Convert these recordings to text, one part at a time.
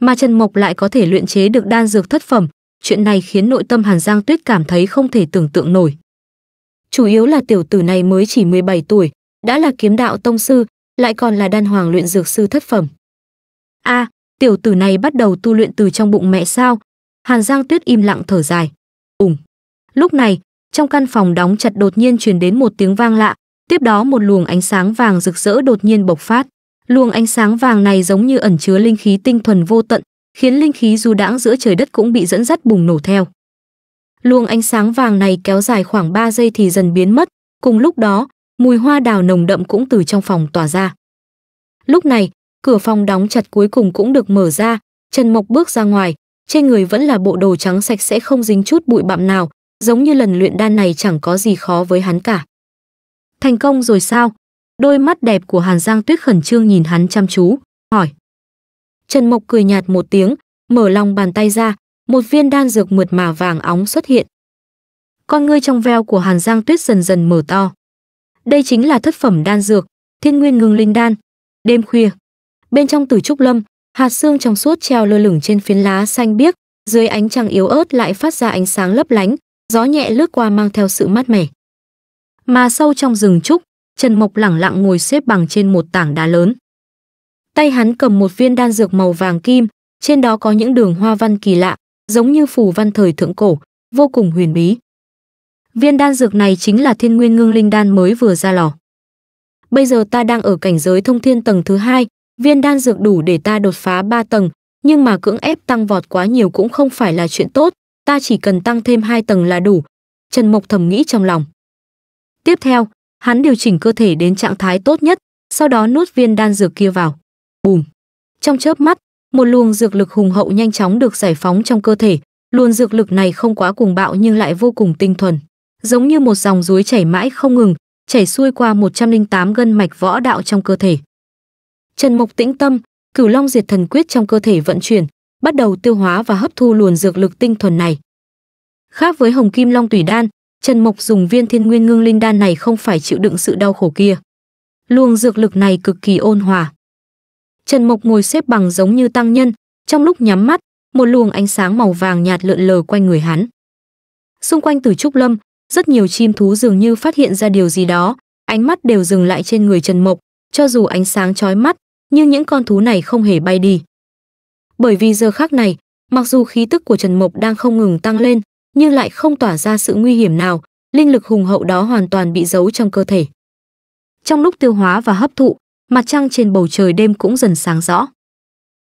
mà Trần Mộc lại có thể luyện chế được đan dược thất phẩm, chuyện này khiến nội tâm Hàn Giang Tuyết cảm thấy không thể tưởng tượng nổi. Chủ yếu là tiểu tử này mới chỉ 17 tuổi, đã là kiếm đạo tông sư, lại còn là đan hoàng luyện dược sư thất phẩm. A, à, tiểu tử này bắt đầu tu luyện từ trong bụng mẹ sao? Hàn Giang Tuyết im lặng thở dài. Ùng. Lúc này, trong căn phòng đóng chặt đột nhiên truyền đến một tiếng vang lạ, tiếp đó một luồng ánh sáng vàng rực rỡ đột nhiên bộc phát. Luồng ánh sáng vàng này giống như ẩn chứa linh khí tinh thuần vô tận, khiến linh khí du đãng giữa trời đất cũng bị dẫn dắt bùng nổ theo. Luồng ánh sáng vàng này kéo dài khoảng 3 giây thì dần biến mất, cùng lúc đó, mùi hoa đào nồng đậm cũng từ trong phòng tỏa ra. Lúc này, cửa phòng đóng chặt cuối cùng cũng được mở ra, Trần Mộc bước ra ngoài, trên người vẫn là bộ đồ trắng sạch sẽ không dính chút bụi bặm nào, giống như lần luyện đan này chẳng có gì khó với hắn cả. Thành công rồi sao? Đôi mắt đẹp của Hàn Giang Tuyết khẩn trương nhìn hắn chăm chú, hỏi. Trần Mộc cười nhạt một tiếng, mở lòng bàn tay ra, một viên đan dược mượt mà vàng óng xuất hiện. Con ngươi trong veo của Hàn Giang Tuyết dần dần mở to. Đây chính là thất phẩm đan dược, Thiên Nguyên Ngưng Linh Đan. Đêm khuya, bên trong Tử Trúc Lâm, hạt xương trong suốt treo lơ lửng trên phiến lá xanh biếc, dưới ánh trăng yếu ớt lại phát ra ánh sáng lấp lánh, gió nhẹ lướt qua mang theo sự mát mẻ. Mà sâu trong rừng trúc, Trần Mộc lẳng lặng ngồi xếp bằng trên một tảng đá lớn. Tay hắn cầm một viên đan dược màu vàng kim, trên đó có những đường hoa văn kỳ lạ, giống như phù văn thời thượng cổ, vô cùng huyền bí. Viên đan dược này chính là Thiên Nguyên Ngưng Linh đan mới vừa ra lò. Bây giờ ta đang ở cảnh giới thông thiên tầng thứ hai, viên đan dược đủ để ta đột phá ba tầng, nhưng mà cưỡng ép tăng vọt quá nhiều cũng không phải là chuyện tốt, ta chỉ cần tăng thêm hai tầng là đủ. Trần Mộc thầm nghĩ trong lòng. Tiếp theo, Hắn điều chỉnh cơ thể đến trạng thái tốt nhất, sau đó nuốt viên đan dược kia vào. Bùm. Trong chớp mắt, một luồng dược lực hùng hậu nhanh chóng được giải phóng trong cơ thể, luồng dược lực này không quá cuồng bạo nhưng lại vô cùng tinh thuần, giống như một dòng suối chảy mãi không ngừng, chảy xuôi qua 108 gân mạch võ đạo trong cơ thể. Trần Mộc tĩnh tâm, Cửu Long Diệt Thần Quyết trong cơ thể vận chuyển, bắt đầu tiêu hóa và hấp thu luồn dược lực tinh thuần này. Khác với Hồng Kim Long Tủy Đan, Trần Mộc dùng viên thiên nguyên ngưng linh đan này không phải chịu đựng sự đau khổ kia. Luồng dược lực này cực kỳ ôn hòa. Trần Mộc ngồi xếp bằng giống như tăng nhân, trong lúc nhắm mắt, một luồng ánh sáng màu vàng nhạt lượn lờ quanh người hắn. Xung quanh Từ Trúc Lâm, rất nhiều chim thú dường như phát hiện ra điều gì đó, ánh mắt đều dừng lại trên người Trần Mộc, cho dù ánh sáng chói mắt, nhưng những con thú này không hề bay đi. Bởi vì giờ khác này, mặc dù khí tức của Trần Mộc đang không ngừng tăng lên, nhưng lại không tỏa ra sự nguy hiểm nào, linh lực hùng hậu đó hoàn toàn bị giấu trong cơ thể. Trong lúc tiêu hóa và hấp thụ, mặt trăng trên bầu trời đêm cũng dần sáng rõ.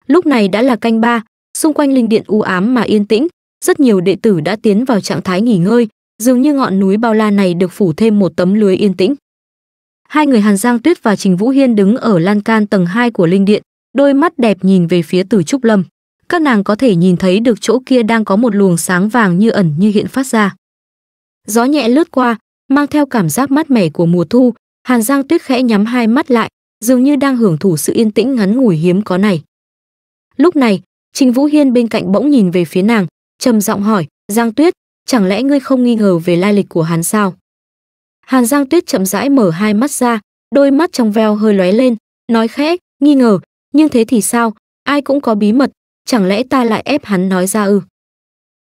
Lúc này đã là canh ba, xung quanh linh điện u ám mà yên tĩnh, rất nhiều đệ tử đã tiến vào trạng thái nghỉ ngơi, dường như ngọn núi bao la này được phủ thêm một tấm lưới yên tĩnh. Hai người Hàn Giang Tuyết và Trình Vũ Hiên đứng ở lan can tầng 2 của linh điện, đôi mắt đẹp nhìn về phía Tử Trúc Lâm các nàng có thể nhìn thấy được chỗ kia đang có một luồng sáng vàng như ẩn như hiện phát ra. Gió nhẹ lướt qua, mang theo cảm giác mát mẻ của mùa thu, Hàn Giang Tuyết khẽ nhắm hai mắt lại, dường như đang hưởng thụ sự yên tĩnh ngắn ngủi hiếm có này. Lúc này, Trình Vũ Hiên bên cạnh bỗng nhìn về phía nàng, trầm giọng hỏi, "Giang Tuyết, chẳng lẽ ngươi không nghi ngờ về lai lịch của hắn sao?" Hàn Giang Tuyết chậm rãi mở hai mắt ra, đôi mắt trong veo hơi lóe lên, nói khẽ, "Nghi ngờ, nhưng thế thì sao, ai cũng có bí mật, chẳng lẽ ta lại ép hắn nói ra ư?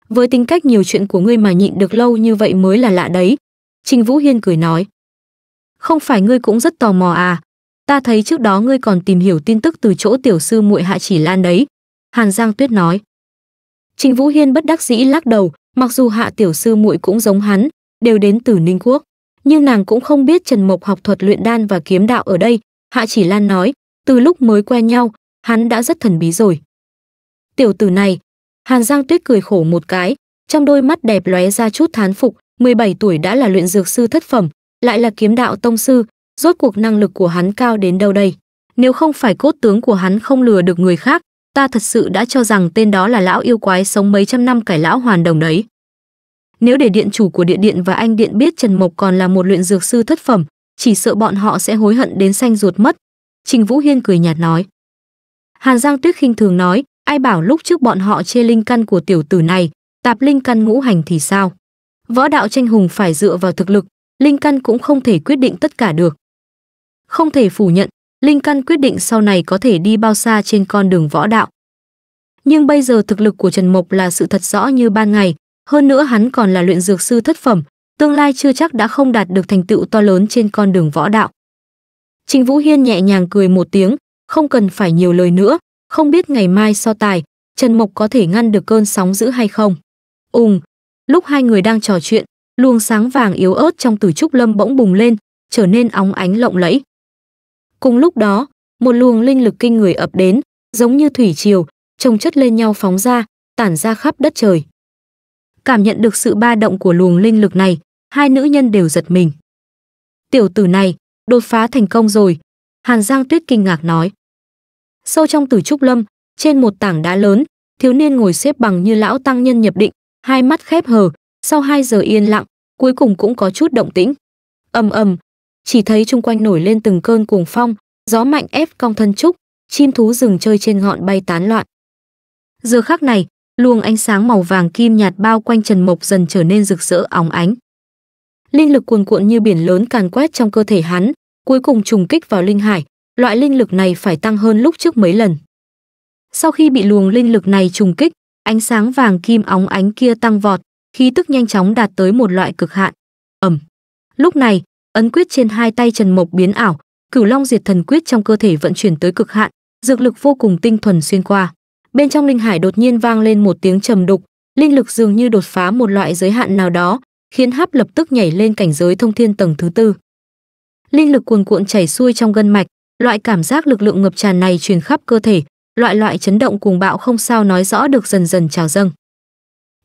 Với tính cách nhiều chuyện của ngươi mà nhịn được lâu như vậy mới là lạ đấy. Trình Vũ Hiên cười nói. Không phải ngươi cũng rất tò mò à? Ta thấy trước đó ngươi còn tìm hiểu tin tức từ chỗ tiểu sư muội Hạ Chỉ Lan đấy. Hàn Giang Tuyết nói. Trình Vũ Hiên bất đắc dĩ lắc đầu, mặc dù Hạ tiểu sư muội cũng giống hắn, đều đến từ Ninh Quốc, nhưng nàng cũng không biết Trần Mộc học thuật luyện đan và kiếm đạo ở đây, Hạ Chỉ Lan nói, từ lúc mới quen nhau, hắn đã rất thần bí rồi tiểu tử này hàn giang tuyết cười khổ một cái trong đôi mắt đẹp lóe ra chút thán phục 17 tuổi đã là luyện dược sư thất phẩm lại là kiếm đạo tông sư rốt cuộc năng lực của hắn cao đến đâu đây nếu không phải cốt tướng của hắn không lừa được người khác ta thật sự đã cho rằng tên đó là lão yêu quái sống mấy trăm năm cải lão hoàn đồng đấy nếu để điện chủ của địa điện và anh điện biết trần mộc còn là một luyện dược sư thất phẩm chỉ sợ bọn họ sẽ hối hận đến xanh ruột mất trình vũ hiên cười nhạt nói hàn giang tuyết khinh thường nói Ai bảo lúc trước bọn họ chê linh căn của tiểu tử này, tạp linh căn ngũ hành thì sao? Võ đạo tranh hùng phải dựa vào thực lực, linh căn cũng không thể quyết định tất cả được. Không thể phủ nhận, linh căn quyết định sau này có thể đi bao xa trên con đường võ đạo. Nhưng bây giờ thực lực của Trần Mộc là sự thật rõ như ban ngày, hơn nữa hắn còn là luyện dược sư thất phẩm, tương lai chưa chắc đã không đạt được thành tựu to lớn trên con đường võ đạo. Trình Vũ Hiên nhẹ nhàng cười một tiếng, không cần phải nhiều lời nữa, không biết ngày mai so tài, Trần Mộc có thể ngăn được cơn sóng dữ hay không. Ùng, lúc hai người đang trò chuyện, luồng sáng vàng yếu ớt trong tử trúc lâm bỗng bùng lên, trở nên óng ánh lộng lẫy. Cùng lúc đó, một luồng linh lực kinh người ập đến, giống như thủy triều, trồng chất lên nhau phóng ra, tản ra khắp đất trời. Cảm nhận được sự ba động của luồng linh lực này, hai nữ nhân đều giật mình. Tiểu tử này, đột phá thành công rồi, Hàn Giang Tuyết kinh ngạc nói sâu trong tử trúc lâm trên một tảng đá lớn thiếu niên ngồi xếp bằng như lão tăng nhân nhập định hai mắt khép hờ sau hai giờ yên lặng cuối cùng cũng có chút động tĩnh ầm ầm chỉ thấy chung quanh nổi lên từng cơn cuồng phong gió mạnh ép cong thân trúc chim thú rừng chơi trên ngọn bay tán loạn giờ khắc này luồng ánh sáng màu vàng kim nhạt bao quanh trần mộc dần trở nên rực rỡ óng ánh linh lực cuồn cuộn như biển lớn càn quét trong cơ thể hắn cuối cùng trùng kích vào linh hải loại linh lực này phải tăng hơn lúc trước mấy lần. Sau khi bị luồng linh lực này trùng kích, ánh sáng vàng kim óng ánh kia tăng vọt, khí tức nhanh chóng đạt tới một loại cực hạn. Ẩm. Lúc này, ấn quyết trên hai tay Trần Mộc biến ảo, Cửu Long Diệt Thần quyết trong cơ thể vận chuyển tới cực hạn, dược lực vô cùng tinh thuần xuyên qua. Bên trong linh hải đột nhiên vang lên một tiếng trầm đục, linh lực dường như đột phá một loại giới hạn nào đó, khiến Háp lập tức nhảy lên cảnh giới thông thiên tầng thứ tư. Linh lực cuồn cuộn chảy xuôi trong gân mạch, Loại cảm giác lực lượng ngập tràn này truyền khắp cơ thể, loại loại chấn động cuồng bạo không sao nói rõ được dần dần trào dâng.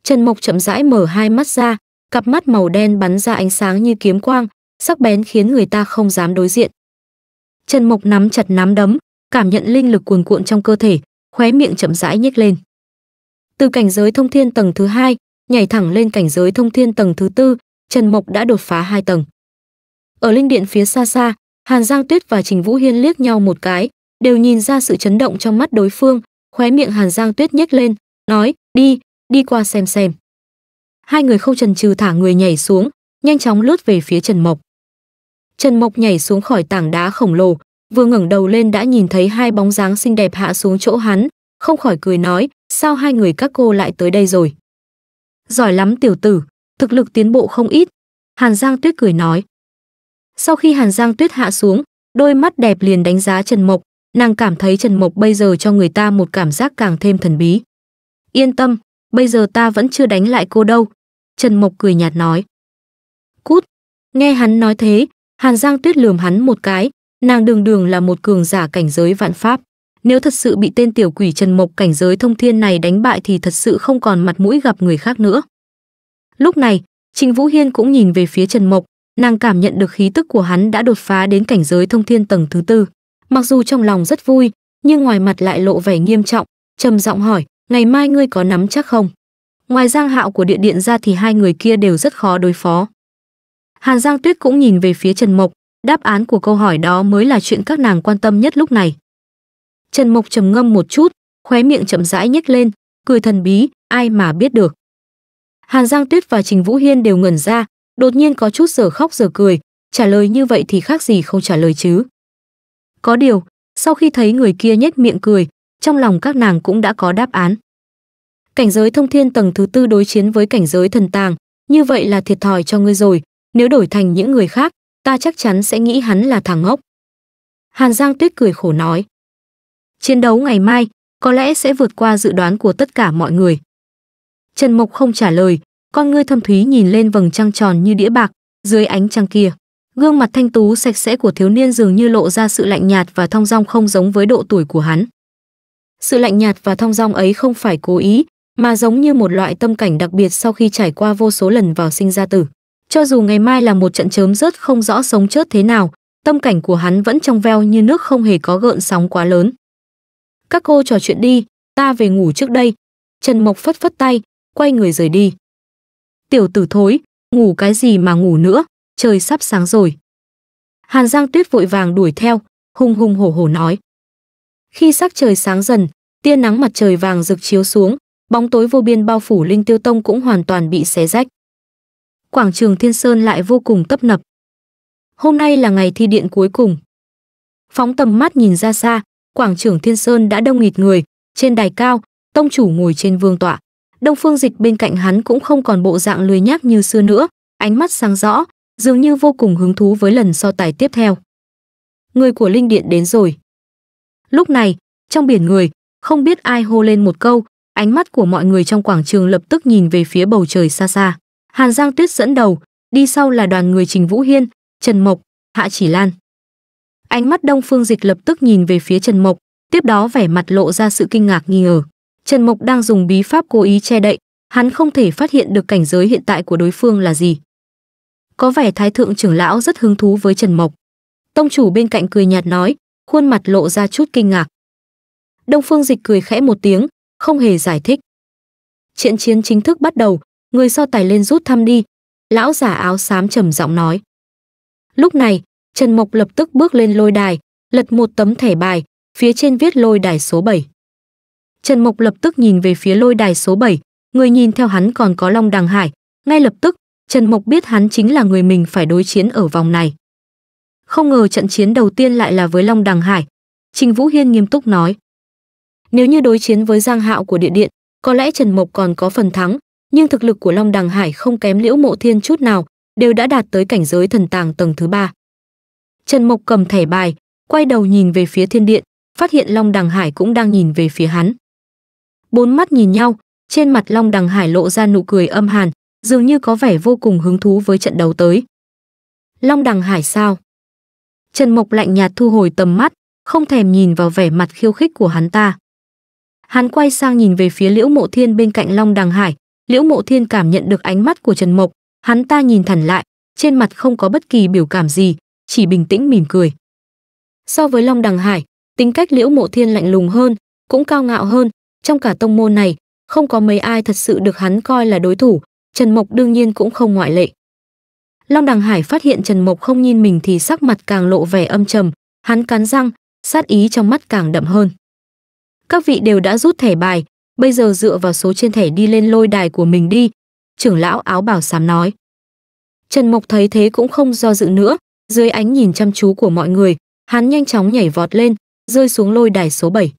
Trần Mộc chậm rãi mở hai mắt ra, cặp mắt màu đen bắn ra ánh sáng như kiếm quang, sắc bén khiến người ta không dám đối diện. Trần Mộc nắm chặt nắm đấm, cảm nhận linh lực cuồn cuộn trong cơ thể, khóe miệng chậm rãi nhếch lên. Từ cảnh giới thông thiên tầng thứ hai, nhảy thẳng lên cảnh giới thông thiên tầng thứ tư, Trần Mộc đã đột phá hai tầng. Ở linh điện phía xa xa, Hàn Giang Tuyết và Trình Vũ Hiên liếc nhau một cái, đều nhìn ra sự chấn động trong mắt đối phương, khóe miệng Hàn Giang Tuyết nhếch lên, nói, đi, đi qua xem xem. Hai người không chần chừ thả người nhảy xuống, nhanh chóng lướt về phía Trần Mộc. Trần Mộc nhảy xuống khỏi tảng đá khổng lồ, vừa ngẩng đầu lên đã nhìn thấy hai bóng dáng xinh đẹp hạ xuống chỗ hắn, không khỏi cười nói, sao hai người các cô lại tới đây rồi? Giỏi lắm tiểu tử, thực lực tiến bộ không ít. Hàn Giang Tuyết cười nói, sau khi Hàn Giang Tuyết hạ xuống, đôi mắt đẹp liền đánh giá Trần Mộc, nàng cảm thấy Trần Mộc bây giờ cho người ta một cảm giác càng thêm thần bí. Yên tâm, bây giờ ta vẫn chưa đánh lại cô đâu. Trần Mộc cười nhạt nói. Cút! Nghe hắn nói thế, Hàn Giang Tuyết lườm hắn một cái, nàng đường đường là một cường giả cảnh giới vạn pháp. Nếu thật sự bị tên tiểu quỷ Trần Mộc cảnh giới thông thiên này đánh bại thì thật sự không còn mặt mũi gặp người khác nữa. Lúc này, Trình Vũ Hiên cũng nhìn về phía Trần Mộc, nàng cảm nhận được khí tức của hắn đã đột phá đến cảnh giới thông thiên tầng thứ tư mặc dù trong lòng rất vui nhưng ngoài mặt lại lộ vẻ nghiêm trọng trầm giọng hỏi ngày mai ngươi có nắm chắc không ngoài giang hạo của địa điện ra thì hai người kia đều rất khó đối phó hàn giang tuyết cũng nhìn về phía trần mộc đáp án của câu hỏi đó mới là chuyện các nàng quan tâm nhất lúc này trần mộc trầm ngâm một chút khóe miệng chậm rãi nhếch lên cười thần bí ai mà biết được hàn giang tuyết và trình vũ hiên đều ngẩn ra đột nhiên có chút giờ khóc giờ cười, trả lời như vậy thì khác gì không trả lời chứ. Có điều, sau khi thấy người kia nhếch miệng cười, trong lòng các nàng cũng đã có đáp án. Cảnh giới thông thiên tầng thứ tư đối chiến với cảnh giới thần tàng, như vậy là thiệt thòi cho ngươi rồi, nếu đổi thành những người khác, ta chắc chắn sẽ nghĩ hắn là thằng ngốc. Hàn Giang Tuyết cười khổ nói. Chiến đấu ngày mai, có lẽ sẽ vượt qua dự đoán của tất cả mọi người. Trần Mộc không trả lời, con ngươi thâm thúy nhìn lên vầng trăng tròn như đĩa bạc dưới ánh trăng kia gương mặt thanh tú sạch sẽ của thiếu niên dường như lộ ra sự lạnh nhạt và thong dong không giống với độ tuổi của hắn sự lạnh nhạt và thong dong ấy không phải cố ý mà giống như một loại tâm cảnh đặc biệt sau khi trải qua vô số lần vào sinh ra tử cho dù ngày mai là một trận chớm rớt không rõ sống chớt thế nào tâm cảnh của hắn vẫn trong veo như nước không hề có gợn sóng quá lớn các cô trò chuyện đi ta về ngủ trước đây trần mộc phất phất tay quay người rời đi tiểu tử thối, ngủ cái gì mà ngủ nữa, trời sắp sáng rồi. Hàn Giang Tuyết vội vàng đuổi theo, hung hung hổ hổ nói. Khi sắc trời sáng dần, tia nắng mặt trời vàng rực chiếu xuống, bóng tối vô biên bao phủ Linh Tiêu Tông cũng hoàn toàn bị xé rách. Quảng trường Thiên Sơn lại vô cùng tấp nập. Hôm nay là ngày thi điện cuối cùng. Phóng tầm mắt nhìn ra xa, quảng trường Thiên Sơn đã đông nghịt người, trên đài cao, tông chủ ngồi trên vương tọa. Đông Phương Dịch bên cạnh hắn cũng không còn bộ dạng lười nhác như xưa nữa, ánh mắt sáng rõ, dường như vô cùng hứng thú với lần so tài tiếp theo. Người của linh điện đến rồi. Lúc này, trong biển người, không biết ai hô lên một câu, ánh mắt của mọi người trong quảng trường lập tức nhìn về phía bầu trời xa xa. Hàn Giang Tuyết dẫn đầu, đi sau là đoàn người Trình Vũ Hiên, Trần Mộc, Hạ Chỉ Lan. Ánh mắt Đông Phương Dịch lập tức nhìn về phía Trần Mộc, tiếp đó vẻ mặt lộ ra sự kinh ngạc nghi ngờ. Trần Mộc đang dùng bí pháp cố ý che đậy, hắn không thể phát hiện được cảnh giới hiện tại của đối phương là gì. Có vẻ Thái thượng trưởng lão rất hứng thú với Trần Mộc. Tông chủ bên cạnh cười nhạt nói, khuôn mặt lộ ra chút kinh ngạc. Đông Phương Dịch cười khẽ một tiếng, không hề giải thích. Trận chiến chính thức bắt đầu, người so tài lên rút thăm đi, lão giả áo xám trầm giọng nói. Lúc này, Trần Mộc lập tức bước lên lôi đài, lật một tấm thẻ bài, phía trên viết lôi đài số 7. Trần Mộc lập tức nhìn về phía lôi đài số 7, người nhìn theo hắn còn có Long Đằng Hải, ngay lập tức, Trần Mộc biết hắn chính là người mình phải đối chiến ở vòng này. Không ngờ trận chiến đầu tiên lại là với Long Đằng Hải, Trình Vũ Hiên nghiêm túc nói. Nếu như đối chiến với Giang Hạo của Địa Điện, có lẽ Trần Mộc còn có phần thắng, nhưng thực lực của Long Đằng Hải không kém Liễu Mộ Thiên chút nào, đều đã đạt tới cảnh giới thần tàng tầng thứ ba. Trần Mộc cầm thẻ bài, quay đầu nhìn về phía thiên điện, phát hiện Long Đằng Hải cũng đang nhìn về phía hắn bốn mắt nhìn nhau trên mặt long đằng hải lộ ra nụ cười âm hàn dường như có vẻ vô cùng hứng thú với trận đấu tới long đằng hải sao trần mộc lạnh nhạt thu hồi tầm mắt không thèm nhìn vào vẻ mặt khiêu khích của hắn ta hắn quay sang nhìn về phía liễu mộ thiên bên cạnh long đằng hải liễu mộ thiên cảm nhận được ánh mắt của trần mộc hắn ta nhìn thẳng lại trên mặt không có bất kỳ biểu cảm gì chỉ bình tĩnh mỉm cười so với long đằng hải tính cách liễu mộ thiên lạnh lùng hơn cũng cao ngạo hơn trong cả tông môn này, không có mấy ai thật sự được hắn coi là đối thủ, Trần Mộc đương nhiên cũng không ngoại lệ. Long Đằng Hải phát hiện Trần Mộc không nhìn mình thì sắc mặt càng lộ vẻ âm trầm, hắn cắn răng, sát ý trong mắt càng đậm hơn. Các vị đều đã rút thẻ bài, bây giờ dựa vào số trên thẻ đi lên lôi đài của mình đi, trưởng lão áo bảo sám nói. Trần Mộc thấy thế cũng không do dự nữa, dưới ánh nhìn chăm chú của mọi người, hắn nhanh chóng nhảy vọt lên, rơi xuống lôi đài số 7.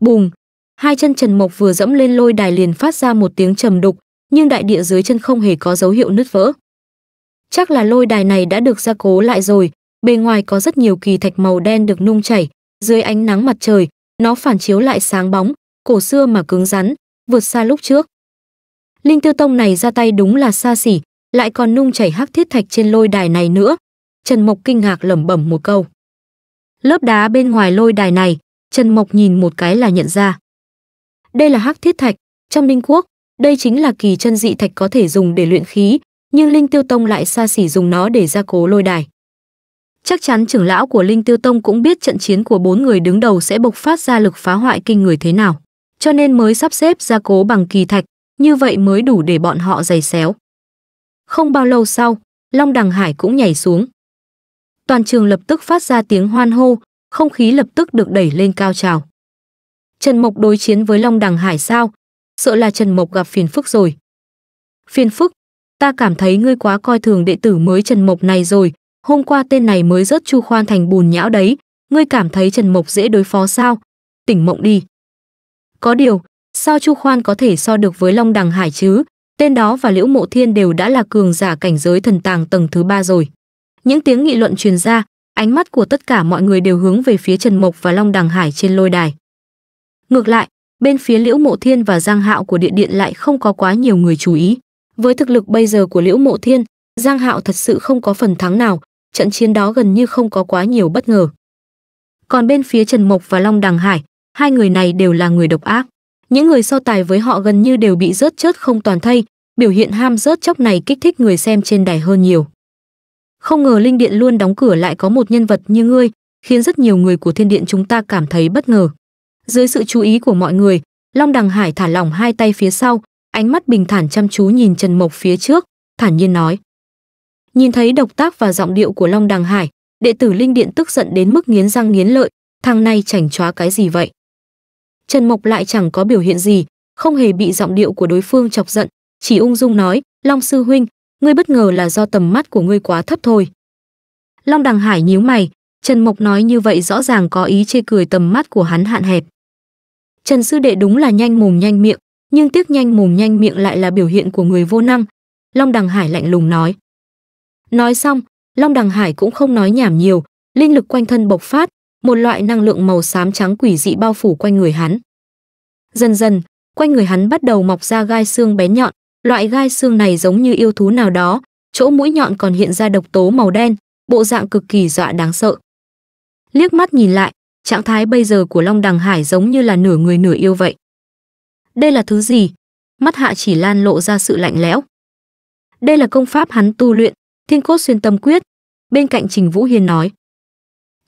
bùng hai chân Trần Mộc vừa dẫm lên lôi đài liền phát ra một tiếng trầm đục, nhưng đại địa dưới chân không hề có dấu hiệu nứt vỡ. Chắc là lôi đài này đã được gia cố lại rồi, bề ngoài có rất nhiều kỳ thạch màu đen được nung chảy, dưới ánh nắng mặt trời, nó phản chiếu lại sáng bóng, cổ xưa mà cứng rắn, vượt xa lúc trước. Linh Tiêu Tông này ra tay đúng là xa xỉ, lại còn nung chảy hắc thiết thạch trên lôi đài này nữa. Trần Mộc kinh ngạc lẩm bẩm một câu. Lớp đá bên ngoài lôi đài này, Trần Mộc nhìn một cái là nhận ra đây là hắc thiết thạch trong ninh quốc đây chính là kỳ chân dị thạch có thể dùng để luyện khí nhưng linh tiêu tông lại xa xỉ dùng nó để gia cố lôi đài chắc chắn trưởng lão của linh tiêu tông cũng biết trận chiến của bốn người đứng đầu sẽ bộc phát ra lực phá hoại kinh người thế nào cho nên mới sắp xếp gia cố bằng kỳ thạch như vậy mới đủ để bọn họ giày xéo không bao lâu sau long đằng hải cũng nhảy xuống toàn trường lập tức phát ra tiếng hoan hô không khí lập tức được đẩy lên cao trào Trần Mộc đối chiến với Long Đằng Hải sao? Sợ là Trần Mộc gặp phiền phức rồi. Phiền phức? Ta cảm thấy ngươi quá coi thường đệ tử mới Trần Mộc này rồi. Hôm qua tên này mới rớt Chu Khoan thành bùn nhão đấy. Ngươi cảm thấy Trần Mộc dễ đối phó sao? Tỉnh mộng đi. Có điều, sao Chu Khoan có thể so được với Long Đằng Hải chứ? Tên đó và Liễu Mộ Thiên đều đã là cường giả cảnh giới thần tàng tầng thứ ba rồi. Những tiếng nghị luận truyền ra, ánh mắt của tất cả mọi người đều hướng về phía Trần Mộc và Long Đằng Hải trên lôi đài. Ngược lại, bên phía Liễu Mộ Thiên và Giang Hạo của địa Điện lại không có quá nhiều người chú ý. Với thực lực bây giờ của Liễu Mộ Thiên, Giang Hạo thật sự không có phần thắng nào, trận chiến đó gần như không có quá nhiều bất ngờ. Còn bên phía Trần Mộc và Long Đằng Hải, hai người này đều là người độc ác. Những người so tài với họ gần như đều bị rớt chớt không toàn thây, biểu hiện ham rớt chóc này kích thích người xem trên đài hơn nhiều. Không ngờ Linh Điện luôn đóng cửa lại có một nhân vật như ngươi, khiến rất nhiều người của Thiên Điện chúng ta cảm thấy bất ngờ. Dưới sự chú ý của mọi người, Long Đằng Hải thả lỏng hai tay phía sau, ánh mắt bình thản chăm chú nhìn Trần Mộc phía trước, thản nhiên nói. Nhìn thấy độc tác và giọng điệu của Long Đằng Hải, đệ tử Linh Điện tức giận đến mức nghiến răng nghiến lợi, thằng này chảnh chóa cái gì vậy? Trần Mộc lại chẳng có biểu hiện gì, không hề bị giọng điệu của đối phương chọc giận, chỉ ung dung nói, Long Sư Huynh, ngươi bất ngờ là do tầm mắt của ngươi quá thấp thôi. Long Đằng Hải nhíu mày, Trần Mộc nói như vậy rõ ràng có ý chê cười tầm mắt của hắn hạn hẹp. Trần sư đệ đúng là nhanh mồm nhanh miệng, nhưng tiếc nhanh mồm nhanh miệng lại là biểu hiện của người vô năng. Long Đằng Hải lạnh lùng nói. Nói xong, Long Đằng Hải cũng không nói nhảm nhiều, linh lực quanh thân bộc phát, một loại năng lượng màu xám trắng quỷ dị bao phủ quanh người hắn. Dần dần, quanh người hắn bắt đầu mọc ra gai xương bé nhọn, loại gai xương này giống như yêu thú nào đó, chỗ mũi nhọn còn hiện ra độc tố màu đen, bộ dạng cực kỳ dọa đáng sợ. Liếc mắt nhìn lại, Trạng thái bây giờ của Long Đằng Hải giống như là nửa người nửa yêu vậy. Đây là thứ gì? Mắt Hạ Chỉ Lan lộ ra sự lạnh lẽo. Đây là công pháp hắn tu luyện, Thiên Cốt Xuyên Tâm Quyết. Bên cạnh Trình Vũ Hiên nói.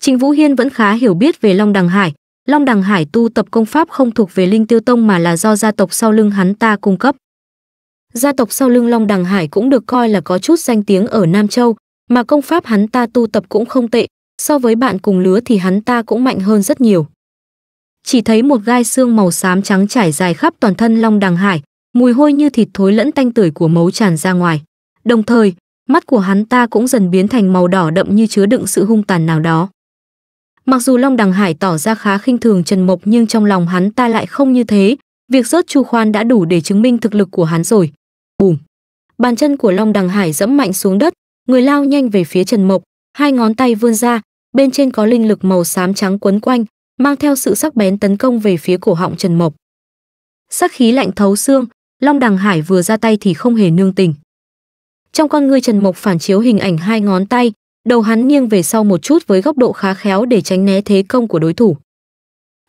Trình Vũ Hiên vẫn khá hiểu biết về Long Đằng Hải. Long Đằng Hải tu tập công pháp không thuộc về Linh Tiêu Tông mà là do gia tộc sau lưng hắn ta cung cấp. Gia tộc sau lưng Long Đằng Hải cũng được coi là có chút danh tiếng ở Nam Châu, mà công pháp hắn ta tu tập cũng không tệ, so với bạn cùng lứa thì hắn ta cũng mạnh hơn rất nhiều. Chỉ thấy một gai xương màu xám trắng trải dài khắp toàn thân Long Đằng Hải, mùi hôi như thịt thối lẫn tanh tưởi của máu tràn ra ngoài. Đồng thời, mắt của hắn ta cũng dần biến thành màu đỏ đậm như chứa đựng sự hung tàn nào đó. Mặc dù Long Đằng Hải tỏ ra khá khinh thường Trần Mộc nhưng trong lòng hắn ta lại không như thế, việc rớt Chu Khoan đã đủ để chứng minh thực lực của hắn rồi. Bùm! Bàn chân của Long Đằng Hải dẫm mạnh xuống đất, người lao nhanh về phía Trần Mộc, hai ngón tay vươn ra, bên trên có linh lực màu xám trắng quấn quanh, mang theo sự sắc bén tấn công về phía cổ họng Trần Mộc. Sắc khí lạnh thấu xương, Long Đằng Hải vừa ra tay thì không hề nương tình. Trong con ngươi Trần Mộc phản chiếu hình ảnh hai ngón tay, đầu hắn nghiêng về sau một chút với góc độ khá khéo để tránh né thế công của đối thủ.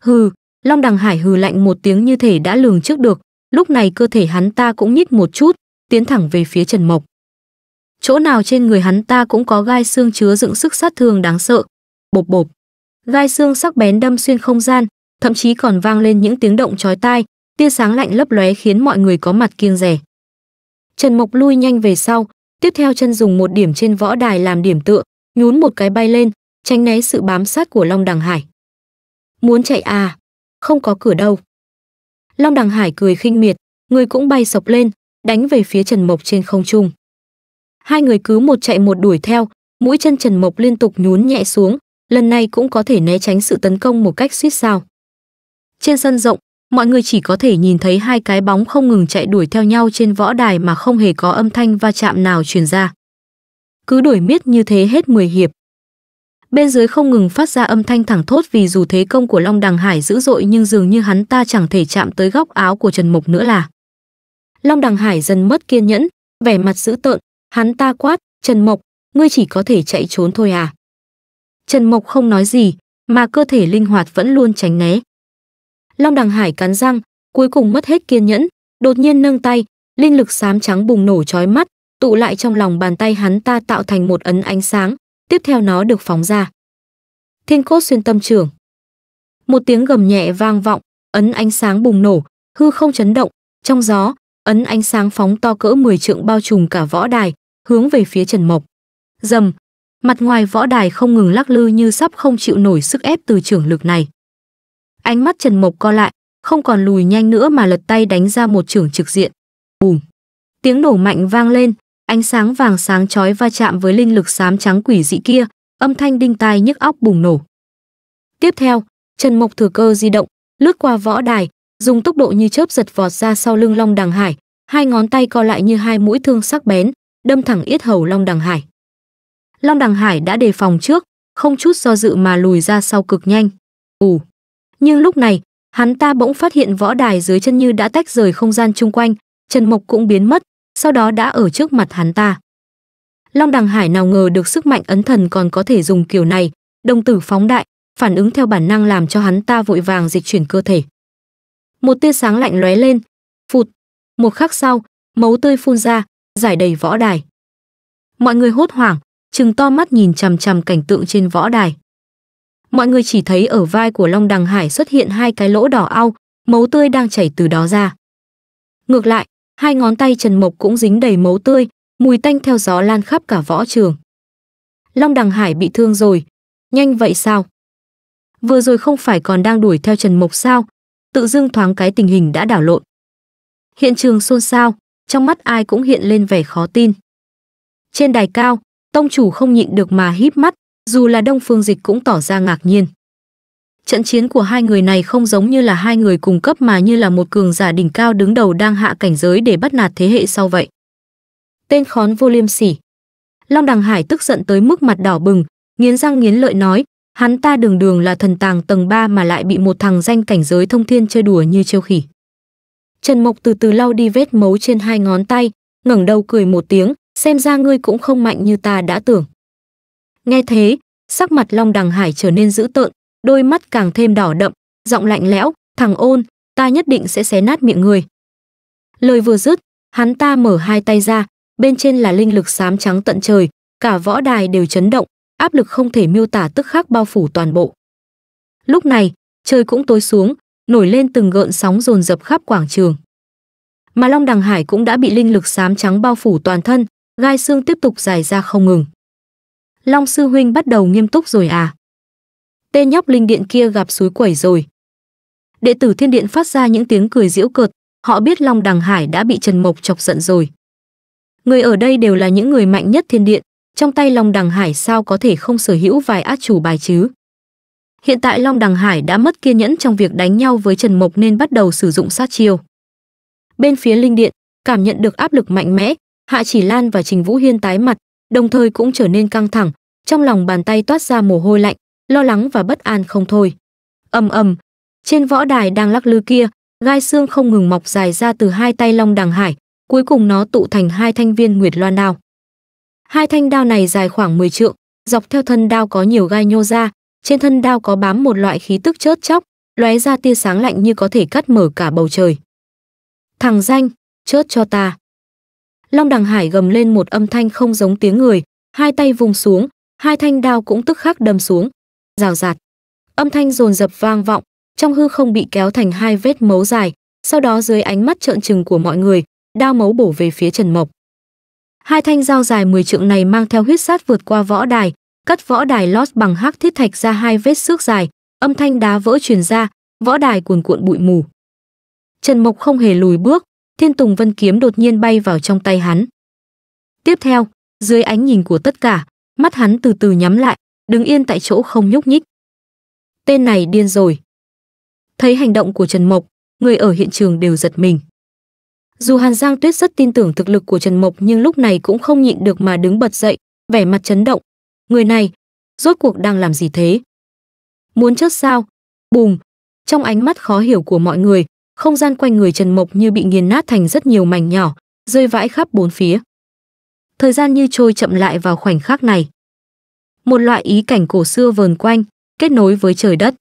Hừ, Long Đằng Hải hừ lạnh một tiếng như thể đã lường trước được, lúc này cơ thể hắn ta cũng nhích một chút, tiến thẳng về phía Trần Mộc. Chỗ nào trên người hắn ta cũng có gai xương chứa dựng sức sát thương đáng sợ, bộp bộp. Gai xương sắc bén đâm xuyên không gian, thậm chí còn vang lên những tiếng động chói tai, tia sáng lạnh lấp lóe khiến mọi người có mặt kiêng rẻ. Trần Mộc lui nhanh về sau, tiếp theo chân dùng một điểm trên võ đài làm điểm tựa, nhún một cái bay lên, tránh né sự bám sát của Long Đằng Hải. Muốn chạy à? Không có cửa đâu. Long Đằng Hải cười khinh miệt, người cũng bay sọc lên, đánh về phía Trần Mộc trên không trung. Hai người cứ một chạy một đuổi theo, mũi chân Trần Mộc liên tục nhún nhẹ xuống, lần này cũng có thể né tránh sự tấn công một cách suýt sao. Trên sân rộng, mọi người chỉ có thể nhìn thấy hai cái bóng không ngừng chạy đuổi theo nhau trên võ đài mà không hề có âm thanh va chạm nào truyền ra. Cứ đuổi miết như thế hết 10 hiệp. Bên dưới không ngừng phát ra âm thanh thẳng thốt vì dù thế công của Long Đằng Hải dữ dội nhưng dường như hắn ta chẳng thể chạm tới góc áo của Trần Mộc nữa là. Long Đằng Hải dần mất kiên nhẫn, vẻ mặt dữ tợn, hắn ta quát, Trần Mộc, ngươi chỉ có thể chạy trốn thôi à. Trần Mộc không nói gì, mà cơ thể linh hoạt vẫn luôn tránh né. Long Đằng Hải cắn răng, cuối cùng mất hết kiên nhẫn, đột nhiên nâng tay, linh lực xám trắng bùng nổ chói mắt, tụ lại trong lòng bàn tay hắn ta tạo thành một ấn ánh sáng, tiếp theo nó được phóng ra. Thiên cốt xuyên tâm trưởng. Một tiếng gầm nhẹ vang vọng, ấn ánh sáng bùng nổ, hư không chấn động, trong gió, ấn ánh sáng phóng to cỡ 10 trượng bao trùm cả võ đài, hướng về phía Trần Mộc. Dầm, Mặt ngoài võ đài không ngừng lắc lư như sắp không chịu nổi sức ép từ trưởng lực này. Ánh mắt Trần Mộc co lại, không còn lùi nhanh nữa mà lật tay đánh ra một trưởng trực diện. Bùm! Tiếng nổ mạnh vang lên, ánh sáng vàng sáng chói va chạm với linh lực xám trắng quỷ dị kia, âm thanh đinh tai nhức óc bùng nổ. Tiếp theo, Trần Mộc thừa cơ di động, lướt qua võ đài, dùng tốc độ như chớp giật vọt ra sau lưng Long Đằng Hải, hai ngón tay co lại như hai mũi thương sắc bén, đâm thẳng yết hầu Long Đằng Hải. Long Đằng Hải đã đề phòng trước, không chút do dự mà lùi ra sau cực nhanh. Ù. Nhưng lúc này, hắn ta bỗng phát hiện võ đài dưới chân như đã tách rời không gian chung quanh, Trần Mộc cũng biến mất, sau đó đã ở trước mặt hắn ta. Long Đằng Hải nào ngờ được sức mạnh ấn thần còn có thể dùng kiểu này, đồng tử phóng đại, phản ứng theo bản năng làm cho hắn ta vội vàng dịch chuyển cơ thể. Một tia sáng lạnh lóe lên, phụt, một khắc sau, máu tươi phun ra, giải đầy võ đài. Mọi người hốt hoảng, trừng to mắt nhìn chằm chằm cảnh tượng trên võ đài. Mọi người chỉ thấy ở vai của Long Đằng Hải xuất hiện hai cái lỗ đỏ au, máu tươi đang chảy từ đó ra. Ngược lại, hai ngón tay Trần Mộc cũng dính đầy máu tươi, mùi tanh theo gió lan khắp cả võ trường. Long Đằng Hải bị thương rồi, nhanh vậy sao? Vừa rồi không phải còn đang đuổi theo Trần Mộc sao? Tự dưng thoáng cái tình hình đã đảo lộn. Hiện trường xôn xao, trong mắt ai cũng hiện lên vẻ khó tin. Trên đài cao, Tông chủ không nhịn được mà híp mắt, dù là Đông Phương Dịch cũng tỏ ra ngạc nhiên. Trận chiến của hai người này không giống như là hai người cùng cấp mà như là một cường giả đỉnh cao đứng đầu đang hạ cảnh giới để bắt nạt thế hệ sau vậy. Tên khón vô liêm sỉ. Long Đằng Hải tức giận tới mức mặt đỏ bừng, nghiến răng nghiến lợi nói, hắn ta đường đường là thần tàng tầng 3 mà lại bị một thằng danh cảnh giới thông thiên chơi đùa như trêu khỉ. Trần Mộc từ từ lau đi vết mấu trên hai ngón tay, ngẩng đầu cười một tiếng, xem ra ngươi cũng không mạnh như ta đã tưởng. Nghe thế, sắc mặt Long Đằng Hải trở nên dữ tợn, đôi mắt càng thêm đỏ đậm, giọng lạnh lẽo, thằng ôn, ta nhất định sẽ xé nát miệng người. Lời vừa dứt, hắn ta mở hai tay ra, bên trên là linh lực xám trắng tận trời, cả võ đài đều chấn động, áp lực không thể miêu tả tức khắc bao phủ toàn bộ. Lúc này, trời cũng tối xuống, nổi lên từng gợn sóng dồn dập khắp quảng trường. Mà Long Đằng Hải cũng đã bị linh lực xám trắng bao phủ toàn thân, gai xương tiếp tục dài ra không ngừng. Long sư huynh bắt đầu nghiêm túc rồi à? Tên nhóc linh điện kia gặp suối quẩy rồi. Đệ tử thiên điện phát ra những tiếng cười giễu cợt, họ biết Long Đằng Hải đã bị Trần Mộc chọc giận rồi. Người ở đây đều là những người mạnh nhất thiên điện, trong tay Long Đằng Hải sao có thể không sở hữu vài át chủ bài chứ? Hiện tại Long Đằng Hải đã mất kiên nhẫn trong việc đánh nhau với Trần Mộc nên bắt đầu sử dụng sát chiêu. Bên phía linh điện, cảm nhận được áp lực mạnh mẽ, Hạ Chỉ Lan và Trình Vũ Hiên tái mặt, đồng thời cũng trở nên căng thẳng, trong lòng bàn tay toát ra mồ hôi lạnh, lo lắng và bất an không thôi. Ầm ầm, trên võ đài đang lắc lư kia, gai xương không ngừng mọc dài ra từ hai tay Long Đằng Hải, cuối cùng nó tụ thành hai thanh viên Nguyệt Loan đao. Hai thanh đao này dài khoảng 10 trượng, dọc theo thân đao có nhiều gai nhô ra, trên thân đao có bám một loại khí tức chớp chóc, lóe ra tia sáng lạnh như có thể cắt mở cả bầu trời. Thằng danh, chớt cho ta. Long Đằng Hải gầm lên một âm thanh không giống tiếng người, hai tay vùng xuống, hai thanh đao cũng tức khắc đâm xuống. Rào rạt. Âm thanh dồn dập vang vọng, trong hư không bị kéo thành hai vết mấu dài, sau đó dưới ánh mắt trợn trừng của mọi người, đao mấu bổ về phía Trần Mộc. Hai thanh dao dài 10 trượng này mang theo huyết sát vượt qua võ đài, cắt võ đài lót bằng hắc thiết thạch ra hai vết xước dài, âm thanh đá vỡ truyền ra, võ đài cuồn cuộn bụi mù. Trần Mộc không hề lùi bước, Thiên Tùng Vân kiếm đột nhiên bay vào trong tay hắn. Tiếp theo, dưới ánh nhìn của tất cả, mắt hắn từ từ nhắm lại, đứng yên tại chỗ không nhúc nhích. Tên này điên rồi. Thấy hành động của Trần Mộc, người ở hiện trường đều giật mình. Dù Hàn Giang Tuyết rất tin tưởng thực lực của Trần Mộc nhưng lúc này cũng không nhịn được mà đứng bật dậy, vẻ mặt chấn động. Người này, rốt cuộc đang làm gì thế? Muốn chết sao? Bùng! Trong ánh mắt khó hiểu của mọi người, không gian quanh người Trần Mộc như bị nghiền nát thành rất nhiều mảnh nhỏ, rơi vãi khắp bốn phía. Thời gian như trôi chậm lại vào khoảnh khắc này. Một loại ý cảnh cổ xưa vờn quanh, kết nối với trời đất.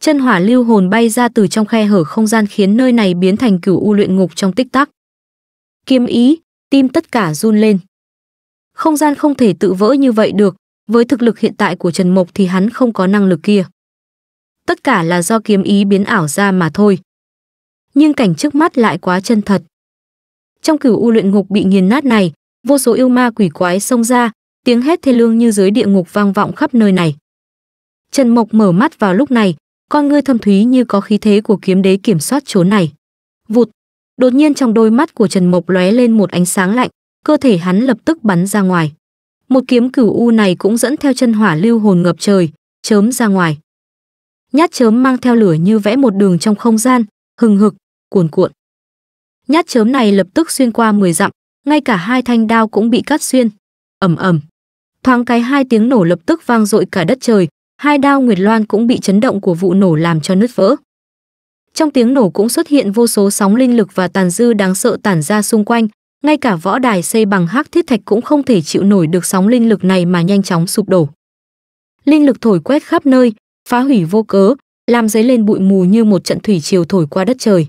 Chân hỏa lưu hồn bay ra từ trong khe hở không gian khiến nơi này biến thành cửu u luyện ngục trong tích tắc. Kiếm ý, tim tất cả run lên. Không gian không thể tự vỡ như vậy được, với thực lực hiện tại của Trần Mộc thì hắn không có năng lực kia. Tất cả là do kiếm ý biến ảo ra mà thôi nhưng cảnh trước mắt lại quá chân thật. Trong cửu u luyện ngục bị nghiền nát này, vô số yêu ma quỷ quái xông ra, tiếng hét thê lương như dưới địa ngục vang vọng khắp nơi này. Trần Mộc mở mắt vào lúc này, con ngươi thâm thúy như có khí thế của kiếm đế kiểm soát chỗ này. Vụt, đột nhiên trong đôi mắt của Trần Mộc lóe lên một ánh sáng lạnh, cơ thể hắn lập tức bắn ra ngoài. Một kiếm cửu u này cũng dẫn theo chân hỏa lưu hồn ngập trời, chớm ra ngoài. Nhát chớm mang theo lửa như vẽ một đường trong không gian, hừng hực, cuồn cuộn. Nhát chớm này lập tức xuyên qua 10 dặm, ngay cả hai thanh đao cũng bị cắt xuyên. Ầm ầm. Thoáng cái hai tiếng nổ lập tức vang dội cả đất trời, hai đao Nguyệt Loan cũng bị chấn động của vụ nổ làm cho nứt vỡ. Trong tiếng nổ cũng xuất hiện vô số sóng linh lực và tàn dư đáng sợ tản ra xung quanh, ngay cả võ đài xây bằng hắc thiết thạch cũng không thể chịu nổi được sóng linh lực này mà nhanh chóng sụp đổ. Linh lực thổi quét khắp nơi, phá hủy vô cớ, làm dấy lên bụi mù như một trận thủy triều thổi qua đất trời.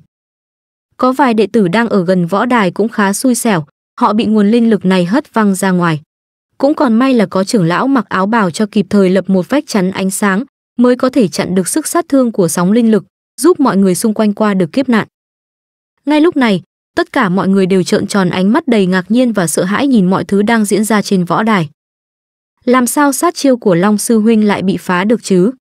Có vài đệ tử đang ở gần võ đài cũng khá xui xẻo, họ bị nguồn linh lực này hất văng ra ngoài. Cũng còn may là có trưởng lão mặc áo bào cho kịp thời lập một vách chắn ánh sáng, mới có thể chặn được sức sát thương của sóng linh lực, giúp mọi người xung quanh qua được kiếp nạn. Ngay lúc này, tất cả mọi người đều trợn tròn ánh mắt đầy ngạc nhiên và sợ hãi nhìn mọi thứ đang diễn ra trên võ đài. Làm sao sát chiêu của Long sư huynh lại bị phá được chứ?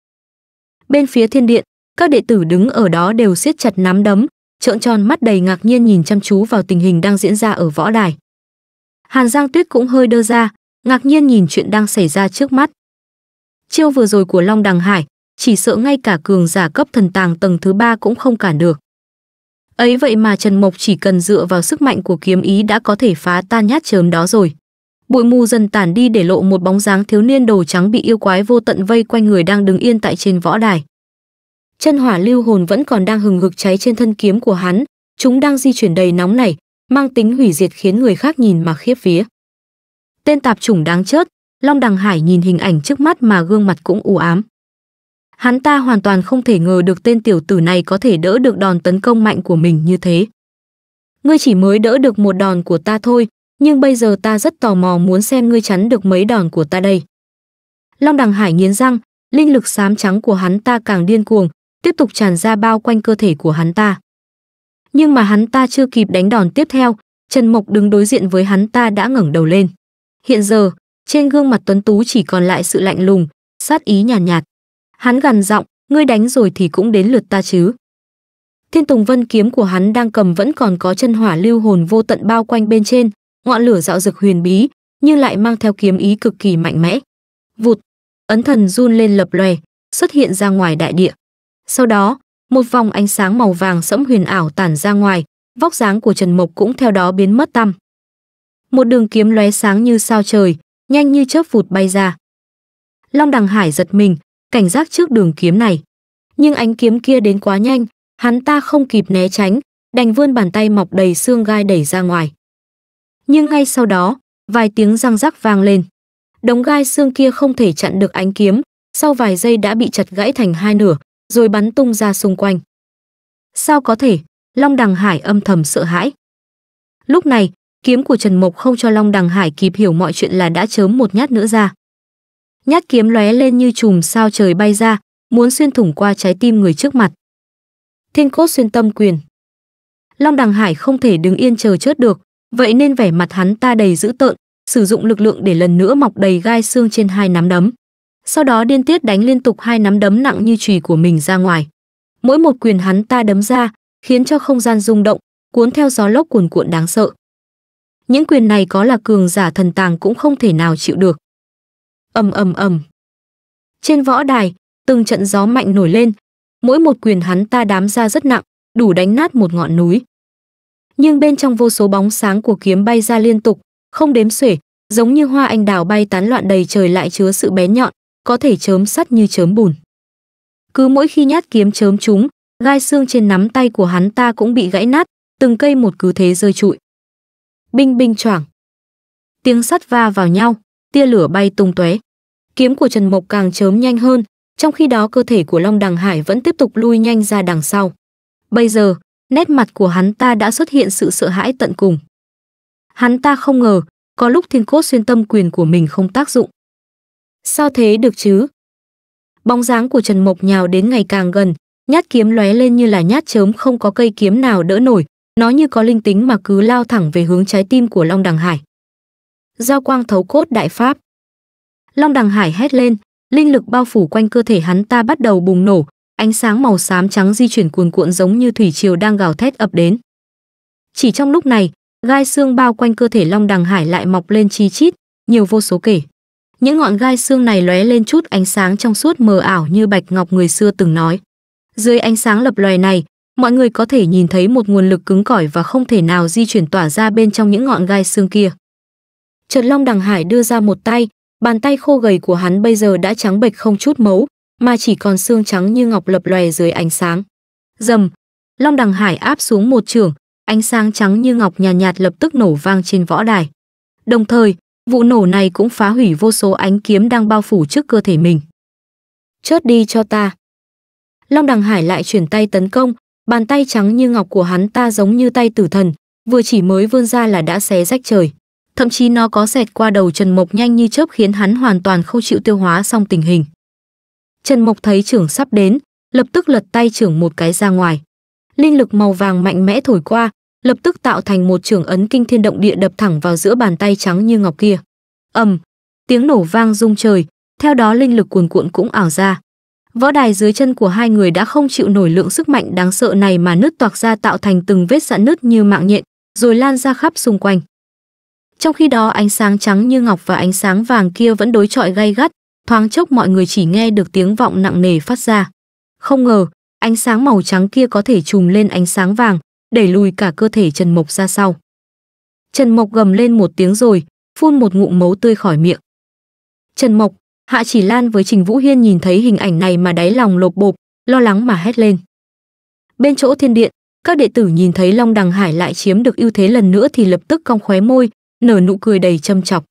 bên phía thiên điện các đệ tử đứng ở đó đều siết chặt nắm đấm trợn tròn mắt đầy ngạc nhiên nhìn chăm chú vào tình hình đang diễn ra ở võ đài hàn giang tuyết cũng hơi đơ ra ngạc nhiên nhìn chuyện đang xảy ra trước mắt chiêu vừa rồi của long đằng hải chỉ sợ ngay cả cường giả cấp thần tàng tầng thứ ba cũng không cản được ấy vậy mà trần mộc chỉ cần dựa vào sức mạnh của kiếm ý đã có thể phá tan nhát chớm đó rồi bụi mù dần tản đi để lộ một bóng dáng thiếu niên đầu trắng bị yêu quái vô tận vây quanh người đang đứng yên tại trên võ đài. Chân hỏa lưu hồn vẫn còn đang hừng hực cháy trên thân kiếm của hắn, chúng đang di chuyển đầy nóng này, mang tính hủy diệt khiến người khác nhìn mà khiếp vía. Tên tạp chủng đáng chết, Long Đằng Hải nhìn hình ảnh trước mắt mà gương mặt cũng u ám. Hắn ta hoàn toàn không thể ngờ được tên tiểu tử này có thể đỡ được đòn tấn công mạnh của mình như thế. Ngươi chỉ mới đỡ được một đòn của ta thôi, nhưng bây giờ ta rất tò mò muốn xem ngươi chắn được mấy đòn của ta đây. Long đằng hải nghiến răng, linh lực xám trắng của hắn ta càng điên cuồng, tiếp tục tràn ra bao quanh cơ thể của hắn ta. Nhưng mà hắn ta chưa kịp đánh đòn tiếp theo, Trần Mộc đứng đối diện với hắn ta đã ngẩng đầu lên. Hiện giờ, trên gương mặt tuấn tú chỉ còn lại sự lạnh lùng, sát ý nhàn nhạt, nhạt. Hắn gằn giọng, ngươi đánh rồi thì cũng đến lượt ta chứ. Thiên Tùng Vân kiếm của hắn đang cầm vẫn còn có chân hỏa lưu hồn vô tận bao quanh bên trên, ngọn lửa dạo rực huyền bí nhưng lại mang theo kiếm ý cực kỳ mạnh mẽ vụt ấn thần run lên lập lòe xuất hiện ra ngoài đại địa sau đó một vòng ánh sáng màu vàng sẫm huyền ảo tản ra ngoài vóc dáng của trần mộc cũng theo đó biến mất tăm một đường kiếm lóe sáng như sao trời nhanh như chớp vụt bay ra long đằng hải giật mình cảnh giác trước đường kiếm này nhưng ánh kiếm kia đến quá nhanh hắn ta không kịp né tránh đành vươn bàn tay mọc đầy xương gai đẩy ra ngoài nhưng ngay sau đó, vài tiếng răng rắc vang lên. Đống gai xương kia không thể chặn được ánh kiếm, sau vài giây đã bị chặt gãy thành hai nửa, rồi bắn tung ra xung quanh. Sao có thể? Long Đằng Hải âm thầm sợ hãi. Lúc này, kiếm của Trần Mộc không cho Long Đằng Hải kịp hiểu mọi chuyện là đã chớm một nhát nữa ra. Nhát kiếm lóe lên như chùm sao trời bay ra, muốn xuyên thủng qua trái tim người trước mặt. Thiên cốt xuyên tâm quyền. Long Đằng Hải không thể đứng yên chờ chết được, vậy nên vẻ mặt hắn ta đầy dữ tợn, sử dụng lực lượng để lần nữa mọc đầy gai xương trên hai nắm đấm. Sau đó điên tiết đánh liên tục hai nắm đấm nặng như chùy của mình ra ngoài. Mỗi một quyền hắn ta đấm ra, khiến cho không gian rung động, cuốn theo gió lốc cuồn cuộn đáng sợ. Những quyền này có là cường giả thần tàng cũng không thể nào chịu được. Ầm ầm ầm. Trên võ đài, từng trận gió mạnh nổi lên, mỗi một quyền hắn ta đám ra rất nặng, đủ đánh nát một ngọn núi nhưng bên trong vô số bóng sáng của kiếm bay ra liên tục, không đếm xuể, giống như hoa anh đào bay tán loạn đầy trời lại chứa sự bé nhọn, có thể chớm sắt như chớm bùn. Cứ mỗi khi nhát kiếm chớm chúng, gai xương trên nắm tay của hắn ta cũng bị gãy nát, từng cây một cứ thế rơi trụi. Binh binh choảng. Tiếng sắt va vào nhau, tia lửa bay tung tóe. Kiếm của Trần Mộc càng chớm nhanh hơn, trong khi đó cơ thể của Long Đằng Hải vẫn tiếp tục lui nhanh ra đằng sau. Bây giờ, nét mặt của hắn ta đã xuất hiện sự sợ hãi tận cùng. Hắn ta không ngờ, có lúc thiên cốt xuyên tâm quyền của mình không tác dụng. Sao thế được chứ? Bóng dáng của Trần Mộc nhào đến ngày càng gần, nhát kiếm lóe lên như là nhát chớm không có cây kiếm nào đỡ nổi, nó như có linh tính mà cứ lao thẳng về hướng trái tim của Long Đằng Hải. Giao quang thấu cốt đại pháp. Long Đằng Hải hét lên, linh lực bao phủ quanh cơ thể hắn ta bắt đầu bùng nổ, Ánh sáng màu xám trắng di chuyển cuồn cuộn giống như thủy triều đang gào thét ập đến. Chỉ trong lúc này, gai xương bao quanh cơ thể Long Đằng Hải lại mọc lên chi chít, nhiều vô số kể. Những ngọn gai xương này lóe lên chút ánh sáng trong suốt mờ ảo như bạch ngọc người xưa từng nói. Dưới ánh sáng lập loài này, mọi người có thể nhìn thấy một nguồn lực cứng cỏi và không thể nào di chuyển tỏa ra bên trong những ngọn gai xương kia. Chợt Long Đằng Hải đưa ra một tay, bàn tay khô gầy của hắn bây giờ đã trắng bệch không chút máu, mà chỉ còn xương trắng như ngọc lập lòe dưới ánh sáng. Dầm, Long Đằng Hải áp xuống một trường, ánh sáng trắng như ngọc nhàn nhạt, nhạt lập tức nổ vang trên võ đài. Đồng thời, vụ nổ này cũng phá hủy vô số ánh kiếm đang bao phủ trước cơ thể mình. Chớt đi cho ta. Long Đằng Hải lại chuyển tay tấn công, bàn tay trắng như ngọc của hắn ta giống như tay tử thần, vừa chỉ mới vươn ra là đã xé rách trời. Thậm chí nó có xẹt qua đầu Trần Mộc nhanh như chớp khiến hắn hoàn toàn không chịu tiêu hóa xong tình hình. Trần Mộc thấy trưởng sắp đến, lập tức lật tay trưởng một cái ra ngoài. Linh lực màu vàng mạnh mẽ thổi qua, lập tức tạo thành một trưởng ấn kinh thiên động địa đập thẳng vào giữa bàn tay trắng như ngọc kia. Ầm, tiếng nổ vang rung trời, theo đó linh lực cuồn cuộn cũng ảo ra. Võ đài dưới chân của hai người đã không chịu nổi lượng sức mạnh đáng sợ này mà nứt toạc ra tạo thành từng vết sạn nứt như mạng nhện, rồi lan ra khắp xung quanh. Trong khi đó ánh sáng trắng như ngọc và ánh sáng vàng kia vẫn đối chọi gay gắt, thoáng chốc mọi người chỉ nghe được tiếng vọng nặng nề phát ra. Không ngờ, ánh sáng màu trắng kia có thể trùm lên ánh sáng vàng, đẩy lùi cả cơ thể Trần Mộc ra sau. Trần Mộc gầm lên một tiếng rồi, phun một ngụm máu tươi khỏi miệng. Trần Mộc, Hạ Chỉ Lan với Trình Vũ Hiên nhìn thấy hình ảnh này mà đáy lòng lột bột, lo lắng mà hét lên. Bên chỗ thiên điện, các đệ tử nhìn thấy Long Đằng Hải lại chiếm được ưu thế lần nữa thì lập tức cong khóe môi, nở nụ cười đầy châm chọc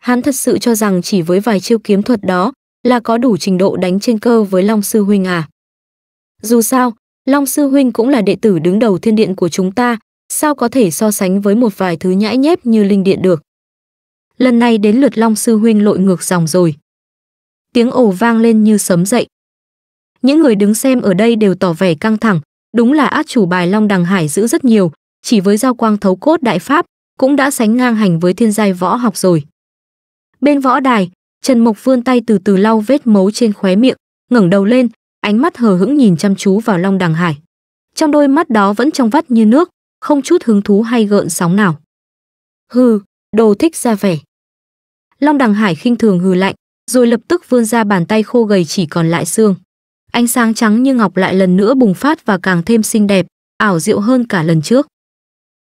hắn thật sự cho rằng chỉ với vài chiêu kiếm thuật đó là có đủ trình độ đánh trên cơ với Long Sư Huynh à. Dù sao, Long Sư Huynh cũng là đệ tử đứng đầu thiên điện của chúng ta, sao có thể so sánh với một vài thứ nhãi nhép như linh điện được. Lần này đến lượt Long Sư Huynh lội ngược dòng rồi. Tiếng ồ vang lên như sấm dậy. Những người đứng xem ở đây đều tỏ vẻ căng thẳng, đúng là át chủ bài Long Đằng Hải giữ rất nhiều, chỉ với giao quang thấu cốt đại pháp cũng đã sánh ngang hành với thiên giai võ học rồi. Bên võ đài, Trần Mộc vươn tay từ từ lau vết máu trên khóe miệng, ngẩng đầu lên, ánh mắt hờ hững nhìn chăm chú vào Long Đằng Hải. Trong đôi mắt đó vẫn trong vắt như nước, không chút hứng thú hay gợn sóng nào. Hừ, đồ thích ra vẻ. Long Đằng Hải khinh thường hừ lạnh, rồi lập tức vươn ra bàn tay khô gầy chỉ còn lại xương. Ánh sáng trắng như ngọc lại lần nữa bùng phát và càng thêm xinh đẹp, ảo diệu hơn cả lần trước.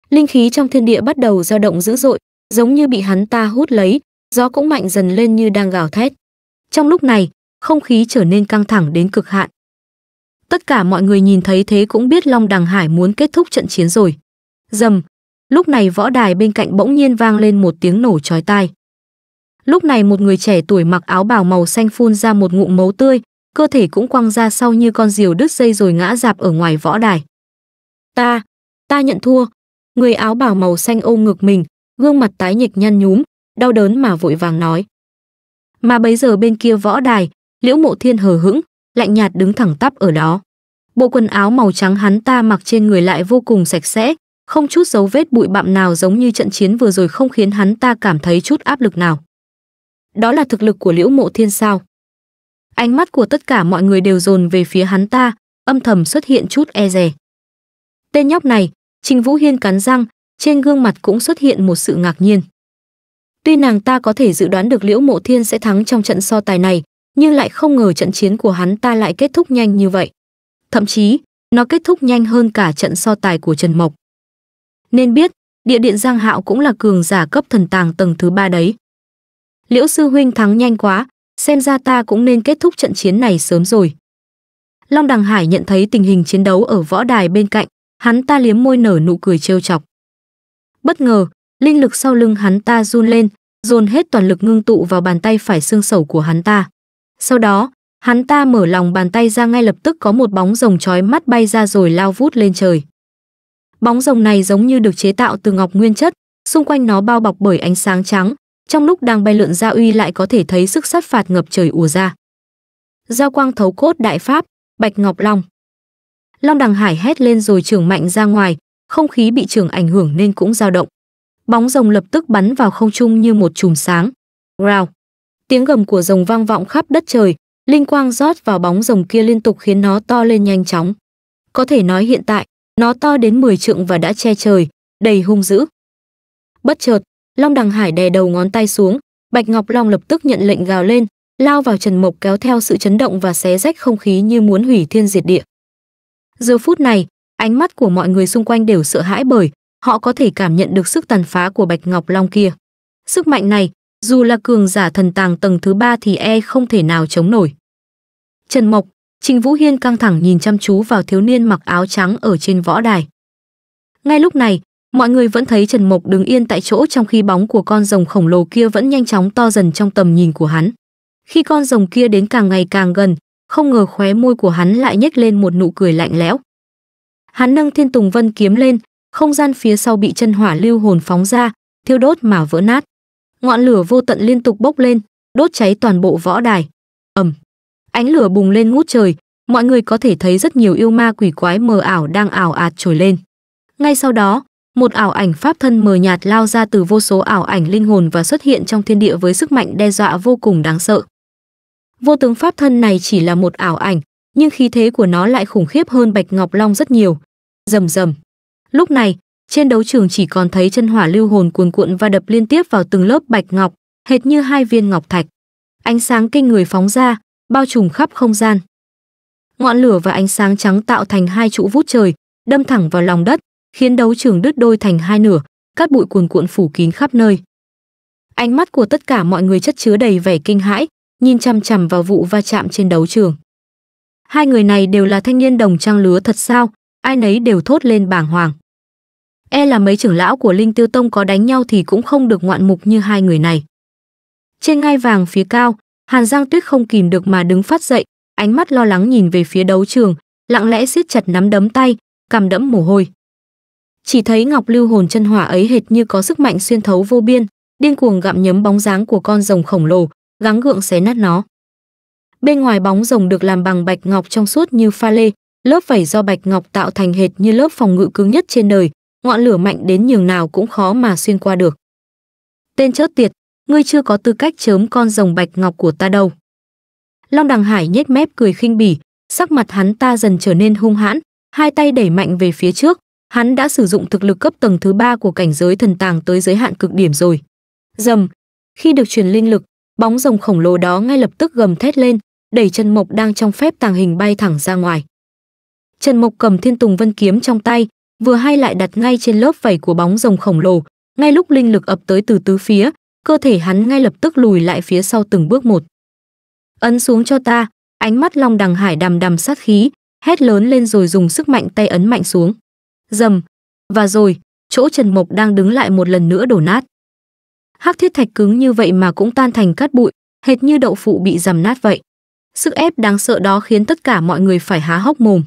Linh khí trong thiên địa bắt đầu dao động dữ dội, giống như bị hắn ta hút lấy, gió cũng mạnh dần lên như đang gào thét. Trong lúc này, không khí trở nên căng thẳng đến cực hạn. Tất cả mọi người nhìn thấy thế cũng biết Long Đằng Hải muốn kết thúc trận chiến rồi. Dầm, lúc này võ đài bên cạnh bỗng nhiên vang lên một tiếng nổ chói tai. Lúc này một người trẻ tuổi mặc áo bào màu xanh phun ra một ngụm máu tươi, cơ thể cũng quăng ra sau như con diều đứt dây rồi ngã dạp ở ngoài võ đài. Ta, ta nhận thua. Người áo bào màu xanh ôm ngực mình, gương mặt tái nhịch nhăn nhúm, đau đớn mà vội vàng nói. Mà bấy giờ bên kia võ đài, Liễu Mộ Thiên hờ hững, lạnh nhạt đứng thẳng tắp ở đó. Bộ quần áo màu trắng hắn ta mặc trên người lại vô cùng sạch sẽ, không chút dấu vết bụi bặm nào giống như trận chiến vừa rồi không khiến hắn ta cảm thấy chút áp lực nào. Đó là thực lực của Liễu Mộ Thiên sao? Ánh mắt của tất cả mọi người đều dồn về phía hắn ta, âm thầm xuất hiện chút e dè. Tên nhóc này, Trình Vũ Hiên cắn răng, trên gương mặt cũng xuất hiện một sự ngạc nhiên. Tuy nàng ta có thể dự đoán được Liễu Mộ Thiên sẽ thắng trong trận so tài này, nhưng lại không ngờ trận chiến của hắn ta lại kết thúc nhanh như vậy. Thậm chí, nó kết thúc nhanh hơn cả trận so tài của Trần Mộc. Nên biết, địa điện Giang Hạo cũng là cường giả cấp thần tàng tầng thứ ba đấy. Liễu sư huynh thắng nhanh quá, xem ra ta cũng nên kết thúc trận chiến này sớm rồi. Long Đằng Hải nhận thấy tình hình chiến đấu ở võ đài bên cạnh, hắn ta liếm môi nở nụ cười trêu chọc. Bất ngờ, linh lực sau lưng hắn ta run lên, dồn hết toàn lực ngưng tụ vào bàn tay phải xương sầu của hắn ta. Sau đó, hắn ta mở lòng bàn tay ra ngay lập tức có một bóng rồng chói mắt bay ra rồi lao vút lên trời. Bóng rồng này giống như được chế tạo từ ngọc nguyên chất, xung quanh nó bao bọc bởi ánh sáng trắng, trong lúc đang bay lượn ra uy lại có thể thấy sức sát phạt ngập trời ùa ra. Giao quang thấu cốt đại pháp, Bạch Ngọc Long. Long Đằng Hải hét lên rồi trường mạnh ra ngoài, không khí bị trường ảnh hưởng nên cũng dao động bóng rồng lập tức bắn vào không trung như một chùm sáng. Rào! Tiếng gầm của rồng vang vọng khắp đất trời, linh quang rót vào bóng rồng kia liên tục khiến nó to lên nhanh chóng. Có thể nói hiện tại, nó to đến 10 trượng và đã che trời, đầy hung dữ. Bất chợt, Long Đằng Hải đè đầu ngón tay xuống, Bạch Ngọc Long lập tức nhận lệnh gào lên, lao vào Trần Mộc kéo theo sự chấn động và xé rách không khí như muốn hủy thiên diệt địa. Giờ phút này, ánh mắt của mọi người xung quanh đều sợ hãi bởi họ có thể cảm nhận được sức tàn phá của Bạch Ngọc Long kia. Sức mạnh này, dù là cường giả thần tàng tầng thứ ba thì e không thể nào chống nổi. Trần Mộc, Trình Vũ Hiên căng thẳng nhìn chăm chú vào thiếu niên mặc áo trắng ở trên võ đài. Ngay lúc này, mọi người vẫn thấy Trần Mộc đứng yên tại chỗ trong khi bóng của con rồng khổng lồ kia vẫn nhanh chóng to dần trong tầm nhìn của hắn. Khi con rồng kia đến càng ngày càng gần, không ngờ khóe môi của hắn lại nhếch lên một nụ cười lạnh lẽo. Hắn nâng Thiên Tùng Vân kiếm lên, không gian phía sau bị chân hỏa lưu hồn phóng ra, thiêu đốt mà vỡ nát. Ngọn lửa vô tận liên tục bốc lên, đốt cháy toàn bộ võ đài. Ầm. Ánh lửa bùng lên ngút trời, mọi người có thể thấy rất nhiều yêu ma quỷ quái mờ ảo đang ảo ạt trồi lên. Ngay sau đó, một ảo ảnh pháp thân mờ nhạt lao ra từ vô số ảo ảnh linh hồn và xuất hiện trong thiên địa với sức mạnh đe dọa vô cùng đáng sợ. Vô tướng pháp thân này chỉ là một ảo ảnh, nhưng khí thế của nó lại khủng khiếp hơn Bạch Ngọc Long rất nhiều. Rầm rầm. Lúc này, trên đấu trường chỉ còn thấy chân hỏa lưu hồn cuồn cuộn và đập liên tiếp vào từng lớp bạch ngọc, hệt như hai viên ngọc thạch. Ánh sáng kinh người phóng ra, bao trùm khắp không gian. Ngọn lửa và ánh sáng trắng tạo thành hai trụ vút trời, đâm thẳng vào lòng đất, khiến đấu trường đứt đôi thành hai nửa, cát bụi cuồn cuộn phủ kín khắp nơi. Ánh mắt của tất cả mọi người chất chứa đầy vẻ kinh hãi, nhìn chằm chằm vào vụ va chạm trên đấu trường. Hai người này đều là thanh niên đồng trang lứa thật sao? ai nấy đều thốt lên bàng hoàng e là mấy trưởng lão của linh tiêu tông có đánh nhau thì cũng không được ngoạn mục như hai người này trên ngai vàng phía cao hàn giang tuyết không kìm được mà đứng phát dậy ánh mắt lo lắng nhìn về phía đấu trường lặng lẽ siết chặt nắm đấm tay cằm đẫm mồ hôi chỉ thấy ngọc lưu hồn chân hỏa ấy hệt như có sức mạnh xuyên thấu vô biên điên cuồng gặm nhấm bóng dáng của con rồng khổng lồ gắng gượng xé nát nó bên ngoài bóng rồng được làm bằng bạch ngọc trong suốt như pha lê Lớp vảy do bạch ngọc tạo thành hệt như lớp phòng ngự cứng nhất trên đời, ngọn lửa mạnh đến nhường nào cũng khó mà xuyên qua được. Tên chớt tiệt, ngươi chưa có tư cách chớm con rồng bạch ngọc của ta đâu. Long đằng hải nhếch mép cười khinh bỉ, sắc mặt hắn ta dần trở nên hung hãn, hai tay đẩy mạnh về phía trước, hắn đã sử dụng thực lực cấp tầng thứ ba của cảnh giới thần tàng tới giới hạn cực điểm rồi. Dầm, khi được truyền linh lực, bóng rồng khổng lồ đó ngay lập tức gầm thét lên, đẩy chân mộc đang trong phép tàng hình bay thẳng ra ngoài. Trần Mộc cầm Thiên Tùng Vân kiếm trong tay, vừa hay lại đặt ngay trên lớp vảy của bóng rồng khổng lồ, ngay lúc linh lực ập tới từ tứ phía, cơ thể hắn ngay lập tức lùi lại phía sau từng bước một. Ấn xuống cho ta, ánh mắt Long Đằng Hải đầm đầm sát khí, hét lớn lên rồi dùng sức mạnh tay ấn mạnh xuống. Dầm, và rồi, chỗ Trần Mộc đang đứng lại một lần nữa đổ nát. Hắc thiết thạch cứng như vậy mà cũng tan thành cát bụi, hệt như đậu phụ bị dầm nát vậy. Sức ép đáng sợ đó khiến tất cả mọi người phải há hốc mồm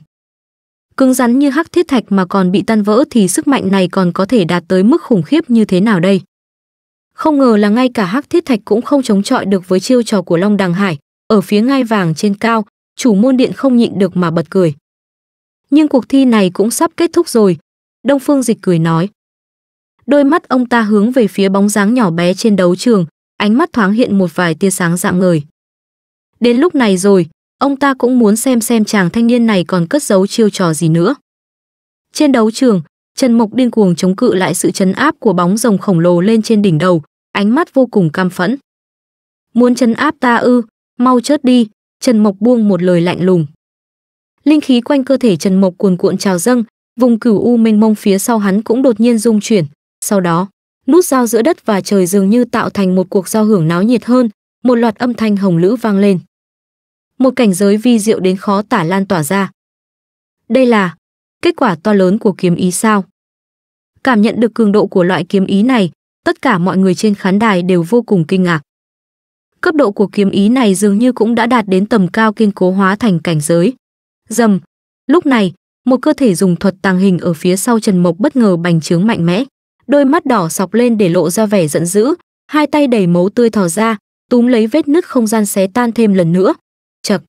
cứng rắn như hắc thiết thạch mà còn bị tan vỡ thì sức mạnh này còn có thể đạt tới mức khủng khiếp như thế nào đây. Không ngờ là ngay cả hắc thiết thạch cũng không chống chọi được với chiêu trò của Long Đằng Hải, ở phía ngai vàng trên cao, chủ môn điện không nhịn được mà bật cười. Nhưng cuộc thi này cũng sắp kết thúc rồi, Đông Phương Dịch cười nói. Đôi mắt ông ta hướng về phía bóng dáng nhỏ bé trên đấu trường, ánh mắt thoáng hiện một vài tia sáng dạng ngời. Đến lúc này rồi, Ông ta cũng muốn xem xem chàng thanh niên này còn cất giấu chiêu trò gì nữa. Trên đấu trường, Trần Mộc điên cuồng chống cự lại sự chấn áp của bóng rồng khổng lồ lên trên đỉnh đầu, ánh mắt vô cùng cam phẫn. Muốn chấn áp ta ư, mau chết đi, Trần Mộc buông một lời lạnh lùng. Linh khí quanh cơ thể Trần Mộc cuồn cuộn trào dâng, vùng cửu u mênh mông phía sau hắn cũng đột nhiên rung chuyển, sau đó, nút giao giữa đất và trời dường như tạo thành một cuộc giao hưởng náo nhiệt hơn, một loạt âm thanh hồng lữ vang lên một cảnh giới vi diệu đến khó tả lan tỏa ra. Đây là kết quả to lớn của kiếm ý sao? Cảm nhận được cường độ của loại kiếm ý này, tất cả mọi người trên khán đài đều vô cùng kinh ngạc. Cấp độ của kiếm ý này dường như cũng đã đạt đến tầm cao kiên cố hóa thành cảnh giới. Dầm, lúc này, một cơ thể dùng thuật tàng hình ở phía sau Trần Mộc bất ngờ bành trướng mạnh mẽ, đôi mắt đỏ sọc lên để lộ ra vẻ giận dữ, hai tay đầy máu tươi thò ra, túm lấy vết nứt không gian xé tan thêm lần nữa, chật.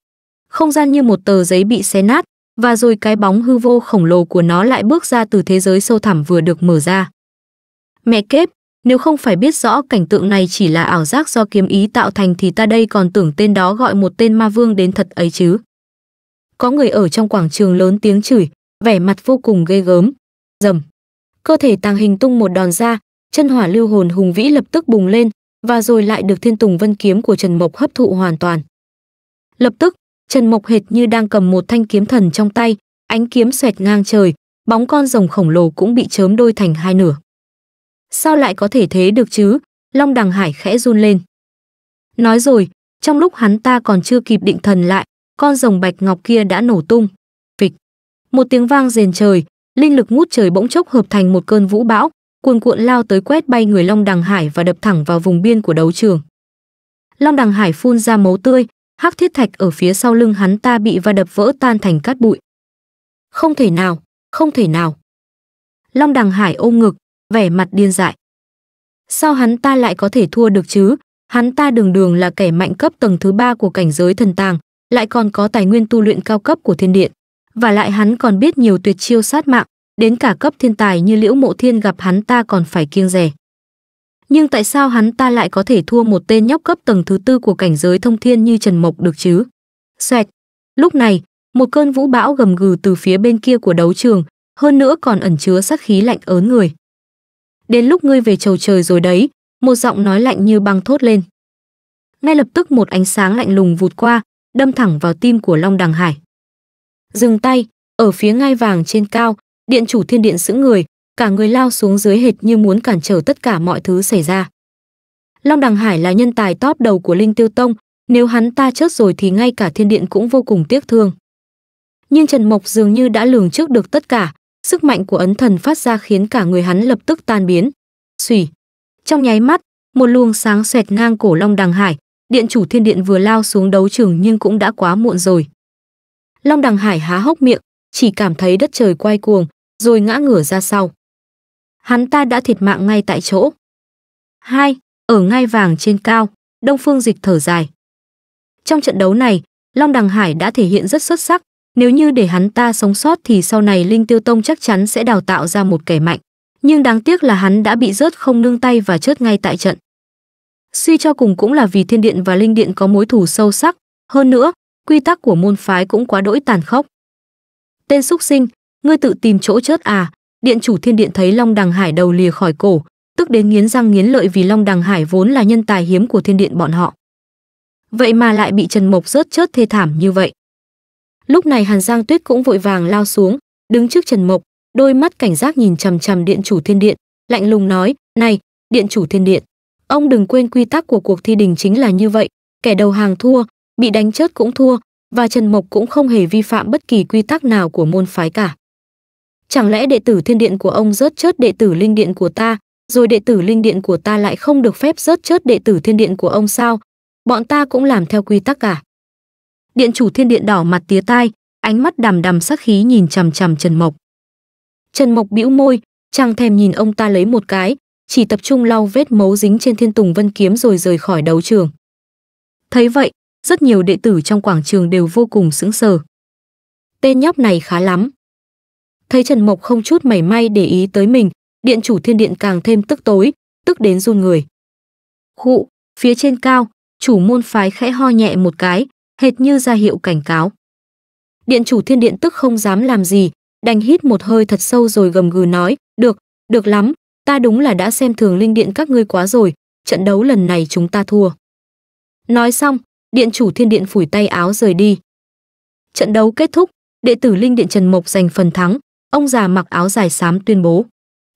Không gian như một tờ giấy bị xé nát, và rồi cái bóng hư vô khổng lồ của nó lại bước ra từ thế giới sâu thẳm vừa được mở ra. Mẹ kép, nếu không phải biết rõ cảnh tượng này chỉ là ảo giác do kiếm ý tạo thành thì ta đây còn tưởng tên đó gọi một tên ma vương đến thật ấy chứ. Có người ở trong quảng trường lớn tiếng chửi, vẻ mặt vô cùng ghê gớm. Dầm. Cơ thể tàng hình tung một đòn ra, chân hỏa lưu hồn hùng vĩ lập tức bùng lên và rồi lại được thiên tùng vân kiếm của Trần Mộc hấp thụ hoàn toàn. Lập tức, Trần Mộc hệt như đang cầm một thanh kiếm thần trong tay, ánh kiếm xoẹt ngang trời, bóng con rồng khổng lồ cũng bị chớm đôi thành hai nửa. Sao lại có thể thế được chứ? Long Đằng Hải khẽ run lên. Nói rồi, trong lúc hắn ta còn chưa kịp định thần lại, con rồng bạch ngọc kia đã nổ tung. Phịch. Một tiếng vang rền trời, linh lực ngút trời bỗng chốc hợp thành một cơn vũ bão, cuồn cuộn lao tới quét bay người Long Đằng Hải và đập thẳng vào vùng biên của đấu trường. Long Đằng Hải phun ra máu tươi, hắc thiết thạch ở phía sau lưng hắn ta bị va đập vỡ tan thành cát bụi. Không thể nào, không thể nào. Long Đằng Hải ôm ngực, vẻ mặt điên dại. Sao hắn ta lại có thể thua được chứ? Hắn ta đường đường là kẻ mạnh cấp tầng thứ ba của cảnh giới thần tàng, lại còn có tài nguyên tu luyện cao cấp của thiên điện. Và lại hắn còn biết nhiều tuyệt chiêu sát mạng, đến cả cấp thiên tài như liễu mộ thiên gặp hắn ta còn phải kiêng rẻ nhưng tại sao hắn ta lại có thể thua một tên nhóc cấp tầng thứ tư của cảnh giới thông thiên như Trần Mộc được chứ? Xoẹt! Lúc này, một cơn vũ bão gầm gừ từ phía bên kia của đấu trường, hơn nữa còn ẩn chứa sát khí lạnh ớn người. Đến lúc ngươi về trầu trời rồi đấy, một giọng nói lạnh như băng thốt lên. Ngay lập tức một ánh sáng lạnh lùng vụt qua, đâm thẳng vào tim của Long Đằng Hải. Dừng tay, ở phía ngai vàng trên cao, điện chủ thiên điện sững người, cả người lao xuống dưới hệt như muốn cản trở tất cả mọi thứ xảy ra. Long Đằng Hải là nhân tài top đầu của Linh Tiêu Tông, nếu hắn ta chết rồi thì ngay cả thiên điện cũng vô cùng tiếc thương. Nhưng Trần Mộc dường như đã lường trước được tất cả, sức mạnh của ấn thần phát ra khiến cả người hắn lập tức tan biến. Xùy. Trong nháy mắt, một luồng sáng xoẹt ngang cổ Long Đằng Hải, điện chủ thiên điện vừa lao xuống đấu trường nhưng cũng đã quá muộn rồi. Long Đằng Hải há hốc miệng, chỉ cảm thấy đất trời quay cuồng, rồi ngã ngửa ra sau hắn ta đã thiệt mạng ngay tại chỗ. Hai, Ở ngay vàng trên cao, Đông Phương Dịch thở dài. Trong trận đấu này, Long Đằng Hải đã thể hiện rất xuất sắc, nếu như để hắn ta sống sót thì sau này Linh Tiêu Tông chắc chắn sẽ đào tạo ra một kẻ mạnh. Nhưng đáng tiếc là hắn đã bị rớt không nương tay và chết ngay tại trận. Suy cho cùng cũng là vì Thiên Điện và Linh Điện có mối thù sâu sắc, hơn nữa, quy tắc của môn phái cũng quá đỗi tàn khốc. Tên xúc sinh, ngươi tự tìm chỗ chết à, điện chủ thiên điện thấy long đằng hải đầu lìa khỏi cổ tức đến nghiến răng nghiến lợi vì long đằng hải vốn là nhân tài hiếm của thiên điện bọn họ vậy mà lại bị trần mộc rớt chớt thê thảm như vậy lúc này hàn giang tuyết cũng vội vàng lao xuống đứng trước trần mộc đôi mắt cảnh giác nhìn chằm chằm điện chủ thiên điện lạnh lùng nói này điện chủ thiên điện ông đừng quên quy tắc của cuộc thi đình chính là như vậy kẻ đầu hàng thua bị đánh chớt cũng thua và trần mộc cũng không hề vi phạm bất kỳ quy tắc nào của môn phái cả chẳng lẽ đệ tử thiên điện của ông rớt chớt đệ tử linh điện của ta, rồi đệ tử linh điện của ta lại không được phép rớt chớt đệ tử thiên điện của ông sao? Bọn ta cũng làm theo quy tắc cả. À? Điện chủ thiên điện đỏ mặt tía tai, ánh mắt đằm đằm sắc khí nhìn chằm chằm Trần Mộc. Trần Mộc bĩu môi, chẳng thèm nhìn ông ta lấy một cái, chỉ tập trung lau vết máu dính trên thiên tùng vân kiếm rồi rời khỏi đấu trường. Thấy vậy, rất nhiều đệ tử trong quảng trường đều vô cùng sững sờ. Tên nhóc này khá lắm thấy Trần Mộc không chút mảy may để ý tới mình, điện chủ thiên điện càng thêm tức tối, tức đến run người. Khụ, phía trên cao, chủ môn phái khẽ ho nhẹ một cái, hệt như ra hiệu cảnh cáo. Điện chủ thiên điện tức không dám làm gì, đành hít một hơi thật sâu rồi gầm gừ nói, được, được lắm, ta đúng là đã xem thường linh điện các ngươi quá rồi, trận đấu lần này chúng ta thua. Nói xong, điện chủ thiên điện phủi tay áo rời đi. Trận đấu kết thúc, đệ tử linh điện Trần Mộc giành phần thắng, ông già mặc áo dài xám tuyên bố.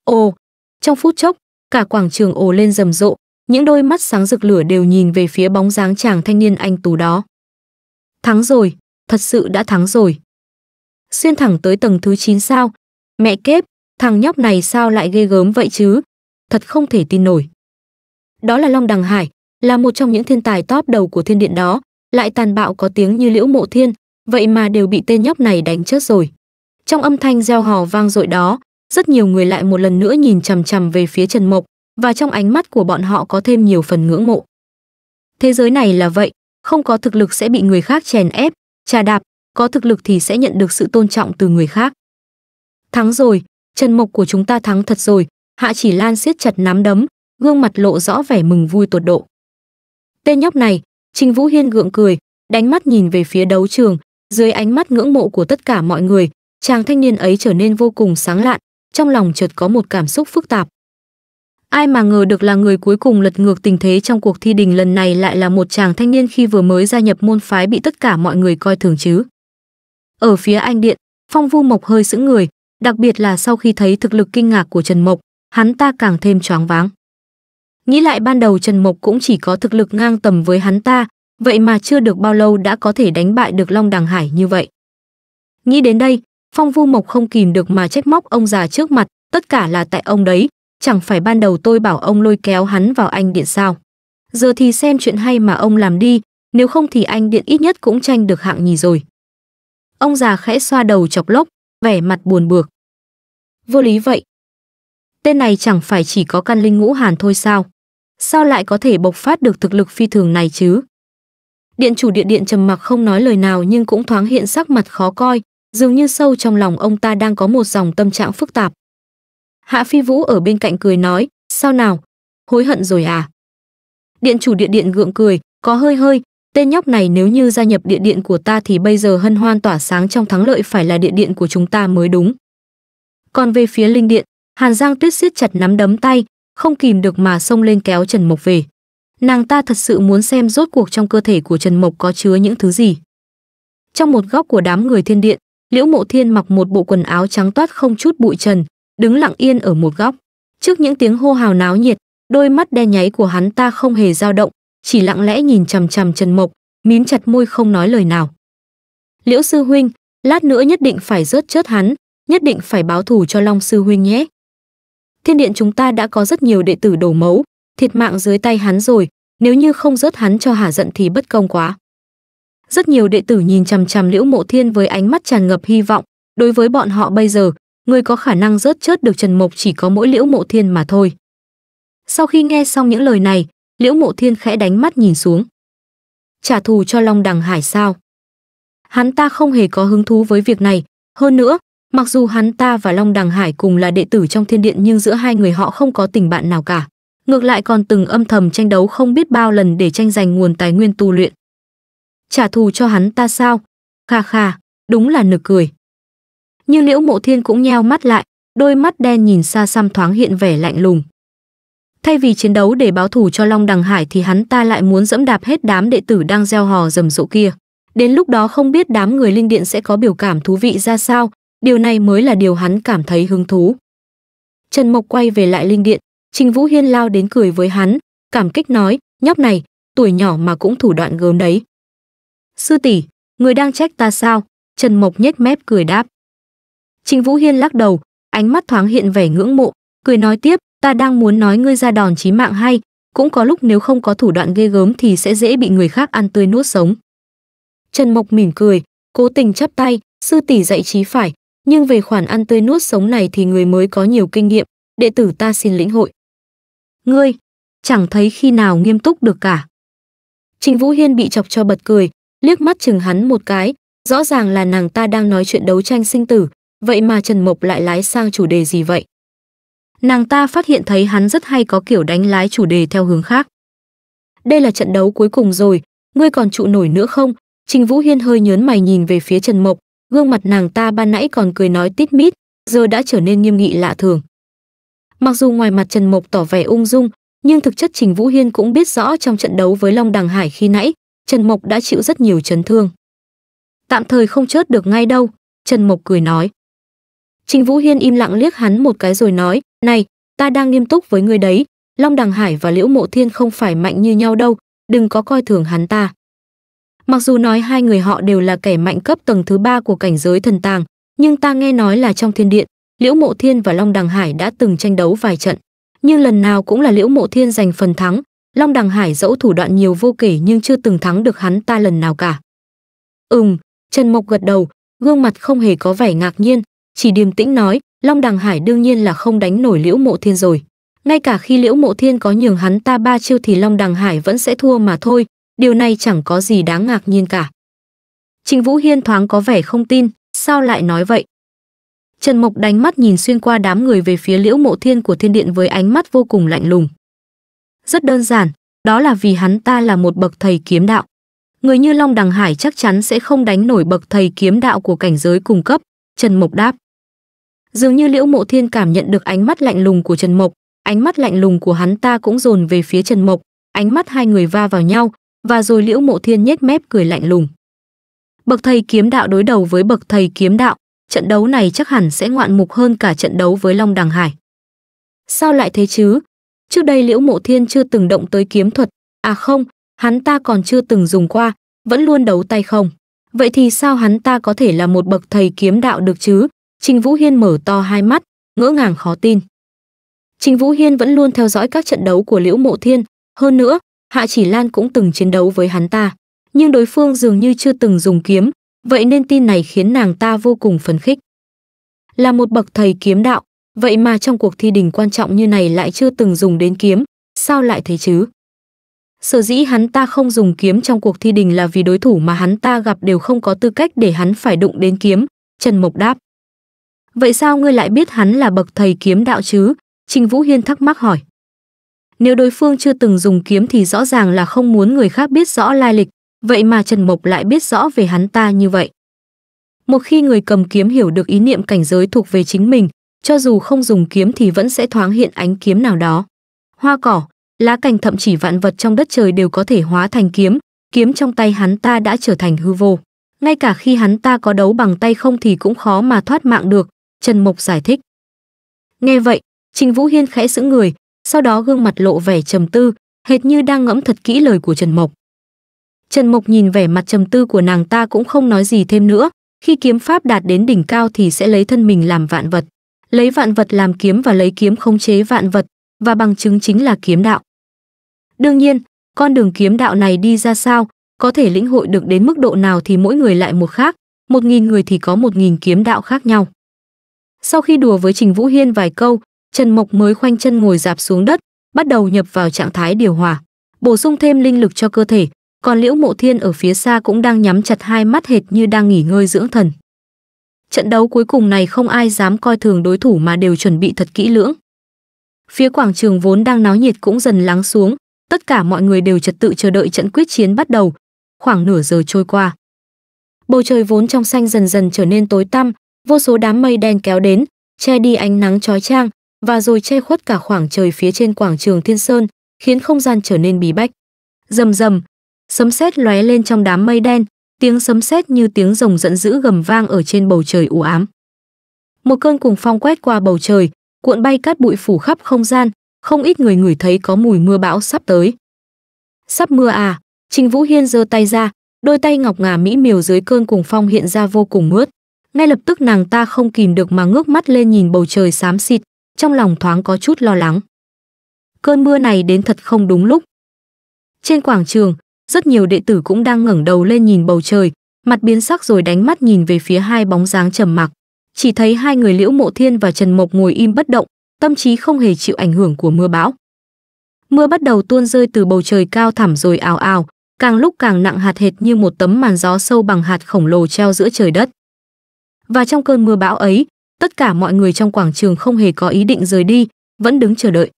Ồ, trong phút chốc, cả quảng trường ồ lên rầm rộ, những đôi mắt sáng rực lửa đều nhìn về phía bóng dáng chàng thanh niên anh tú đó. Thắng rồi, thật sự đã thắng rồi. Xuyên thẳng tới tầng thứ 9 sao? Mẹ kép, thằng nhóc này sao lại ghê gớm vậy chứ? Thật không thể tin nổi. Đó là Long Đằng Hải, là một trong những thiên tài top đầu của thiên điện đó, lại tàn bạo có tiếng như liễu mộ thiên, vậy mà đều bị tên nhóc này đánh chết rồi. Trong âm thanh reo hò vang dội đó, rất nhiều người lại một lần nữa nhìn chằm chằm về phía Trần Mộc, và trong ánh mắt của bọn họ có thêm nhiều phần ngưỡng mộ. Thế giới này là vậy, không có thực lực sẽ bị người khác chèn ép, trà đạp, có thực lực thì sẽ nhận được sự tôn trọng từ người khác. Thắng rồi, Trần Mộc của chúng ta thắng thật rồi, Hạ Chỉ Lan siết chặt nắm đấm, gương mặt lộ rõ vẻ mừng vui tột độ. Tên nhóc này, Trình Vũ Hiên gượng cười, đánh mắt nhìn về phía đấu trường, dưới ánh mắt ngưỡng mộ của tất cả mọi người, chàng thanh niên ấy trở nên vô cùng sáng lạn, trong lòng chợt có một cảm xúc phức tạp. Ai mà ngờ được là người cuối cùng lật ngược tình thế trong cuộc thi đình lần này lại là một chàng thanh niên khi vừa mới gia nhập môn phái bị tất cả mọi người coi thường chứ. Ở phía anh điện, Phong Vu Mộc hơi sững người, đặc biệt là sau khi thấy thực lực kinh ngạc của Trần Mộc, hắn ta càng thêm choáng váng. Nghĩ lại ban đầu Trần Mộc cũng chỉ có thực lực ngang tầm với hắn ta, vậy mà chưa được bao lâu đã có thể đánh bại được Long Đằng Hải như vậy. Nghĩ đến đây, Phong Vu Mộc không kìm được mà trách móc ông già trước mặt, tất cả là tại ông đấy, chẳng phải ban đầu tôi bảo ông lôi kéo hắn vào anh điện sao. Giờ thì xem chuyện hay mà ông làm đi, nếu không thì anh điện ít nhất cũng tranh được hạng nhì rồi. Ông già khẽ xoa đầu chọc lốc, vẻ mặt buồn bực. Vô lý vậy. Tên này chẳng phải chỉ có căn linh ngũ hàn thôi sao? Sao lại có thể bộc phát được thực lực phi thường này chứ? Điện chủ điện điện trầm mặc không nói lời nào nhưng cũng thoáng hiện sắc mặt khó coi, dường như sâu trong lòng ông ta đang có một dòng tâm trạng phức tạp. Hạ Phi Vũ ở bên cạnh cười nói, sao nào, hối hận rồi à? Điện chủ địa điện gượng cười, có hơi hơi, tên nhóc này nếu như gia nhập địa điện của ta thì bây giờ hân hoan tỏa sáng trong thắng lợi phải là địa điện của chúng ta mới đúng. Còn về phía linh điện, Hàn Giang Tuyết siết chặt nắm đấm tay, không kìm được mà xông lên kéo Trần Mộc về. Nàng ta thật sự muốn xem rốt cuộc trong cơ thể của Trần Mộc có chứa những thứ gì. Trong một góc của đám người thiên điện, Liễu Mộ Thiên mặc một bộ quần áo trắng toát không chút bụi trần, đứng lặng yên ở một góc. Trước những tiếng hô hào náo nhiệt, đôi mắt đen nháy của hắn ta không hề dao động, chỉ lặng lẽ nhìn chằm chằm Trần Mộc, mím chặt môi không nói lời nào. Liễu sư huynh, lát nữa nhất định phải rớt chớt hắn, nhất định phải báo thù cho Long sư huynh nhé. Thiên điện chúng ta đã có rất nhiều đệ tử đổ mấu, thiệt mạng dưới tay hắn rồi, nếu như không rớt hắn cho hả giận thì bất công quá. Rất nhiều đệ tử nhìn chằm chằm Liễu Mộ Thiên với ánh mắt tràn ngập hy vọng, đối với bọn họ bây giờ, người có khả năng rớt chớt được Trần Mộc chỉ có mỗi Liễu Mộ Thiên mà thôi. Sau khi nghe xong những lời này, Liễu Mộ Thiên khẽ đánh mắt nhìn xuống. Trả thù cho Long Đằng Hải sao? Hắn ta không hề có hứng thú với việc này, hơn nữa, mặc dù hắn ta và Long Đằng Hải cùng là đệ tử trong thiên điện nhưng giữa hai người họ không có tình bạn nào cả. Ngược lại còn từng âm thầm tranh đấu không biết bao lần để tranh giành nguồn tài nguyên tu luyện trả thù cho hắn ta sao? Khà khà, đúng là nực cười. như Liễu Mộ Thiên cũng nheo mắt lại, đôi mắt đen nhìn xa xăm thoáng hiện vẻ lạnh lùng. Thay vì chiến đấu để báo thù cho Long Đằng Hải thì hắn ta lại muốn dẫm đạp hết đám đệ tử đang gieo hò rầm rộ kia. Đến lúc đó không biết đám người linh điện sẽ có biểu cảm thú vị ra sao, điều này mới là điều hắn cảm thấy hứng thú. Trần Mộc quay về lại linh điện, Trình Vũ Hiên lao đến cười với hắn, cảm kích nói, nhóc này, tuổi nhỏ mà cũng thủ đoạn gớm đấy. Sư tỷ, người đang trách ta sao? Trần Mộc nhếch mép cười đáp. Trình Vũ Hiên lắc đầu, ánh mắt thoáng hiện vẻ ngưỡng mộ, cười nói tiếp, ta đang muốn nói ngươi ra đòn chí mạng hay, cũng có lúc nếu không có thủ đoạn ghê gớm thì sẽ dễ bị người khác ăn tươi nuốt sống. Trần Mộc mỉm cười, cố tình chắp tay, sư tỷ dạy trí phải, nhưng về khoản ăn tươi nuốt sống này thì người mới có nhiều kinh nghiệm, đệ tử ta xin lĩnh hội. Ngươi, chẳng thấy khi nào nghiêm túc được cả. Trình Vũ Hiên bị chọc cho bật cười, liếc mắt chừng hắn một cái, rõ ràng là nàng ta đang nói chuyện đấu tranh sinh tử, vậy mà Trần Mộc lại lái sang chủ đề gì vậy? Nàng ta phát hiện thấy hắn rất hay có kiểu đánh lái chủ đề theo hướng khác. Đây là trận đấu cuối cùng rồi, ngươi còn trụ nổi nữa không? Trình Vũ Hiên hơi nhớn mày nhìn về phía Trần Mộc, gương mặt nàng ta ban nãy còn cười nói tít mít, giờ đã trở nên nghiêm nghị lạ thường. Mặc dù ngoài mặt Trần Mộc tỏ vẻ ung dung, nhưng thực chất Trình Vũ Hiên cũng biết rõ trong trận đấu với Long Đằng Hải khi nãy, Trần Mộc đã chịu rất nhiều chấn thương. Tạm thời không chớt được ngay đâu, Trần Mộc cười nói. Trình Vũ Hiên im lặng liếc hắn một cái rồi nói, này, ta đang nghiêm túc với người đấy, Long Đằng Hải và Liễu Mộ Thiên không phải mạnh như nhau đâu, đừng có coi thường hắn ta. Mặc dù nói hai người họ đều là kẻ mạnh cấp tầng thứ ba của cảnh giới thần tàng, nhưng ta nghe nói là trong thiên điện, Liễu Mộ Thiên và Long Đằng Hải đã từng tranh đấu vài trận, nhưng lần nào cũng là Liễu Mộ Thiên giành phần thắng, Long Đằng Hải dẫu thủ đoạn nhiều vô kể nhưng chưa từng thắng được hắn ta lần nào cả. Ừm, Trần Mộc gật đầu, gương mặt không hề có vẻ ngạc nhiên, chỉ điềm tĩnh nói, Long Đằng Hải đương nhiên là không đánh nổi Liễu Mộ Thiên rồi. Ngay cả khi Liễu Mộ Thiên có nhường hắn ta ba chiêu thì Long Đằng Hải vẫn sẽ thua mà thôi, điều này chẳng có gì đáng ngạc nhiên cả. Trình Vũ Hiên thoáng có vẻ không tin, sao lại nói vậy? Trần Mộc đánh mắt nhìn xuyên qua đám người về phía Liễu Mộ Thiên của Thiên Điện với ánh mắt vô cùng lạnh lùng, rất đơn giản, đó là vì hắn ta là một bậc thầy kiếm đạo. Người như Long Đằng Hải chắc chắn sẽ không đánh nổi bậc thầy kiếm đạo của cảnh giới cung cấp, Trần Mộc đáp. Dường như Liễu Mộ Thiên cảm nhận được ánh mắt lạnh lùng của Trần Mộc, ánh mắt lạnh lùng của hắn ta cũng dồn về phía Trần Mộc, ánh mắt hai người va vào nhau, và rồi Liễu Mộ Thiên nhếch mép cười lạnh lùng. Bậc thầy kiếm đạo đối đầu với bậc thầy kiếm đạo, trận đấu này chắc hẳn sẽ ngoạn mục hơn cả trận đấu với Long Đằng Hải. Sao lại thế chứ? Trước đây Liễu Mộ Thiên chưa từng động tới kiếm thuật, à không, hắn ta còn chưa từng dùng qua, vẫn luôn đấu tay không. Vậy thì sao hắn ta có thể là một bậc thầy kiếm đạo được chứ? Trình Vũ Hiên mở to hai mắt, ngỡ ngàng khó tin. Trình Vũ Hiên vẫn luôn theo dõi các trận đấu của Liễu Mộ Thiên, hơn nữa, Hạ Chỉ Lan cũng từng chiến đấu với hắn ta, nhưng đối phương dường như chưa từng dùng kiếm, vậy nên tin này khiến nàng ta vô cùng phấn khích. Là một bậc thầy kiếm đạo, Vậy mà trong cuộc thi đình quan trọng như này lại chưa từng dùng đến kiếm, sao lại thế chứ? Sở dĩ hắn ta không dùng kiếm trong cuộc thi đình là vì đối thủ mà hắn ta gặp đều không có tư cách để hắn phải đụng đến kiếm, Trần Mộc đáp. Vậy sao ngươi lại biết hắn là bậc thầy kiếm đạo chứ? Trình Vũ Hiên thắc mắc hỏi. Nếu đối phương chưa từng dùng kiếm thì rõ ràng là không muốn người khác biết rõ lai lịch, vậy mà Trần Mộc lại biết rõ về hắn ta như vậy. Một khi người cầm kiếm hiểu được ý niệm cảnh giới thuộc về chính mình, cho dù không dùng kiếm thì vẫn sẽ thoáng hiện ánh kiếm nào đó. Hoa cỏ, lá cành thậm chí vạn vật trong đất trời đều có thể hóa thành kiếm, kiếm trong tay hắn ta đã trở thành hư vô. Ngay cả khi hắn ta có đấu bằng tay không thì cũng khó mà thoát mạng được, Trần Mộc giải thích. Nghe vậy, Trình Vũ Hiên khẽ giữ người, sau đó gương mặt lộ vẻ trầm tư, hệt như đang ngẫm thật kỹ lời của Trần Mộc. Trần Mộc nhìn vẻ mặt trầm tư của nàng ta cũng không nói gì thêm nữa, khi kiếm pháp đạt đến đỉnh cao thì sẽ lấy thân mình làm vạn vật lấy vạn vật làm kiếm và lấy kiếm khống chế vạn vật, và bằng chứng chính là kiếm đạo. Đương nhiên, con đường kiếm đạo này đi ra sao, có thể lĩnh hội được đến mức độ nào thì mỗi người lại một khác, một nghìn người thì có một nghìn kiếm đạo khác nhau. Sau khi đùa với Trình Vũ Hiên vài câu, Trần Mộc mới khoanh chân ngồi dạp xuống đất, bắt đầu nhập vào trạng thái điều hòa, bổ sung thêm linh lực cho cơ thể, còn Liễu Mộ Thiên ở phía xa cũng đang nhắm chặt hai mắt hệt như đang nghỉ ngơi dưỡng thần. Trận đấu cuối cùng này không ai dám coi thường đối thủ mà đều chuẩn bị thật kỹ lưỡng. Phía quảng trường vốn đang náo nhiệt cũng dần lắng xuống, tất cả mọi người đều trật tự chờ đợi trận quyết chiến bắt đầu. Khoảng nửa giờ trôi qua, bầu trời vốn trong xanh dần dần trở nên tối tăm, vô số đám mây đen kéo đến, che đi ánh nắng trói trang và rồi che khuất cả khoảng trời phía trên quảng trường Thiên Sơn, khiến không gian trở nên bí bách. Rầm rầm, sấm sét lóe lên trong đám mây đen, tiếng sấm sét như tiếng rồng giận dữ gầm vang ở trên bầu trời u ám. Một cơn cùng phong quét qua bầu trời, cuộn bay cát bụi phủ khắp không gian, không ít người ngửi thấy có mùi mưa bão sắp tới. Sắp mưa à? Trình Vũ Hiên giơ tay ra, đôi tay ngọc ngà mỹ miều dưới cơn cùng phong hiện ra vô cùng mướt. Ngay lập tức nàng ta không kìm được mà ngước mắt lên nhìn bầu trời xám xịt, trong lòng thoáng có chút lo lắng. Cơn mưa này đến thật không đúng lúc. Trên quảng trường, rất nhiều đệ tử cũng đang ngẩng đầu lên nhìn bầu trời, mặt biến sắc rồi đánh mắt nhìn về phía hai bóng dáng trầm mặc. Chỉ thấy hai người Liễu Mộ Thiên và Trần Mộc ngồi im bất động, tâm trí không hề chịu ảnh hưởng của mưa bão. Mưa bắt đầu tuôn rơi từ bầu trời cao thẳm rồi ào ào, càng lúc càng nặng hạt hệt như một tấm màn gió sâu bằng hạt khổng lồ treo giữa trời đất. Và trong cơn mưa bão ấy, tất cả mọi người trong quảng trường không hề có ý định rời đi, vẫn đứng chờ đợi.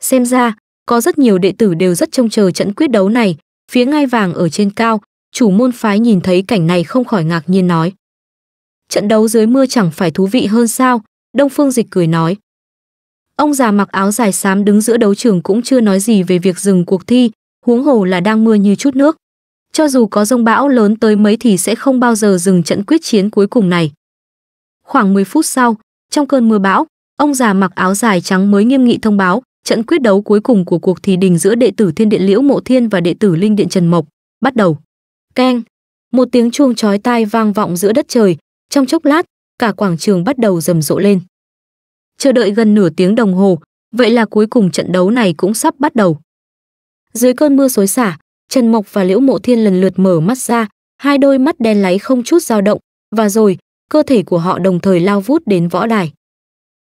Xem ra, có rất nhiều đệ tử đều rất trông chờ trận quyết đấu này, Phía ngai vàng ở trên cao, chủ môn phái nhìn thấy cảnh này không khỏi ngạc nhiên nói. Trận đấu dưới mưa chẳng phải thú vị hơn sao, Đông Phương Dịch cười nói. Ông già mặc áo dài xám đứng giữa đấu trường cũng chưa nói gì về việc dừng cuộc thi, huống hồ là đang mưa như chút nước. Cho dù có rông bão lớn tới mấy thì sẽ không bao giờ dừng trận quyết chiến cuối cùng này. Khoảng 10 phút sau, trong cơn mưa bão, ông già mặc áo dài trắng mới nghiêm nghị thông báo, Trận quyết đấu cuối cùng của cuộc thì đình giữa đệ tử Thiên Điện Liễu Mộ Thiên và đệ tử Linh Điện Trần Mộc bắt đầu. Keng, một tiếng chuông chói tai vang vọng giữa đất trời, trong chốc lát, cả quảng trường bắt đầu rầm rộ lên. Chờ đợi gần nửa tiếng đồng hồ, vậy là cuối cùng trận đấu này cũng sắp bắt đầu. Dưới cơn mưa xối xả, Trần Mộc và Liễu Mộ Thiên lần lượt mở mắt ra, hai đôi mắt đen láy không chút dao động, và rồi, cơ thể của họ đồng thời lao vút đến võ đài.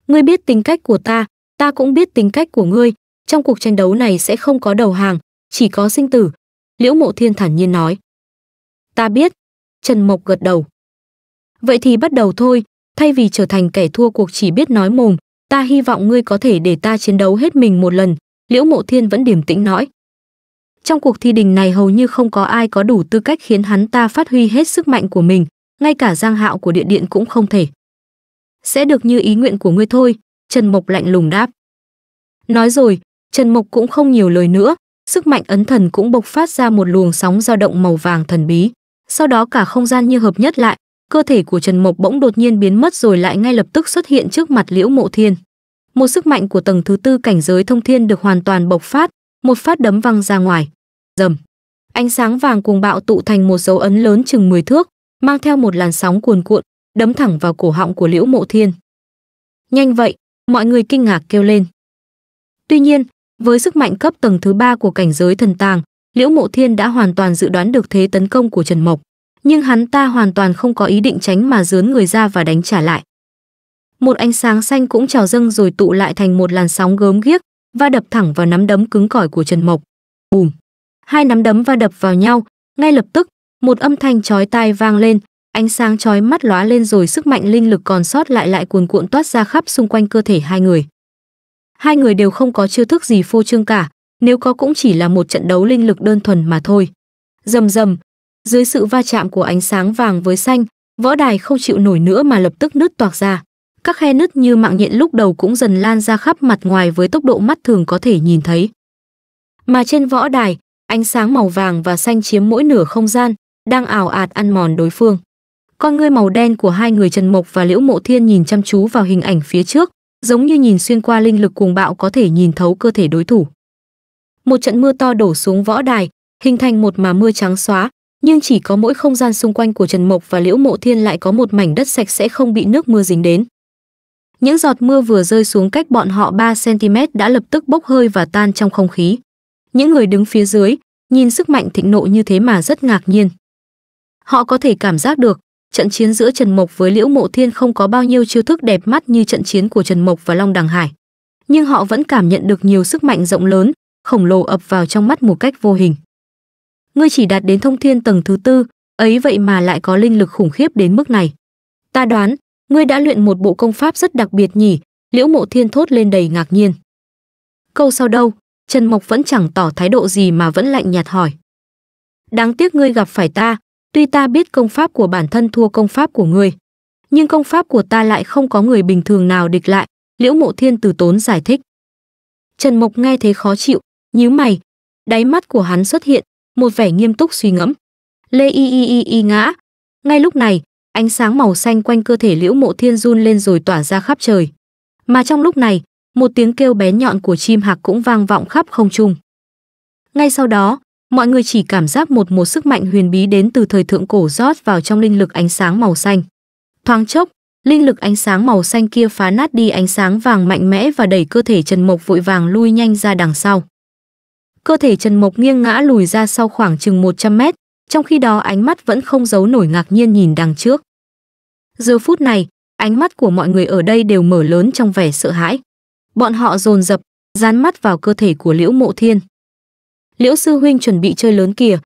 Ngươi biết tính cách của ta, ta cũng biết tính cách của ngươi, trong cuộc tranh đấu này sẽ không có đầu hàng, chỉ có sinh tử. Liễu Mộ Thiên thản nhiên nói. Ta biết. Trần Mộc gật đầu. Vậy thì bắt đầu thôi, thay vì trở thành kẻ thua cuộc chỉ biết nói mồm, ta hy vọng ngươi có thể để ta chiến đấu hết mình một lần, Liễu Mộ Thiên vẫn điềm tĩnh nói. Trong cuộc thi đình này hầu như không có ai có đủ tư cách khiến hắn ta phát huy hết sức mạnh của mình, ngay cả giang hạo của địa điện cũng không thể. Sẽ được như ý nguyện của ngươi thôi, Trần Mộc lạnh lùng đáp. Nói rồi, Trần Mộc cũng không nhiều lời nữa, sức mạnh ấn thần cũng bộc phát ra một luồng sóng dao động màu vàng thần bí. Sau đó cả không gian như hợp nhất lại, cơ thể của Trần Mộc bỗng đột nhiên biến mất rồi lại ngay lập tức xuất hiện trước mặt Liễu Mộ Thiên. Một sức mạnh của tầng thứ tư cảnh giới thông thiên được hoàn toàn bộc phát, một phát đấm văng ra ngoài. Dầm. Ánh sáng vàng cuồng bạo tụ thành một dấu ấn lớn chừng 10 thước, mang theo một làn sóng cuồn cuộn, đấm thẳng vào cổ họng của Liễu Mộ Thiên. Nhanh vậy, mọi người kinh ngạc kêu lên. Tuy nhiên, với sức mạnh cấp tầng thứ ba của cảnh giới thần tàng, Liễu Mộ Thiên đã hoàn toàn dự đoán được thế tấn công của Trần Mộc, nhưng hắn ta hoàn toàn không có ý định tránh mà dướn người ra và đánh trả lại. Một ánh sáng xanh cũng trào dâng rồi tụ lại thành một làn sóng gớm ghiếc và đập thẳng vào nắm đấm cứng cỏi của Trần Mộc. Bùm! Hai nắm đấm va đập vào nhau, ngay lập tức, một âm thanh chói tai vang lên, Ánh sáng chói mắt lóa lên rồi sức mạnh linh lực còn sót lại lại cuồn cuộn toát ra khắp xung quanh cơ thể hai người. Hai người đều không có chiêu thức gì phô trương cả, nếu có cũng chỉ là một trận đấu linh lực đơn thuần mà thôi. Rầm rầm, dưới sự va chạm của ánh sáng vàng với xanh, võ đài không chịu nổi nữa mà lập tức nứt toạc ra. Các khe nứt như mạng nhện lúc đầu cũng dần lan ra khắp mặt ngoài với tốc độ mắt thường có thể nhìn thấy. Mà trên võ đài, ánh sáng màu vàng và xanh chiếm mỗi nửa không gian, đang ảo ạt ăn mòn đối phương. Con ngươi màu đen của hai người Trần Mộc và Liễu Mộ Thiên nhìn chăm chú vào hình ảnh phía trước, giống như nhìn xuyên qua linh lực cuồng bạo có thể nhìn thấu cơ thể đối thủ. Một trận mưa to đổ xuống võ đài, hình thành một mà mưa trắng xóa, nhưng chỉ có mỗi không gian xung quanh của Trần Mộc và Liễu Mộ Thiên lại có một mảnh đất sạch sẽ không bị nước mưa dính đến. Những giọt mưa vừa rơi xuống cách bọn họ 3 cm đã lập tức bốc hơi và tan trong không khí. Những người đứng phía dưới, nhìn sức mạnh thịnh nộ như thế mà rất ngạc nhiên. Họ có thể cảm giác được, trận chiến giữa Trần Mộc với Liễu Mộ Thiên không có bao nhiêu chiêu thức đẹp mắt như trận chiến của Trần Mộc và Long Đằng Hải, nhưng họ vẫn cảm nhận được nhiều sức mạnh rộng lớn, khổng lồ ập vào trong mắt một cách vô hình. Ngươi chỉ đạt đến thông thiên tầng thứ tư, ấy vậy mà lại có linh lực khủng khiếp đến mức này. Ta đoán, ngươi đã luyện một bộ công pháp rất đặc biệt nhỉ, Liễu Mộ Thiên thốt lên đầy ngạc nhiên. Câu sau đâu, Trần Mộc vẫn chẳng tỏ thái độ gì mà vẫn lạnh nhạt hỏi. Đáng tiếc ngươi gặp phải ta, Tuy ta biết công pháp của bản thân thua công pháp của người, nhưng công pháp của ta lại không có người bình thường nào địch lại, Liễu Mộ Thiên từ tốn giải thích. Trần Mộc nghe thế khó chịu, nhíu mày, đáy mắt của hắn xuất hiện một vẻ nghiêm túc suy ngẫm. Lê y y y y ngã. Ngay lúc này, ánh sáng màu xanh quanh cơ thể Liễu Mộ Thiên run lên rồi tỏa ra khắp trời. Mà trong lúc này, một tiếng kêu bé nhọn của chim hạc cũng vang vọng khắp không trung. Ngay sau đó, mọi người chỉ cảm giác một một sức mạnh huyền bí đến từ thời thượng cổ rót vào trong linh lực ánh sáng màu xanh. Thoáng chốc, linh lực ánh sáng màu xanh kia phá nát đi ánh sáng vàng mạnh mẽ và đẩy cơ thể Trần Mộc vội vàng lui nhanh ra đằng sau. Cơ thể Trần Mộc nghiêng ngã lùi ra sau khoảng chừng 100 mét, trong khi đó ánh mắt vẫn không giấu nổi ngạc nhiên nhìn đằng trước. Giờ phút này, ánh mắt của mọi người ở đây đều mở lớn trong vẻ sợ hãi. Bọn họ dồn dập, dán mắt vào cơ thể của Liễu Mộ Thiên liễu sư huynh chuẩn bị chơi lớn kìa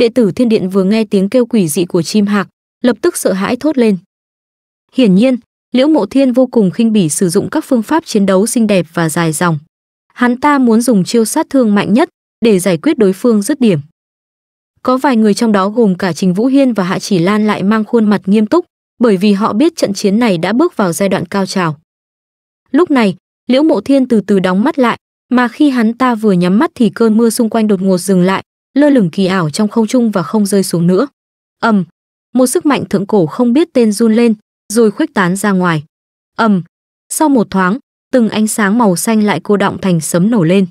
đệ tử thiên điện vừa nghe tiếng kêu quỷ dị của chim hạc lập tức sợ hãi thốt lên hiển nhiên liễu mộ thiên vô cùng khinh bỉ sử dụng các phương pháp chiến đấu xinh đẹp và dài dòng hắn ta muốn dùng chiêu sát thương mạnh nhất để giải quyết đối phương dứt điểm có vài người trong đó gồm cả trình vũ hiên và hạ chỉ lan lại mang khuôn mặt nghiêm túc bởi vì họ biết trận chiến này đã bước vào giai đoạn cao trào lúc này liễu mộ thiên từ từ đóng mắt lại mà khi hắn ta vừa nhắm mắt thì cơn mưa xung quanh đột ngột dừng lại lơ lửng kỳ ảo trong không trung và không rơi xuống nữa ầm một sức mạnh thượng cổ không biết tên run lên rồi khuếch tán ra ngoài ầm sau một thoáng từng ánh sáng màu xanh lại cô động thành sấm nổ lên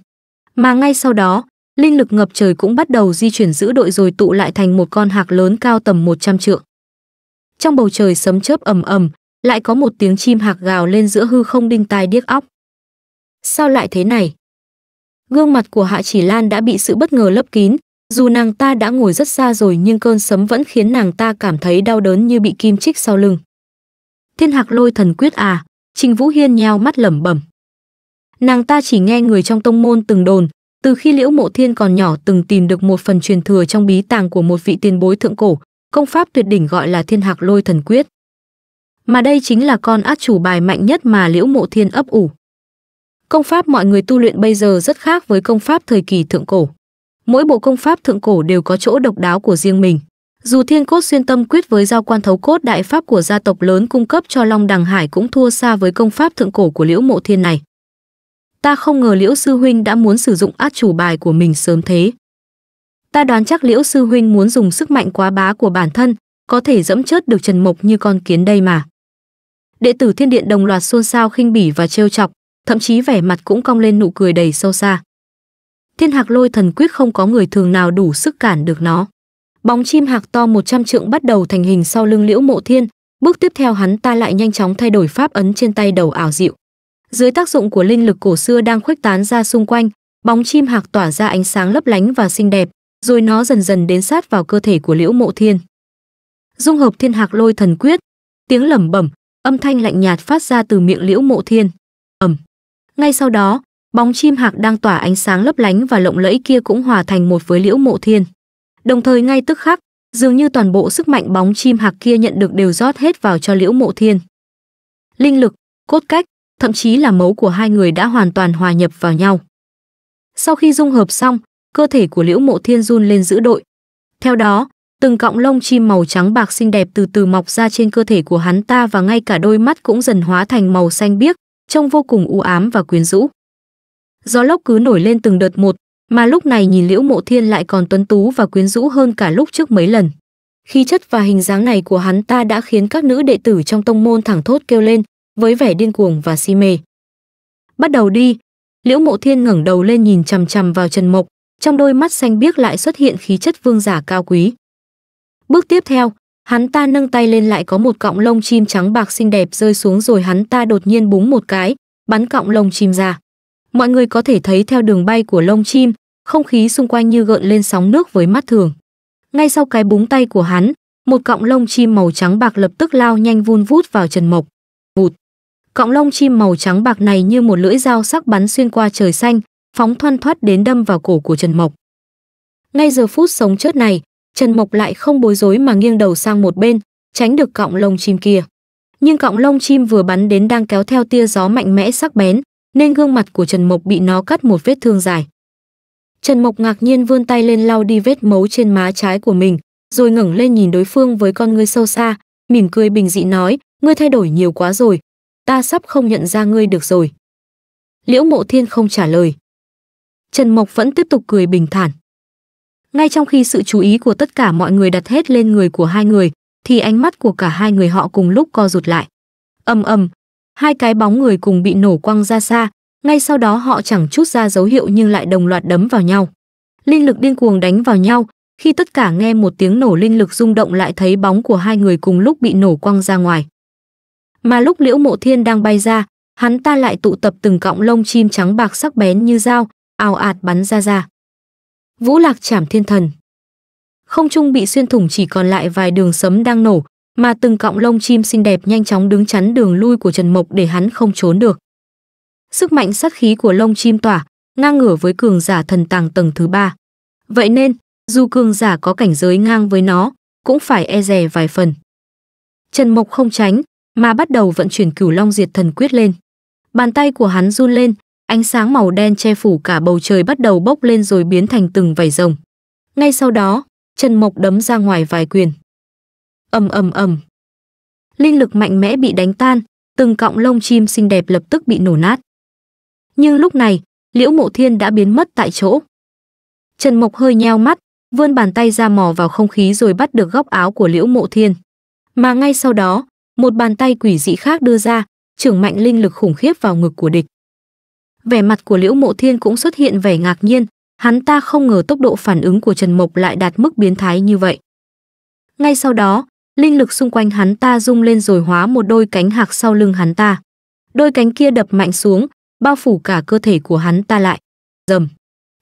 mà ngay sau đó linh lực ngập trời cũng bắt đầu di chuyển giữ đội rồi tụ lại thành một con hạc lớn cao tầm 100 trượng trong bầu trời sấm chớp ầm ầm lại có một tiếng chim hạc gào lên giữa hư không đinh tai điếc óc sao lại thế này Gương mặt của Hạ Chỉ Lan đã bị sự bất ngờ lấp kín, dù nàng ta đã ngồi rất xa rồi nhưng cơn sấm vẫn khiến nàng ta cảm thấy đau đớn như bị kim chích sau lưng. Thiên Hạc Lôi Thần Quyết à, Trình Vũ Hiên nheo mắt lẩm bẩm. Nàng ta chỉ nghe người trong tông môn từng đồn, từ khi Liễu Mộ Thiên còn nhỏ từng tìm được một phần truyền thừa trong bí tàng của một vị tiền bối thượng cổ, công pháp tuyệt đỉnh gọi là Thiên Hạc Lôi Thần Quyết. Mà đây chính là con át chủ bài mạnh nhất mà Liễu Mộ Thiên ấp ủ. Công pháp mọi người tu luyện bây giờ rất khác với công pháp thời kỳ thượng cổ. Mỗi bộ công pháp thượng cổ đều có chỗ độc đáo của riêng mình. Dù Thiên Cốt xuyên tâm quyết với giao quan thấu cốt đại pháp của gia tộc lớn cung cấp cho Long Đằng Hải cũng thua xa với công pháp thượng cổ của Liễu Mộ Thiên này. Ta không ngờ Liễu sư huynh đã muốn sử dụng át chủ bài của mình sớm thế. Ta đoán chắc Liễu sư huynh muốn dùng sức mạnh quá bá của bản thân, có thể dẫm chết được Trần Mộc như con kiến đây mà. Đệ tử Thiên Điện đồng loạt xôn xao khinh bỉ và trêu chọc, thậm chí vẻ mặt cũng cong lên nụ cười đầy sâu xa. Thiên hạc lôi thần quyết không có người thường nào đủ sức cản được nó. Bóng chim hạc to 100 trượng bắt đầu thành hình sau lưng liễu mộ thiên, bước tiếp theo hắn ta lại nhanh chóng thay đổi pháp ấn trên tay đầu ảo dịu. Dưới tác dụng của linh lực cổ xưa đang khuếch tán ra xung quanh, bóng chim hạc tỏa ra ánh sáng lấp lánh và xinh đẹp, rồi nó dần dần đến sát vào cơ thể của liễu mộ thiên. Dung hợp thiên hạc lôi thần quyết, tiếng lẩm bẩm, âm thanh lạnh nhạt phát ra từ miệng liễu mộ thiên. ầm ngay sau đó, bóng chim hạc đang tỏa ánh sáng lấp lánh và lộng lẫy kia cũng hòa thành một với liễu mộ thiên. Đồng thời ngay tức khắc, dường như toàn bộ sức mạnh bóng chim hạc kia nhận được đều rót hết vào cho liễu mộ thiên. Linh lực, cốt cách, thậm chí là mấu của hai người đã hoàn toàn hòa nhập vào nhau. Sau khi dung hợp xong, cơ thể của liễu mộ thiên run lên dữ đội. Theo đó, từng cọng lông chim màu trắng bạc xinh đẹp từ từ mọc ra trên cơ thể của hắn ta và ngay cả đôi mắt cũng dần hóa thành màu xanh biếc, trông vô cùng u ám và quyến rũ. Gió lốc cứ nổi lên từng đợt một, mà lúc này nhìn Liễu Mộ Thiên lại còn tuấn tú và quyến rũ hơn cả lúc trước mấy lần. Khí chất và hình dáng này của hắn ta đã khiến các nữ đệ tử trong tông môn thẳng thốt kêu lên, với vẻ điên cuồng và si mê. Bắt đầu đi, Liễu Mộ Thiên ngẩng đầu lên nhìn chằm chằm vào Trần Mộc, trong đôi mắt xanh biếc lại xuất hiện khí chất vương giả cao quý. Bước tiếp theo, Hắn ta nâng tay lên lại có một cọng lông chim trắng bạc xinh đẹp rơi xuống rồi hắn ta đột nhiên búng một cái, bắn cọng lông chim ra. Mọi người có thể thấy theo đường bay của lông chim, không khí xung quanh như gợn lên sóng nước với mắt thường. Ngay sau cái búng tay của hắn, một cọng lông chim màu trắng bạc lập tức lao nhanh vun vút vào Trần Mộc. Vụt. Cọng lông chim màu trắng bạc này như một lưỡi dao sắc bắn xuyên qua trời xanh, phóng thoăn thoắt đến đâm vào cổ của Trần Mộc. Ngay giờ phút sống chết này, Trần Mộc lại không bối rối mà nghiêng đầu sang một bên, tránh được cọng lông chim kia. Nhưng cọng lông chim vừa bắn đến đang kéo theo tia gió mạnh mẽ sắc bén, nên gương mặt của Trần Mộc bị nó cắt một vết thương dài. Trần Mộc ngạc nhiên vươn tay lên lau đi vết máu trên má trái của mình, rồi ngẩng lên nhìn đối phương với con ngươi sâu xa, mỉm cười bình dị nói, ngươi thay đổi nhiều quá rồi, ta sắp không nhận ra ngươi được rồi. Liễu Mộ Thiên không trả lời. Trần Mộc vẫn tiếp tục cười bình thản ngay trong khi sự chú ý của tất cả mọi người đặt hết lên người của hai người thì ánh mắt của cả hai người họ cùng lúc co rụt lại ầm ầm hai cái bóng người cùng bị nổ quăng ra xa ngay sau đó họ chẳng chút ra dấu hiệu nhưng lại đồng loạt đấm vào nhau linh lực điên cuồng đánh vào nhau khi tất cả nghe một tiếng nổ linh lực rung động lại thấy bóng của hai người cùng lúc bị nổ quăng ra ngoài mà lúc liễu mộ thiên đang bay ra hắn ta lại tụ tập từng cọng lông chim trắng bạc sắc bén như dao ào ạt bắn ra ra Vũ Lạc Trảm Thiên Thần. Không trung bị xuyên thủng chỉ còn lại vài đường sấm đang nổ, mà từng cọng lông chim xinh đẹp nhanh chóng đứng chắn đường lui của Trần Mộc để hắn không trốn được. Sức mạnh sát khí của lông chim tỏa, ngang ngửa với cường giả thần tàng tầng thứ ba. Vậy nên, dù cường giả có cảnh giới ngang với nó, cũng phải e dè vài phần. Trần Mộc không tránh, mà bắt đầu vận chuyển cửu long diệt thần quyết lên. Bàn tay của hắn run lên, Ánh sáng màu đen che phủ cả bầu trời bắt đầu bốc lên rồi biến thành từng vảy rồng. Ngay sau đó, Trần Mộc đấm ra ngoài vài quyền. Ầm ầm ầm. Linh lực mạnh mẽ bị đánh tan, từng cọng lông chim xinh đẹp lập tức bị nổ nát. Nhưng lúc này, Liễu Mộ Thiên đã biến mất tại chỗ. Trần Mộc hơi nheo mắt, vươn bàn tay ra mò vào không khí rồi bắt được góc áo của Liễu Mộ Thiên. Mà ngay sau đó, một bàn tay quỷ dị khác đưa ra, trưởng mạnh linh lực khủng khiếp vào ngực của địch vẻ mặt của Liễu Mộ Thiên cũng xuất hiện vẻ ngạc nhiên, hắn ta không ngờ tốc độ phản ứng của Trần Mộc lại đạt mức biến thái như vậy. Ngay sau đó, linh lực xung quanh hắn ta rung lên rồi hóa một đôi cánh hạc sau lưng hắn ta. Đôi cánh kia đập mạnh xuống, bao phủ cả cơ thể của hắn ta lại. Dầm.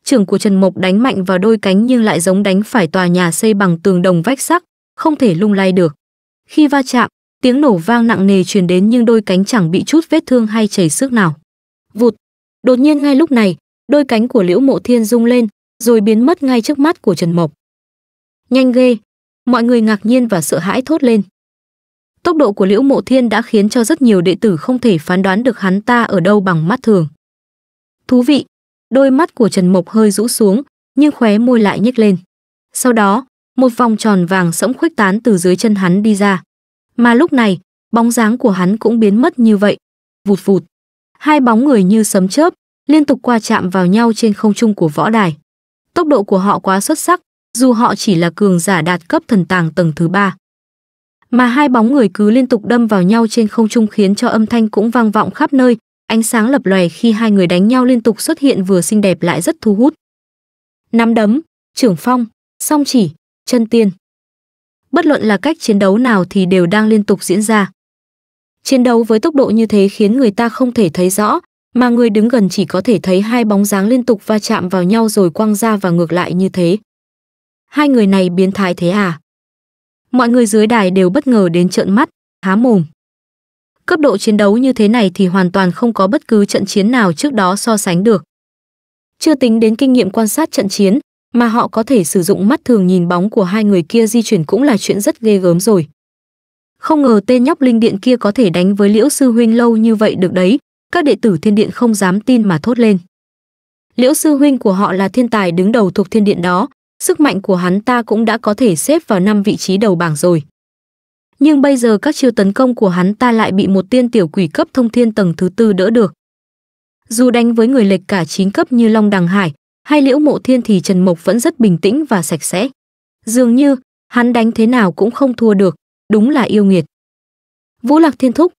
Trường của Trần Mộc đánh mạnh vào đôi cánh nhưng lại giống đánh phải tòa nhà xây bằng tường đồng vách sắt, không thể lung lay được. Khi va chạm, tiếng nổ vang nặng nề truyền đến nhưng đôi cánh chẳng bị chút vết thương hay chảy xước nào. Vụt, Đột nhiên ngay lúc này, đôi cánh của Liễu Mộ Thiên rung lên, rồi biến mất ngay trước mắt của Trần Mộc. Nhanh ghê! Mọi người ngạc nhiên và sợ hãi thốt lên. Tốc độ của Liễu Mộ Thiên đã khiến cho rất nhiều đệ tử không thể phán đoán được hắn ta ở đâu bằng mắt thường. Thú vị! Đôi mắt của Trần Mộc hơi rũ xuống, nhưng khóe môi lại nhếch lên. Sau đó, một vòng tròn vàng sẫm khuếch tán từ dưới chân hắn đi ra. Mà lúc này, bóng dáng của hắn cũng biến mất như vậy. Vụt vụt. Hai bóng người như sấm chớp, liên tục qua chạm vào nhau trên không trung của võ đài. Tốc độ của họ quá xuất sắc, dù họ chỉ là cường giả đạt cấp thần tàng tầng thứ ba. Mà hai bóng người cứ liên tục đâm vào nhau trên không trung khiến cho âm thanh cũng vang vọng khắp nơi, ánh sáng lập lòe khi hai người đánh nhau liên tục xuất hiện vừa xinh đẹp lại rất thu hút. Nắm đấm, trưởng phong, song chỉ, chân tiên. Bất luận là cách chiến đấu nào thì đều đang liên tục diễn ra. Chiến đấu với tốc độ như thế khiến người ta không thể thấy rõ, mà người đứng gần chỉ có thể thấy hai bóng dáng liên tục va chạm vào nhau rồi quăng ra và ngược lại như thế. Hai người này biến thái thế à? Mọi người dưới đài đều bất ngờ đến trợn mắt, há mồm. Cấp độ chiến đấu như thế này thì hoàn toàn không có bất cứ trận chiến nào trước đó so sánh được. Chưa tính đến kinh nghiệm quan sát trận chiến, mà họ có thể sử dụng mắt thường nhìn bóng của hai người kia di chuyển cũng là chuyện rất ghê gớm rồi. Không ngờ tên nhóc linh điện kia có thể đánh với Liễu sư huynh lâu như vậy được đấy, các đệ tử thiên điện không dám tin mà thốt lên. Liễu sư huynh của họ là thiên tài đứng đầu thuộc thiên điện đó, sức mạnh của hắn ta cũng đã có thể xếp vào năm vị trí đầu bảng rồi. Nhưng bây giờ các chiêu tấn công của hắn ta lại bị một tiên tiểu quỷ cấp thông thiên tầng thứ tư đỡ được. Dù đánh với người lệch cả chín cấp như Long Đằng Hải hay Liễu Mộ Thiên thì Trần Mộc vẫn rất bình tĩnh và sạch sẽ. Dường như, hắn đánh thế nào cũng không thua được đúng là yêu nghiệt. Vũ Lạc Thiên thúc,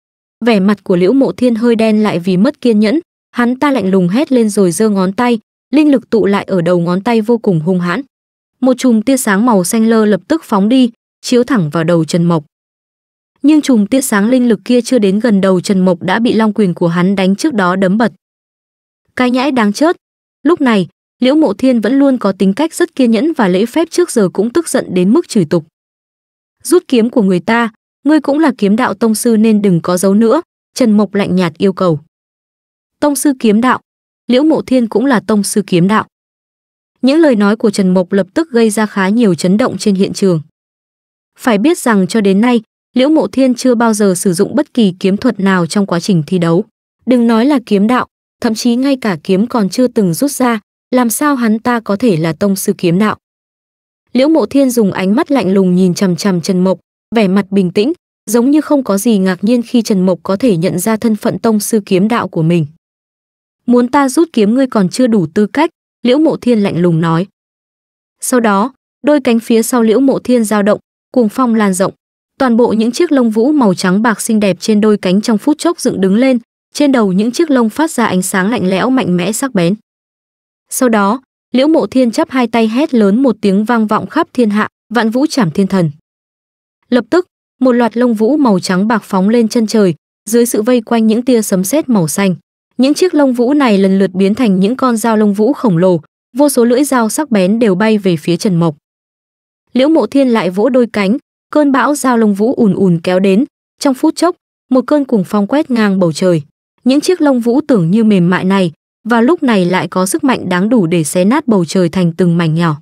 vẻ mặt của Liễu Mộ Thiên hơi đen lại vì mất kiên nhẫn, hắn ta lạnh lùng hét lên rồi giơ ngón tay, linh lực tụ lại ở đầu ngón tay vô cùng hung hãn. Một chùm tia sáng màu xanh lơ lập tức phóng đi, chiếu thẳng vào đầu Trần Mộc. Nhưng chùm tia sáng linh lực kia chưa đến gần đầu Trần Mộc đã bị long quyền của hắn đánh trước đó đấm bật. Cái nhãi đáng chết. Lúc này, Liễu Mộ Thiên vẫn luôn có tính cách rất kiên nhẫn và lễ phép trước giờ cũng tức giận đến mức chửi tục rút kiếm của người ta, ngươi cũng là kiếm đạo tông sư nên đừng có giấu nữa, Trần Mộc lạnh nhạt yêu cầu. Tông sư kiếm đạo, Liễu Mộ Thiên cũng là tông sư kiếm đạo. Những lời nói của Trần Mộc lập tức gây ra khá nhiều chấn động trên hiện trường. Phải biết rằng cho đến nay, Liễu Mộ Thiên chưa bao giờ sử dụng bất kỳ kiếm thuật nào trong quá trình thi đấu. Đừng nói là kiếm đạo, thậm chí ngay cả kiếm còn chưa từng rút ra, làm sao hắn ta có thể là tông sư kiếm đạo. Liễu Mộ Thiên dùng ánh mắt lạnh lùng nhìn chằm chằm Trần Mộc, vẻ mặt bình tĩnh, giống như không có gì ngạc nhiên khi Trần Mộc có thể nhận ra thân phận tông sư kiếm đạo của mình. Muốn ta rút kiếm ngươi còn chưa đủ tư cách, Liễu Mộ Thiên lạnh lùng nói. Sau đó, đôi cánh phía sau Liễu Mộ Thiên dao động, cuồng phong lan rộng, toàn bộ những chiếc lông vũ màu trắng bạc xinh đẹp trên đôi cánh trong phút chốc dựng đứng lên, trên đầu những chiếc lông phát ra ánh sáng lạnh lẽo mạnh mẽ sắc bén. Sau đó, Liễu Mộ Thiên chắp hai tay hét lớn một tiếng vang vọng khắp thiên hạ, vạn vũ chảm thiên thần. Lập tức, một loạt lông vũ màu trắng bạc phóng lên chân trời, dưới sự vây quanh những tia sấm sét màu xanh. Những chiếc lông vũ này lần lượt biến thành những con dao lông vũ khổng lồ, vô số lưỡi dao sắc bén đều bay về phía Trần Mộc. Liễu Mộ Thiên lại vỗ đôi cánh, cơn bão dao lông vũ ùn ùn kéo đến, trong phút chốc, một cơn cùng phong quét ngang bầu trời. Những chiếc lông vũ tưởng như mềm mại này, và lúc này lại có sức mạnh đáng đủ để xé nát bầu trời thành từng mảnh nhỏ.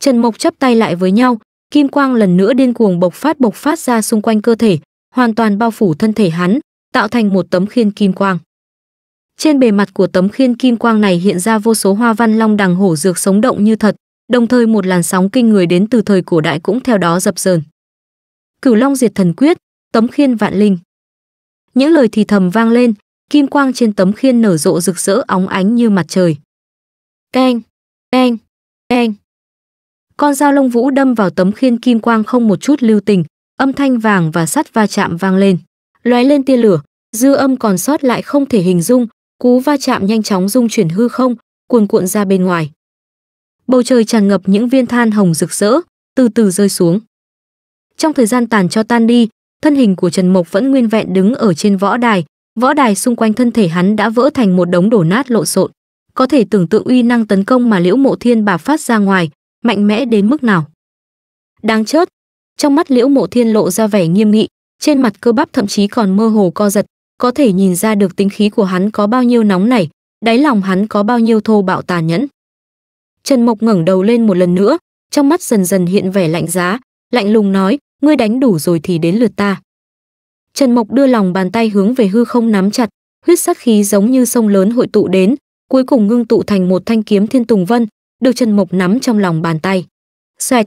Trần Mộc chắp tay lại với nhau, kim quang lần nữa điên cuồng bộc phát bộc phát ra xung quanh cơ thể, hoàn toàn bao phủ thân thể hắn, tạo thành một tấm khiên kim quang. Trên bề mặt của tấm khiên kim quang này hiện ra vô số hoa văn long đằng hổ dược sống động như thật, đồng thời một làn sóng kinh người đến từ thời cổ đại cũng theo đó dập dờn. Cửu Long Diệt Thần Quyết, tấm khiên vạn linh. Những lời thì thầm vang lên, kim quang trên tấm khiên nở rộ rực rỡ óng ánh như mặt trời. Keng, keng, keng. Con dao lông vũ đâm vào tấm khiên kim quang không một chút lưu tình, âm thanh vàng và sắt va chạm vang lên, lóe lên tia lửa, dư âm còn sót lại không thể hình dung, cú va chạm nhanh chóng dung chuyển hư không, cuồn cuộn ra bên ngoài. Bầu trời tràn ngập những viên than hồng rực rỡ, từ từ rơi xuống. Trong thời gian tàn cho tan đi, thân hình của Trần Mộc vẫn nguyên vẹn đứng ở trên võ đài, Võ đài xung quanh thân thể hắn đã vỡ thành một đống đổ nát lộn xộn. Có thể tưởng tượng uy năng tấn công mà Liễu Mộ Thiên bà phát ra ngoài, mạnh mẽ đến mức nào. Đáng chết. Trong mắt Liễu Mộ Thiên lộ ra vẻ nghiêm nghị, trên mặt cơ bắp thậm chí còn mơ hồ co giật, có thể nhìn ra được tính khí của hắn có bao nhiêu nóng nảy, đáy lòng hắn có bao nhiêu thô bạo tàn nhẫn. Trần Mộc ngẩng đầu lên một lần nữa, trong mắt dần dần hiện vẻ lạnh giá, lạnh lùng nói, ngươi đánh đủ rồi thì đến lượt ta. Trần Mộc đưa lòng bàn tay hướng về hư không nắm chặt, huyết sắc khí giống như sông lớn hội tụ đến, cuối cùng ngưng tụ thành một thanh kiếm thiên tùng vân, được Trần Mộc nắm trong lòng bàn tay. Xoẹt,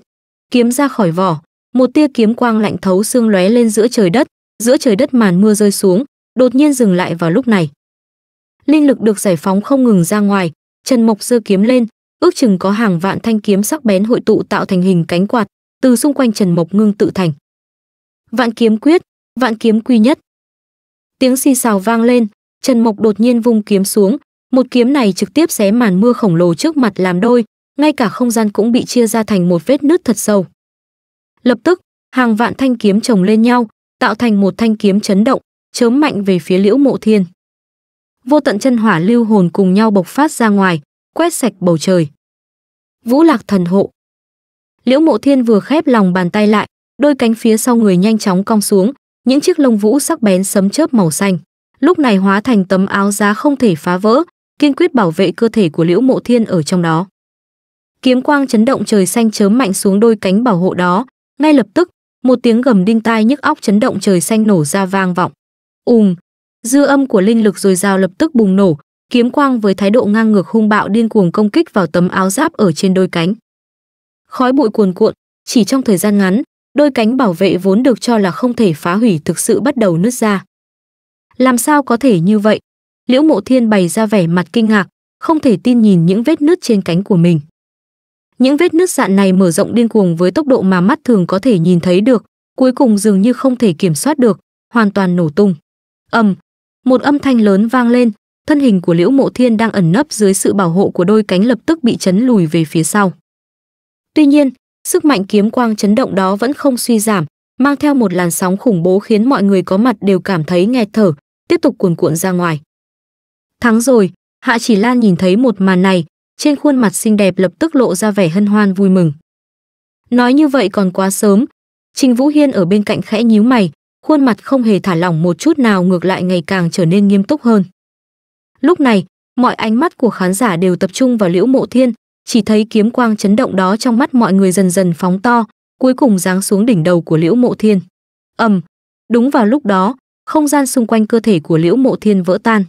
kiếm ra khỏi vỏ, một tia kiếm quang lạnh thấu xương lóe lên giữa trời đất, giữa trời đất màn mưa rơi xuống, đột nhiên dừng lại vào lúc này. Linh lực được giải phóng không ngừng ra ngoài, Trần Mộc giơ kiếm lên, ước chừng có hàng vạn thanh kiếm sắc bén hội tụ tạo thành hình cánh quạt, từ xung quanh Trần Mộc ngưng tự thành. Vạn kiếm quyết, vạn kiếm quy nhất. Tiếng xì xào vang lên, Trần Mộc đột nhiên vung kiếm xuống, một kiếm này trực tiếp xé màn mưa khổng lồ trước mặt làm đôi, ngay cả không gian cũng bị chia ra thành một vết nứt thật sâu. Lập tức, hàng vạn thanh kiếm chồng lên nhau, tạo thành một thanh kiếm chấn động, chớm mạnh về phía Liễu Mộ Thiên. Vô tận chân hỏa lưu hồn cùng nhau bộc phát ra ngoài, quét sạch bầu trời. Vũ Lạc thần hộ. Liễu Mộ Thiên vừa khép lòng bàn tay lại, đôi cánh phía sau người nhanh chóng cong xuống, những chiếc lông vũ sắc bén sấm chớp màu xanh lúc này hóa thành tấm áo giá không thể phá vỡ kiên quyết bảo vệ cơ thể của liễu mộ thiên ở trong đó kiếm quang chấn động trời xanh chớm mạnh xuống đôi cánh bảo hộ đó ngay lập tức một tiếng gầm đinh tai nhức óc chấn động trời xanh nổ ra vang vọng ùm dư âm của linh lực dồi dào lập tức bùng nổ kiếm quang với thái độ ngang ngược hung bạo điên cuồng công kích vào tấm áo giáp ở trên đôi cánh khói bụi cuồn cuộn chỉ trong thời gian ngắn đôi cánh bảo vệ vốn được cho là không thể phá hủy thực sự bắt đầu nứt ra. Làm sao có thể như vậy? Liễu Mộ Thiên bày ra vẻ mặt kinh ngạc, không thể tin nhìn những vết nứt trên cánh của mình. Những vết nứt dạn này mở rộng điên cuồng với tốc độ mà mắt thường có thể nhìn thấy được, cuối cùng dường như không thể kiểm soát được, hoàn toàn nổ tung. Ầm, một âm thanh lớn vang lên, thân hình của Liễu Mộ Thiên đang ẩn nấp dưới sự bảo hộ của đôi cánh lập tức bị chấn lùi về phía sau. Tuy nhiên, Sức mạnh kiếm quang chấn động đó vẫn không suy giảm, mang theo một làn sóng khủng bố khiến mọi người có mặt đều cảm thấy nghe thở, tiếp tục cuồn cuộn ra ngoài. Thắng rồi, Hạ Chỉ Lan nhìn thấy một màn này, trên khuôn mặt xinh đẹp lập tức lộ ra vẻ hân hoan vui mừng. Nói như vậy còn quá sớm, Trình Vũ Hiên ở bên cạnh khẽ nhíu mày, khuôn mặt không hề thả lỏng một chút nào ngược lại ngày càng trở nên nghiêm túc hơn. Lúc này, mọi ánh mắt của khán giả đều tập trung vào Liễu Mộ Thiên, chỉ thấy kiếm quang chấn động đó trong mắt mọi người dần dần phóng to, cuối cùng giáng xuống đỉnh đầu của Liễu Mộ Thiên. Ầm, đúng vào lúc đó, không gian xung quanh cơ thể của Liễu Mộ Thiên vỡ tan.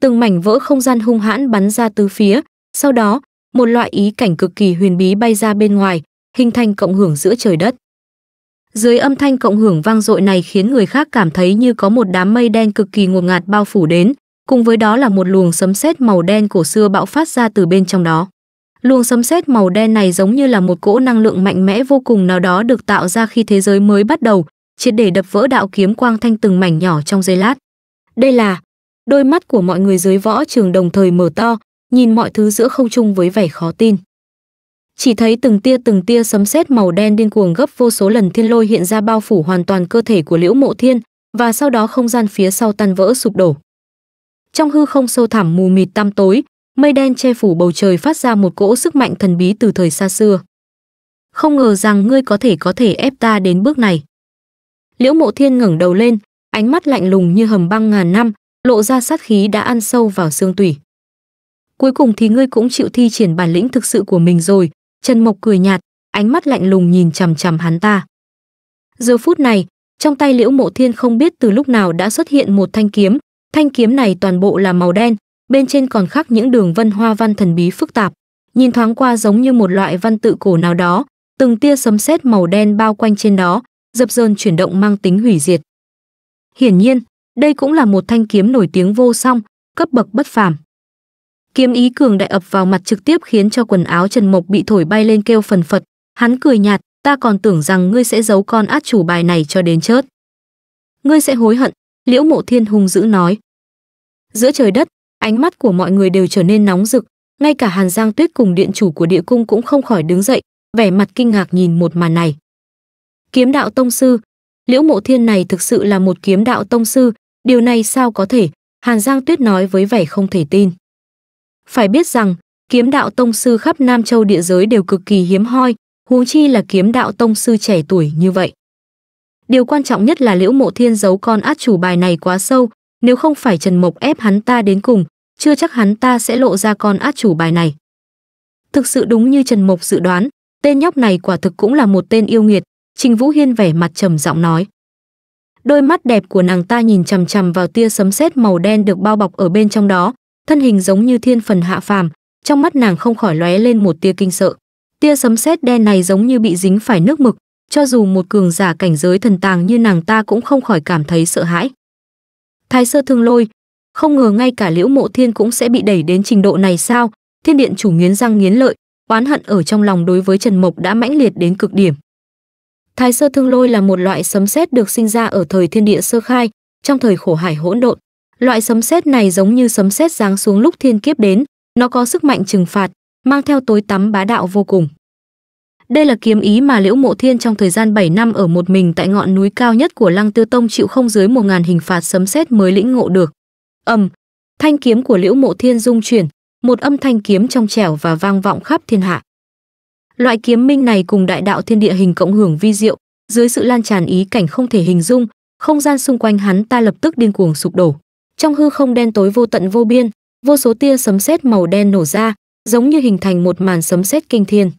Từng mảnh vỡ không gian hung hãn bắn ra tứ phía, sau đó, một loại ý cảnh cực kỳ huyền bí bay ra bên ngoài, hình thành cộng hưởng giữa trời đất. Dưới âm thanh cộng hưởng vang dội này khiến người khác cảm thấy như có một đám mây đen cực kỳ ngột ngạt bao phủ đến, cùng với đó là một luồng sấm sét màu đen cổ xưa bạo phát ra từ bên trong đó luồng sấm sét màu đen này giống như là một cỗ năng lượng mạnh mẽ vô cùng nào đó được tạo ra khi thế giới mới bắt đầu, triệt để đập vỡ đạo kiếm quang thanh từng mảnh nhỏ trong giây lát. Đây là đôi mắt của mọi người dưới võ trường đồng thời mở to, nhìn mọi thứ giữa không trung với vẻ khó tin. Chỉ thấy từng tia từng tia sấm sét màu đen điên cuồng gấp vô số lần thiên lôi hiện ra bao phủ hoàn toàn cơ thể của Liễu Mộ Thiên, và sau đó không gian phía sau tan vỡ sụp đổ. Trong hư không sâu thẳm mù mịt tăm tối, mây đen che phủ bầu trời phát ra một cỗ sức mạnh thần bí từ thời xa xưa. Không ngờ rằng ngươi có thể có thể ép ta đến bước này. Liễu Mộ Thiên ngẩng đầu lên, ánh mắt lạnh lùng như hầm băng ngàn năm, lộ ra sát khí đã ăn sâu vào xương tủy. Cuối cùng thì ngươi cũng chịu thi triển bản lĩnh thực sự của mình rồi, Trần Mộc cười nhạt, ánh mắt lạnh lùng nhìn chằm chằm hắn ta. Giờ phút này, trong tay Liễu Mộ Thiên không biết từ lúc nào đã xuất hiện một thanh kiếm, thanh kiếm này toàn bộ là màu đen, bên trên còn khắc những đường vân hoa văn thần bí phức tạp, nhìn thoáng qua giống như một loại văn tự cổ nào đó, từng tia sấm sét màu đen bao quanh trên đó, dập dờn chuyển động mang tính hủy diệt. Hiển nhiên, đây cũng là một thanh kiếm nổi tiếng vô song, cấp bậc bất phàm. Kiếm ý cường đại ập vào mặt trực tiếp khiến cho quần áo Trần Mộc bị thổi bay lên kêu phần phật, hắn cười nhạt, ta còn tưởng rằng ngươi sẽ giấu con át chủ bài này cho đến chết. Ngươi sẽ hối hận, Liễu Mộ Thiên hung dữ nói. Giữa trời đất, ánh mắt của mọi người đều trở nên nóng rực ngay cả hàn giang tuyết cùng điện chủ của địa cung cũng không khỏi đứng dậy vẻ mặt kinh ngạc nhìn một màn này kiếm đạo tông sư liễu mộ thiên này thực sự là một kiếm đạo tông sư điều này sao có thể hàn giang tuyết nói với vẻ không thể tin phải biết rằng kiếm đạo tông sư khắp nam châu địa giới đều cực kỳ hiếm hoi huống chi là kiếm đạo tông sư trẻ tuổi như vậy điều quan trọng nhất là liễu mộ thiên giấu con át chủ bài này quá sâu nếu không phải trần mộc ép hắn ta đến cùng chưa chắc hắn ta sẽ lộ ra con át chủ bài này. Thực sự đúng như Trần Mộc dự đoán, tên nhóc này quả thực cũng là một tên yêu nghiệt, Trình Vũ Hiên vẻ mặt trầm giọng nói. Đôi mắt đẹp của nàng ta nhìn chằm chằm vào tia sấm sét màu đen được bao bọc ở bên trong đó, thân hình giống như thiên phần hạ phàm, trong mắt nàng không khỏi lóe lên một tia kinh sợ. Tia sấm sét đen này giống như bị dính phải nước mực, cho dù một cường giả cảnh giới thần tàng như nàng ta cũng không khỏi cảm thấy sợ hãi. Thái sơ thương lôi, không ngờ ngay cả liễu mộ thiên cũng sẽ bị đẩy đến trình độ này sao thiên điện chủ nghiến răng nghiến lợi oán hận ở trong lòng đối với trần mộc đã mãnh liệt đến cực điểm thái sơ thương lôi là một loại sấm sét được sinh ra ở thời thiên địa sơ khai trong thời khổ hải hỗn độn loại sấm sét này giống như sấm sét giáng xuống lúc thiên kiếp đến nó có sức mạnh trừng phạt mang theo tối tắm bá đạo vô cùng đây là kiếm ý mà Liễu Mộ Thiên trong thời gian 7 năm ở một mình tại ngọn núi cao nhất của Lăng tư Tông chịu không dưới 1000 hình phạt sấm sét mới lĩnh ngộ được ầm thanh kiếm của liễu mộ thiên dung chuyển một âm thanh kiếm trong trẻo và vang vọng khắp thiên hạ loại kiếm minh này cùng đại đạo thiên địa hình cộng hưởng vi diệu dưới sự lan tràn ý cảnh không thể hình dung không gian xung quanh hắn ta lập tức điên cuồng sụp đổ trong hư không đen tối vô tận vô biên vô số tia sấm sét màu đen nổ ra giống như hình thành một màn sấm sét kinh thiên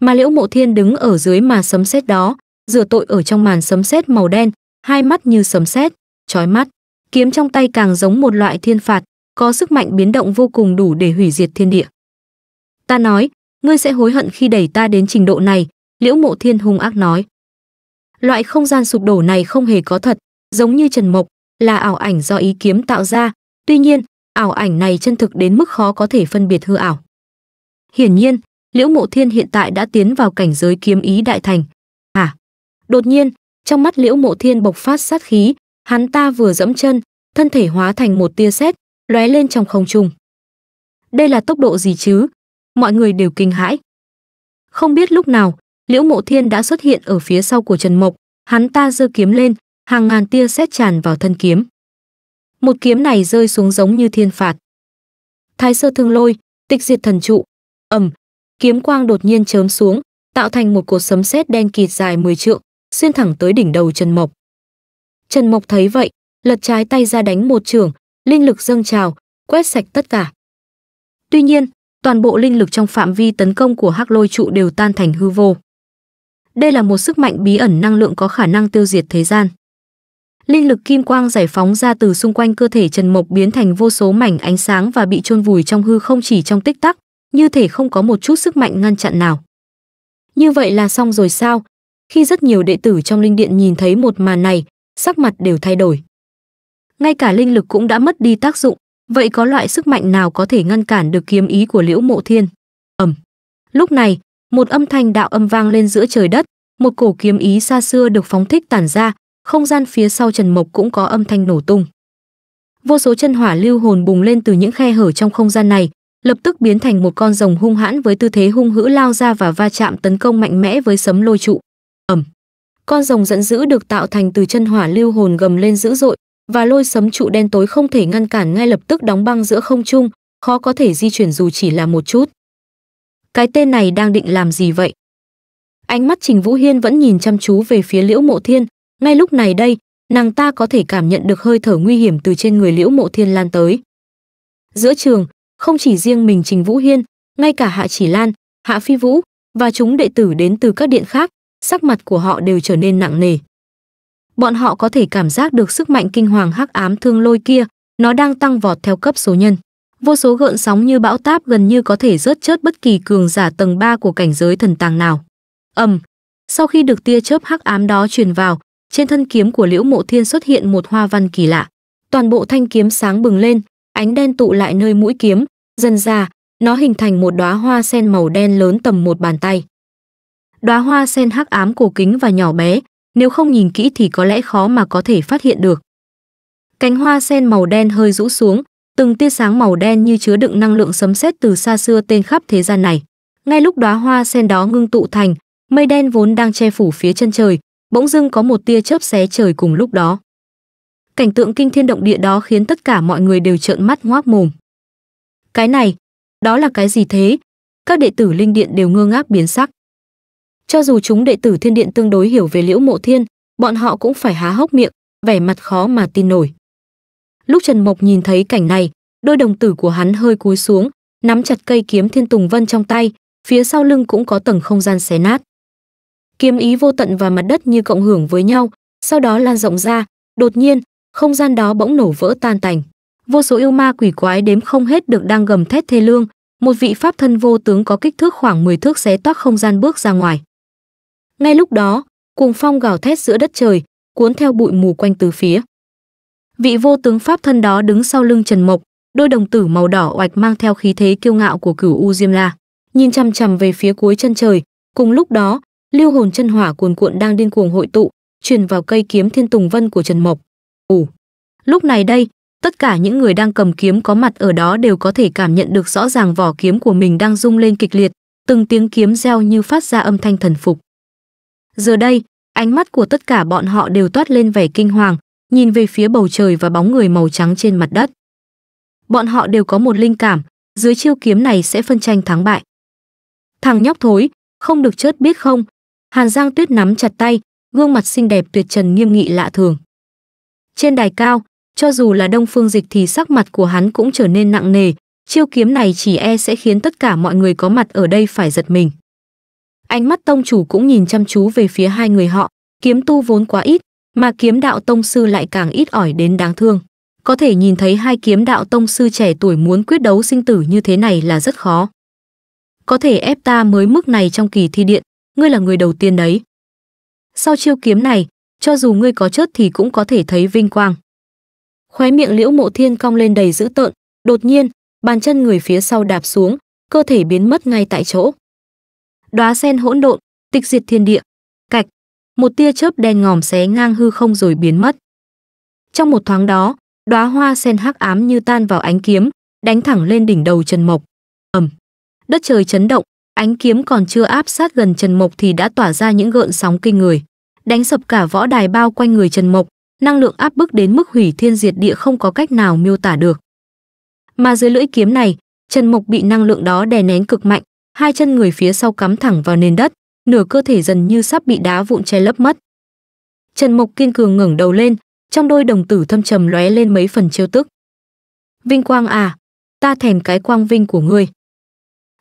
mà liễu mộ thiên đứng ở dưới mà sấm sét đó rửa tội ở trong màn sấm sét màu đen hai mắt như sấm sét chói mắt kiếm trong tay càng giống một loại thiên phạt, có sức mạnh biến động vô cùng đủ để hủy diệt thiên địa. Ta nói, ngươi sẽ hối hận khi đẩy ta đến trình độ này, Liễu Mộ Thiên hung ác nói. Loại không gian sụp đổ này không hề có thật, giống như Trần Mộc, là ảo ảnh do ý kiếm tạo ra, tuy nhiên, ảo ảnh này chân thực đến mức khó có thể phân biệt hư ảo. Hiển nhiên, Liễu Mộ Thiên hiện tại đã tiến vào cảnh giới kiếm ý đại thành. Hả? À, đột nhiên, trong mắt Liễu Mộ Thiên bộc phát sát khí, Hắn ta vừa dẫm chân, thân thể hóa thành một tia sét, lóe lên trong không trung. Đây là tốc độ gì chứ? Mọi người đều kinh hãi. Không biết lúc nào, Liễu Mộ Thiên đã xuất hiện ở phía sau của Trần Mộc, hắn ta giơ kiếm lên, hàng ngàn tia sét tràn vào thân kiếm. Một kiếm này rơi xuống giống như thiên phạt. Thái sơ thương lôi, tịch diệt thần trụ, ầm, kiếm quang đột nhiên chớm xuống, tạo thành một cột sấm sét đen kịt dài 10 trượng, xuyên thẳng tới đỉnh đầu Trần Mộc. Trần Mộc thấy vậy, lật trái tay ra đánh một trường, linh lực dâng trào, quét sạch tất cả. Tuy nhiên, toàn bộ linh lực trong phạm vi tấn công của Hắc Lôi trụ đều tan thành hư vô. Đây là một sức mạnh bí ẩn năng lượng có khả năng tiêu diệt thế gian. Linh lực kim quang giải phóng ra từ xung quanh cơ thể Trần Mộc biến thành vô số mảnh ánh sáng và bị chôn vùi trong hư không chỉ trong tích tắc, như thể không có một chút sức mạnh ngăn chặn nào. Như vậy là xong rồi sao? Khi rất nhiều đệ tử trong linh điện nhìn thấy một màn này, sắc mặt đều thay đổi. Ngay cả linh lực cũng đã mất đi tác dụng, vậy có loại sức mạnh nào có thể ngăn cản được kiếm ý của Liễu Mộ Thiên? Ầm. Lúc này, một âm thanh đạo âm vang lên giữa trời đất, một cổ kiếm ý xa xưa được phóng thích tản ra, không gian phía sau Trần Mộc cũng có âm thanh nổ tung. Vô số chân hỏa lưu hồn bùng lên từ những khe hở trong không gian này, lập tức biến thành một con rồng hung hãn với tư thế hung hữ lao ra và va chạm tấn công mạnh mẽ với sấm lôi trụ. Ầm con rồng giận dữ được tạo thành từ chân hỏa lưu hồn gầm lên dữ dội và lôi sấm trụ đen tối không thể ngăn cản ngay lập tức đóng băng giữa không trung khó có thể di chuyển dù chỉ là một chút cái tên này đang định làm gì vậy ánh mắt trình vũ hiên vẫn nhìn chăm chú về phía liễu mộ thiên ngay lúc này đây nàng ta có thể cảm nhận được hơi thở nguy hiểm từ trên người liễu mộ thiên lan tới giữa trường không chỉ riêng mình trình vũ hiên ngay cả hạ chỉ lan hạ phi vũ và chúng đệ tử đến từ các điện khác sắc mặt của họ đều trở nên nặng nề. Bọn họ có thể cảm giác được sức mạnh kinh hoàng hắc ám thương lôi kia, nó đang tăng vọt theo cấp số nhân. Vô số gợn sóng như bão táp gần như có thể rớt chớt bất kỳ cường giả tầng 3 của cảnh giới thần tàng nào. Ầm, sau khi được tia chớp hắc ám đó truyền vào, trên thân kiếm của Liễu Mộ Thiên xuất hiện một hoa văn kỳ lạ. Toàn bộ thanh kiếm sáng bừng lên, ánh đen tụ lại nơi mũi kiếm, dần ra, nó hình thành một đóa hoa sen màu đen lớn tầm một bàn tay đóa hoa sen hắc ám cổ kính và nhỏ bé, nếu không nhìn kỹ thì có lẽ khó mà có thể phát hiện được. Cánh hoa sen màu đen hơi rũ xuống, từng tia sáng màu đen như chứa đựng năng lượng sấm sét từ xa xưa tên khắp thế gian này. Ngay lúc đóa hoa sen đó ngưng tụ thành, mây đen vốn đang che phủ phía chân trời, bỗng dưng có một tia chớp xé trời cùng lúc đó. Cảnh tượng kinh thiên động địa đó khiến tất cả mọi người đều trợn mắt ngoác mồm. Cái này, đó là cái gì thế? Các đệ tử linh điện đều ngơ ngác biến sắc. Cho dù chúng đệ tử Thiên Điện tương đối hiểu về Liễu Mộ Thiên, bọn họ cũng phải há hốc miệng, vẻ mặt khó mà tin nổi. Lúc Trần Mộc nhìn thấy cảnh này, đôi đồng tử của hắn hơi cúi xuống, nắm chặt cây kiếm Thiên Tùng Vân trong tay, phía sau lưng cũng có tầng không gian xé nát. Kiếm ý vô tận và mặt đất như cộng hưởng với nhau, sau đó lan rộng ra, đột nhiên, không gian đó bỗng nổ vỡ tan tành. Vô số yêu ma quỷ quái đếm không hết được đang gầm thét thê lương, một vị pháp thân vô tướng có kích thước khoảng 10 thước xé toác không gian bước ra ngoài. Ngay lúc đó, cuồng phong gào thét giữa đất trời, cuốn theo bụi mù quanh tứ phía. Vị vô tướng pháp thân đó đứng sau lưng Trần Mộc, đôi đồng tử màu đỏ oạch mang theo khí thế kiêu ngạo của cửu U Diêm La, nhìn chằm chằm về phía cuối chân trời, cùng lúc đó, lưu hồn chân hỏa cuồn cuộn đang điên cuồng hội tụ, truyền vào cây kiếm Thiên Tùng Vân của Trần Mộc. ủ, Lúc này đây, tất cả những người đang cầm kiếm có mặt ở đó đều có thể cảm nhận được rõ ràng vỏ kiếm của mình đang rung lên kịch liệt, từng tiếng kiếm reo như phát ra âm thanh thần phục. Giờ đây, ánh mắt của tất cả bọn họ đều toát lên vẻ kinh hoàng, nhìn về phía bầu trời và bóng người màu trắng trên mặt đất. Bọn họ đều có một linh cảm, dưới chiêu kiếm này sẽ phân tranh thắng bại. Thằng nhóc thối, không được chớt biết không? Hàn Giang Tuyết nắm chặt tay, gương mặt xinh đẹp tuyệt trần nghiêm nghị lạ thường. Trên đài cao, cho dù là Đông Phương Dịch thì sắc mặt của hắn cũng trở nên nặng nề, chiêu kiếm này chỉ e sẽ khiến tất cả mọi người có mặt ở đây phải giật mình. Ánh mắt tông chủ cũng nhìn chăm chú về phía hai người họ, kiếm tu vốn quá ít, mà kiếm đạo tông sư lại càng ít ỏi đến đáng thương. Có thể nhìn thấy hai kiếm đạo tông sư trẻ tuổi muốn quyết đấu sinh tử như thế này là rất khó. Có thể ép ta mới mức này trong kỳ thi điện, ngươi là người đầu tiên đấy. Sau chiêu kiếm này, cho dù ngươi có chớt thì cũng có thể thấy vinh quang. Khóe miệng Liễu Mộ Thiên cong lên đầy dữ tợn, đột nhiên, bàn chân người phía sau đạp xuống, cơ thể biến mất ngay tại chỗ đóa sen hỗn độn, tịch diệt thiên địa. Cạch, một tia chớp đen ngòm xé ngang hư không rồi biến mất. Trong một thoáng đó, đóa hoa sen hắc ám như tan vào ánh kiếm, đánh thẳng lên đỉnh đầu Trần Mộc. Ầm. Đất trời chấn động, ánh kiếm còn chưa áp sát gần Trần Mộc thì đã tỏa ra những gợn sóng kinh người, đánh sập cả võ đài bao quanh người Trần Mộc, năng lượng áp bức đến mức hủy thiên diệt địa không có cách nào miêu tả được. Mà dưới lưỡi kiếm này, Trần Mộc bị năng lượng đó đè nén cực mạnh, hai chân người phía sau cắm thẳng vào nền đất, nửa cơ thể dần như sắp bị đá vụn che lấp mất. Trần Mộc kiên cường ngẩng đầu lên, trong đôi đồng tử thâm trầm lóe lên mấy phần trêu tức. Vinh quang à, ta thèm cái quang vinh của ngươi.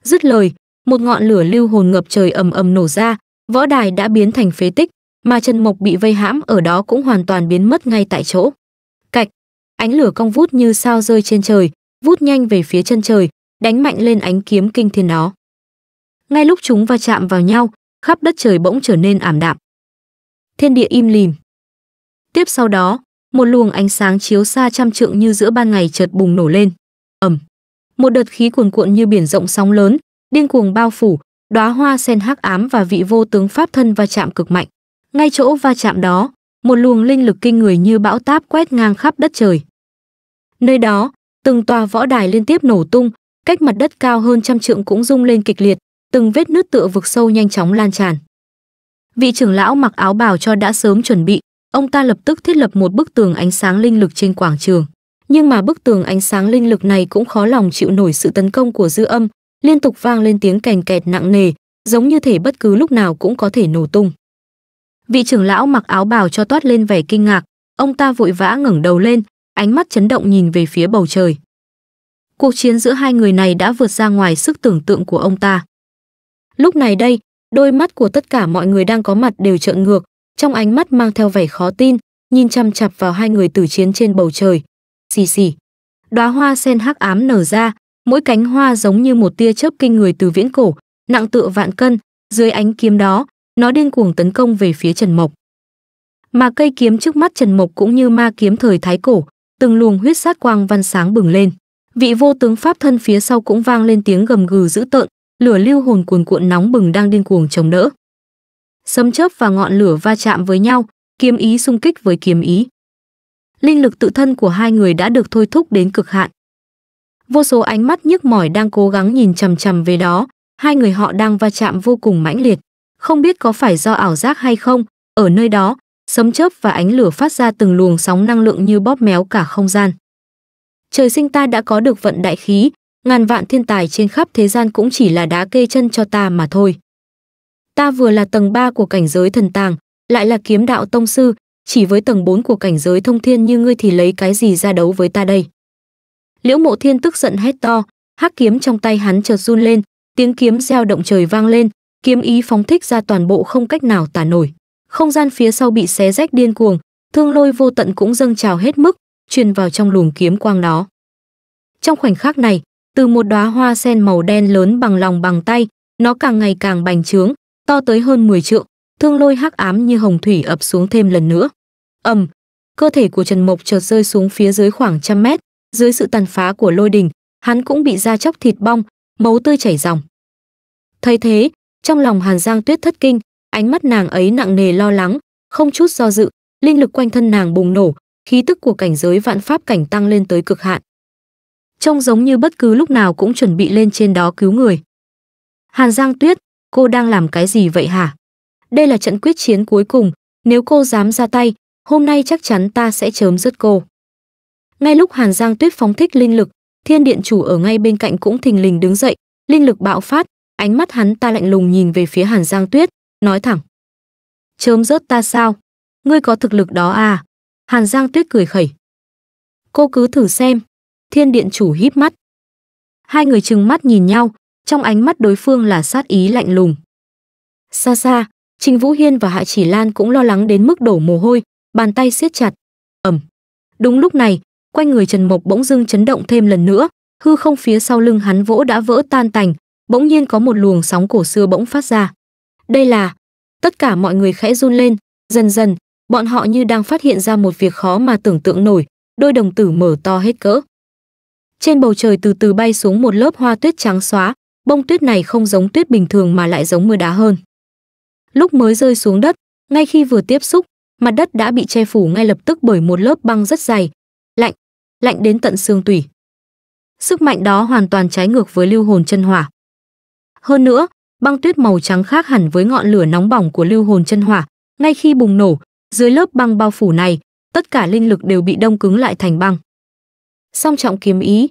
Dứt lời, một ngọn lửa lưu hồn ngập trời ầm ầm nổ ra, võ đài đã biến thành phế tích, mà Trần Mộc bị vây hãm ở đó cũng hoàn toàn biến mất ngay tại chỗ. Cạch, ánh lửa cong vút như sao rơi trên trời, vút nhanh về phía chân trời, đánh mạnh lên ánh kiếm kinh thiên đó ngay lúc chúng va chạm vào nhau, khắp đất trời bỗng trở nên ảm đạm. Thiên địa im lìm. Tiếp sau đó, một luồng ánh sáng chiếu xa trăm trượng như giữa ban ngày chợt bùng nổ lên. Ầm. Một đợt khí cuồn cuộn như biển rộng sóng lớn, điên cuồng bao phủ, đóa hoa sen hắc ám và vị vô tướng pháp thân va chạm cực mạnh. Ngay chỗ va chạm đó, một luồng linh lực kinh người như bão táp quét ngang khắp đất trời. Nơi đó, từng tòa võ đài liên tiếp nổ tung, cách mặt đất cao hơn trăm trượng cũng rung lên kịch liệt, từng vết nứt tựa vực sâu nhanh chóng lan tràn. Vị trưởng lão mặc áo bào cho đã sớm chuẩn bị, ông ta lập tức thiết lập một bức tường ánh sáng linh lực trên quảng trường. Nhưng mà bức tường ánh sáng linh lực này cũng khó lòng chịu nổi sự tấn công của dư âm, liên tục vang lên tiếng kèn kẹt nặng nề, giống như thể bất cứ lúc nào cũng có thể nổ tung. Vị trưởng lão mặc áo bào cho toát lên vẻ kinh ngạc, ông ta vội vã ngẩng đầu lên, ánh mắt chấn động nhìn về phía bầu trời. Cuộc chiến giữa hai người này đã vượt ra ngoài sức tưởng tượng của ông ta. Lúc này đây, đôi mắt của tất cả mọi người đang có mặt đều trợn ngược, trong ánh mắt mang theo vẻ khó tin, nhìn chăm chạp vào hai người tử chiến trên bầu trời. Xì xì. Đóa hoa sen hắc ám nở ra, mỗi cánh hoa giống như một tia chớp kinh người từ viễn cổ, nặng tựa vạn cân, dưới ánh kiếm đó, nó điên cuồng tấn công về phía Trần Mộc. Mà cây kiếm trước mắt Trần Mộc cũng như ma kiếm thời thái cổ, từng luồng huyết sát quang văn sáng bừng lên. Vị vô tướng pháp thân phía sau cũng vang lên tiếng gầm gừ dữ tợn, lửa lưu hồn cuồn cuộn nóng bừng đang điên cuồng chống đỡ. Sấm chớp và ngọn lửa va chạm với nhau, kiếm ý xung kích với kiếm ý. Linh lực tự thân của hai người đã được thôi thúc đến cực hạn. Vô số ánh mắt nhức mỏi đang cố gắng nhìn chằm chằm về đó, hai người họ đang va chạm vô cùng mãnh liệt. Không biết có phải do ảo giác hay không, ở nơi đó, sấm chớp và ánh lửa phát ra từng luồng sóng năng lượng như bóp méo cả không gian. Trời sinh ta đã có được vận đại khí, ngàn vạn thiên tài trên khắp thế gian cũng chỉ là đá kê chân cho ta mà thôi. Ta vừa là tầng 3 của cảnh giới thần tàng, lại là kiếm đạo tông sư, chỉ với tầng 4 của cảnh giới thông thiên như ngươi thì lấy cái gì ra đấu với ta đây? Liễu Mộ Thiên tức giận hét to, hắc kiếm trong tay hắn chợt run lên, tiếng kiếm gieo động trời vang lên, kiếm ý phóng thích ra toàn bộ không cách nào tả nổi. Không gian phía sau bị xé rách điên cuồng, thương lôi vô tận cũng dâng trào hết mức, truyền vào trong luồng kiếm quang đó. Trong khoảnh khắc này, từ một đóa hoa sen màu đen lớn bằng lòng bằng tay, nó càng ngày càng bành trướng, to tới hơn 10 trượng, thương lôi hắc ám như hồng thủy ập xuống thêm lần nữa. Ầm, cơ thể của Trần Mộc chợt rơi xuống phía dưới khoảng trăm mét, dưới sự tàn phá của lôi đình, hắn cũng bị da chóc thịt bong, máu tươi chảy ròng. Thấy thế, trong lòng Hàn Giang Tuyết thất kinh, ánh mắt nàng ấy nặng nề lo lắng, không chút do dự, linh lực quanh thân nàng bùng nổ, khí tức của cảnh giới vạn pháp cảnh tăng lên tới cực hạn trông giống như bất cứ lúc nào cũng chuẩn bị lên trên đó cứu người. Hàn Giang Tuyết, cô đang làm cái gì vậy hả? Đây là trận quyết chiến cuối cùng, nếu cô dám ra tay, hôm nay chắc chắn ta sẽ chớm dứt cô. Ngay lúc Hàn Giang Tuyết phóng thích linh lực, Thiên Điện chủ ở ngay bên cạnh cũng thình lình đứng dậy, linh lực bạo phát, ánh mắt hắn ta lạnh lùng nhìn về phía Hàn Giang Tuyết, nói thẳng: "Chớm rớt ta sao? Ngươi có thực lực đó à?" Hàn Giang Tuyết cười khẩy. "Cô cứ thử xem, thiên điện chủ híp mắt. Hai người chừng mắt nhìn nhau, trong ánh mắt đối phương là sát ý lạnh lùng. Xa xa, Trình Vũ Hiên và Hạ Chỉ Lan cũng lo lắng đến mức đổ mồ hôi, bàn tay siết chặt. Ẩm. Đúng lúc này, quanh người Trần Mộc bỗng dưng chấn động thêm lần nữa, hư không phía sau lưng hắn vỗ đã vỡ tan tành, bỗng nhiên có một luồng sóng cổ xưa bỗng phát ra. Đây là... Tất cả mọi người khẽ run lên, dần dần, bọn họ như đang phát hiện ra một việc khó mà tưởng tượng nổi, đôi đồng tử mở to hết cỡ. Trên bầu trời từ từ bay xuống một lớp hoa tuyết trắng xóa, bông tuyết này không giống tuyết bình thường mà lại giống mưa đá hơn. Lúc mới rơi xuống đất, ngay khi vừa tiếp xúc, mặt đất đã bị che phủ ngay lập tức bởi một lớp băng rất dày, lạnh, lạnh đến tận xương tủy. Sức mạnh đó hoàn toàn trái ngược với lưu hồn chân hỏa. Hơn nữa, băng tuyết màu trắng khác hẳn với ngọn lửa nóng bỏng của lưu hồn chân hỏa, ngay khi bùng nổ, dưới lớp băng bao phủ này, tất cả linh lực đều bị đông cứng lại thành băng song trọng kiếm ý.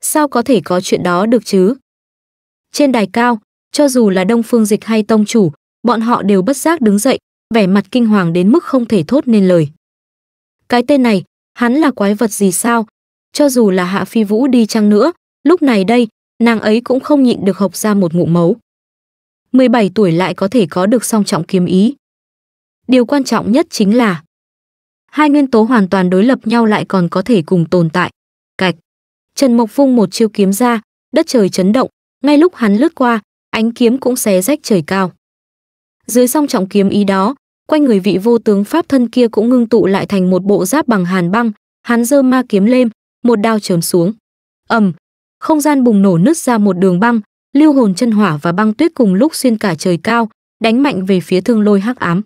Sao có thể có chuyện đó được chứ? Trên đài cao, cho dù là Đông Phương Dịch hay Tông Chủ, bọn họ đều bất giác đứng dậy, vẻ mặt kinh hoàng đến mức không thể thốt nên lời. Cái tên này, hắn là quái vật gì sao? Cho dù là Hạ Phi Vũ đi chăng nữa, lúc này đây, nàng ấy cũng không nhịn được học ra một ngụm máu. 17 tuổi lại có thể có được song trọng kiếm ý. Điều quan trọng nhất chính là hai nguyên tố hoàn toàn đối lập nhau lại còn có thể cùng tồn tại. Cạch. Trần Mộc vung một chiêu kiếm ra, đất trời chấn động, ngay lúc hắn lướt qua, ánh kiếm cũng xé rách trời cao. Dưới song trọng kiếm ý đó, quanh người vị vô tướng pháp thân kia cũng ngưng tụ lại thành một bộ giáp bằng hàn băng, hắn giơ ma kiếm lên, một đao chớm xuống. Ầm, không gian bùng nổ nứt ra một đường băng, lưu hồn chân hỏa và băng tuyết cùng lúc xuyên cả trời cao, đánh mạnh về phía thương lôi hắc ám.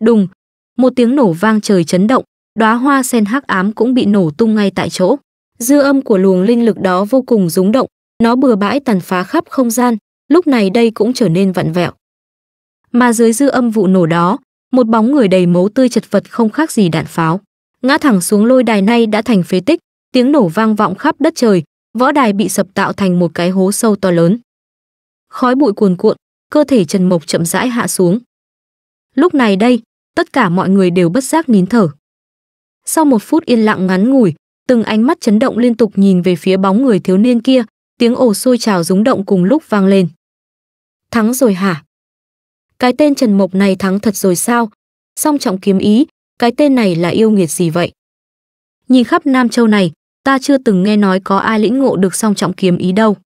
Đùng, một tiếng nổ vang trời chấn động đóa hoa sen hắc ám cũng bị nổ tung ngay tại chỗ dư âm của luồng linh lực đó vô cùng rúng động nó bừa bãi tàn phá khắp không gian lúc này đây cũng trở nên vặn vẹo mà dưới dư âm vụ nổ đó một bóng người đầy máu tươi chật vật không khác gì đạn pháo ngã thẳng xuống lôi đài nay đã thành phế tích tiếng nổ vang vọng khắp đất trời võ đài bị sập tạo thành một cái hố sâu to lớn khói bụi cuồn cuộn cơ thể trần mộc chậm rãi hạ xuống lúc này đây tất cả mọi người đều bất giác nín thở. Sau một phút yên lặng ngắn ngủi, từng ánh mắt chấn động liên tục nhìn về phía bóng người thiếu niên kia, tiếng ồ xôi trào rúng động cùng lúc vang lên. Thắng rồi hả? Cái tên Trần Mộc này thắng thật rồi sao? Song trọng kiếm ý, cái tên này là yêu nghiệt gì vậy? Nhìn khắp Nam Châu này, ta chưa từng nghe nói có ai lĩnh ngộ được song trọng kiếm ý đâu.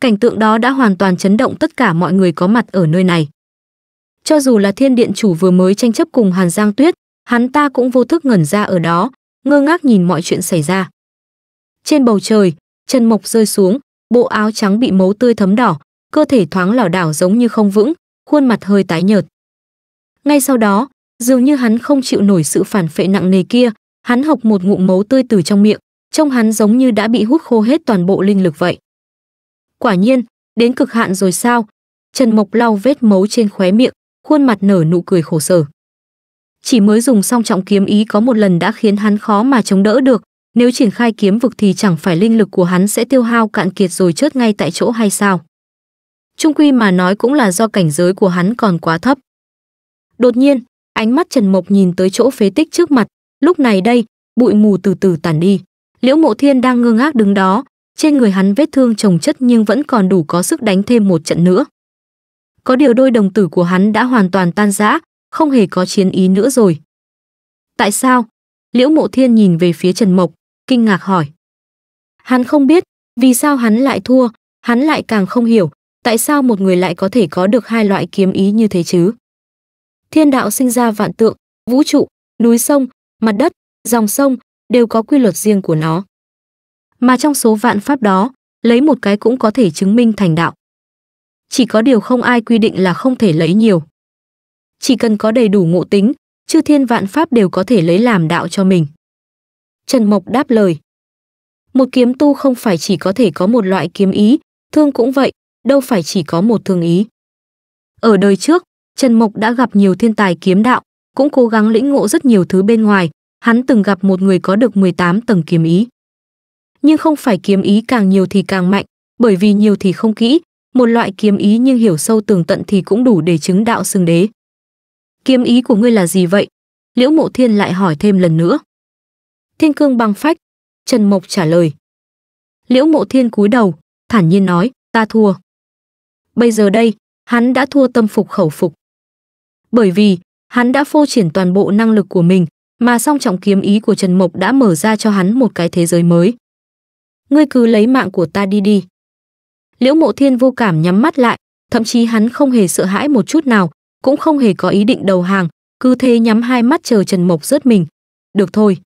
Cảnh tượng đó đã hoàn toàn chấn động tất cả mọi người có mặt ở nơi này. Cho dù là thiên điện chủ vừa mới tranh chấp cùng Hàn Giang Tuyết, hắn ta cũng vô thức ngẩn ra ở đó, ngơ ngác nhìn mọi chuyện xảy ra. Trên bầu trời, Trần Mộc rơi xuống, bộ áo trắng bị máu tươi thấm đỏ, cơ thể thoáng lảo đảo giống như không vững, khuôn mặt hơi tái nhợt. Ngay sau đó, dường như hắn không chịu nổi sự phản phệ nặng nề kia, hắn hộc một ngụm máu tươi từ trong miệng, trông hắn giống như đã bị hút khô hết toàn bộ linh lực vậy. Quả nhiên, đến cực hạn rồi sao? Trần Mộc lau vết máu trên khóe miệng, khuôn mặt nở nụ cười khổ sở. Chỉ mới dùng xong trọng kiếm ý có một lần đã khiến hắn khó mà chống đỡ được, nếu triển khai kiếm vực thì chẳng phải linh lực của hắn sẽ tiêu hao cạn kiệt rồi chết ngay tại chỗ hay sao? Trung quy mà nói cũng là do cảnh giới của hắn còn quá thấp. Đột nhiên, ánh mắt Trần Mộc nhìn tới chỗ phế tích trước mặt, lúc này đây, bụi mù từ từ tản đi. Liễu Mộ Thiên đang ngơ ngác đứng đó, trên người hắn vết thương trồng chất nhưng vẫn còn đủ có sức đánh thêm một trận nữa có điều đôi đồng tử của hắn đã hoàn toàn tan rã, không hề có chiến ý nữa rồi. Tại sao? Liễu Mộ Thiên nhìn về phía Trần Mộc, kinh ngạc hỏi. Hắn không biết, vì sao hắn lại thua, hắn lại càng không hiểu, tại sao một người lại có thể có được hai loại kiếm ý như thế chứ? Thiên đạo sinh ra vạn tượng, vũ trụ, núi sông, mặt đất, dòng sông đều có quy luật riêng của nó. Mà trong số vạn pháp đó, lấy một cái cũng có thể chứng minh thành đạo chỉ có điều không ai quy định là không thể lấy nhiều. Chỉ cần có đầy đủ ngộ tính, chư thiên vạn pháp đều có thể lấy làm đạo cho mình. Trần Mộc đáp lời. Một kiếm tu không phải chỉ có thể có một loại kiếm ý, thương cũng vậy, đâu phải chỉ có một thương ý. Ở đời trước, Trần Mộc đã gặp nhiều thiên tài kiếm đạo, cũng cố gắng lĩnh ngộ rất nhiều thứ bên ngoài, hắn từng gặp một người có được 18 tầng kiếm ý. Nhưng không phải kiếm ý càng nhiều thì càng mạnh, bởi vì nhiều thì không kỹ, một loại kiếm ý nhưng hiểu sâu tường tận thì cũng đủ để chứng đạo xưng đế. Kiếm ý của ngươi là gì vậy? Liễu Mộ Thiên lại hỏi thêm lần nữa. Thiên cương băng phách, Trần Mộc trả lời. Liễu Mộ Thiên cúi đầu, thản nhiên nói, ta thua. Bây giờ đây, hắn đã thua tâm phục khẩu phục. Bởi vì, hắn đã phô triển toàn bộ năng lực của mình, mà song trọng kiếm ý của Trần Mộc đã mở ra cho hắn một cái thế giới mới. Ngươi cứ lấy mạng của ta đi đi. Liễu Mộ Thiên vô cảm nhắm mắt lại, thậm chí hắn không hề sợ hãi một chút nào, cũng không hề có ý định đầu hàng, cứ thế nhắm hai mắt chờ Trần Mộc rớt mình. Được thôi,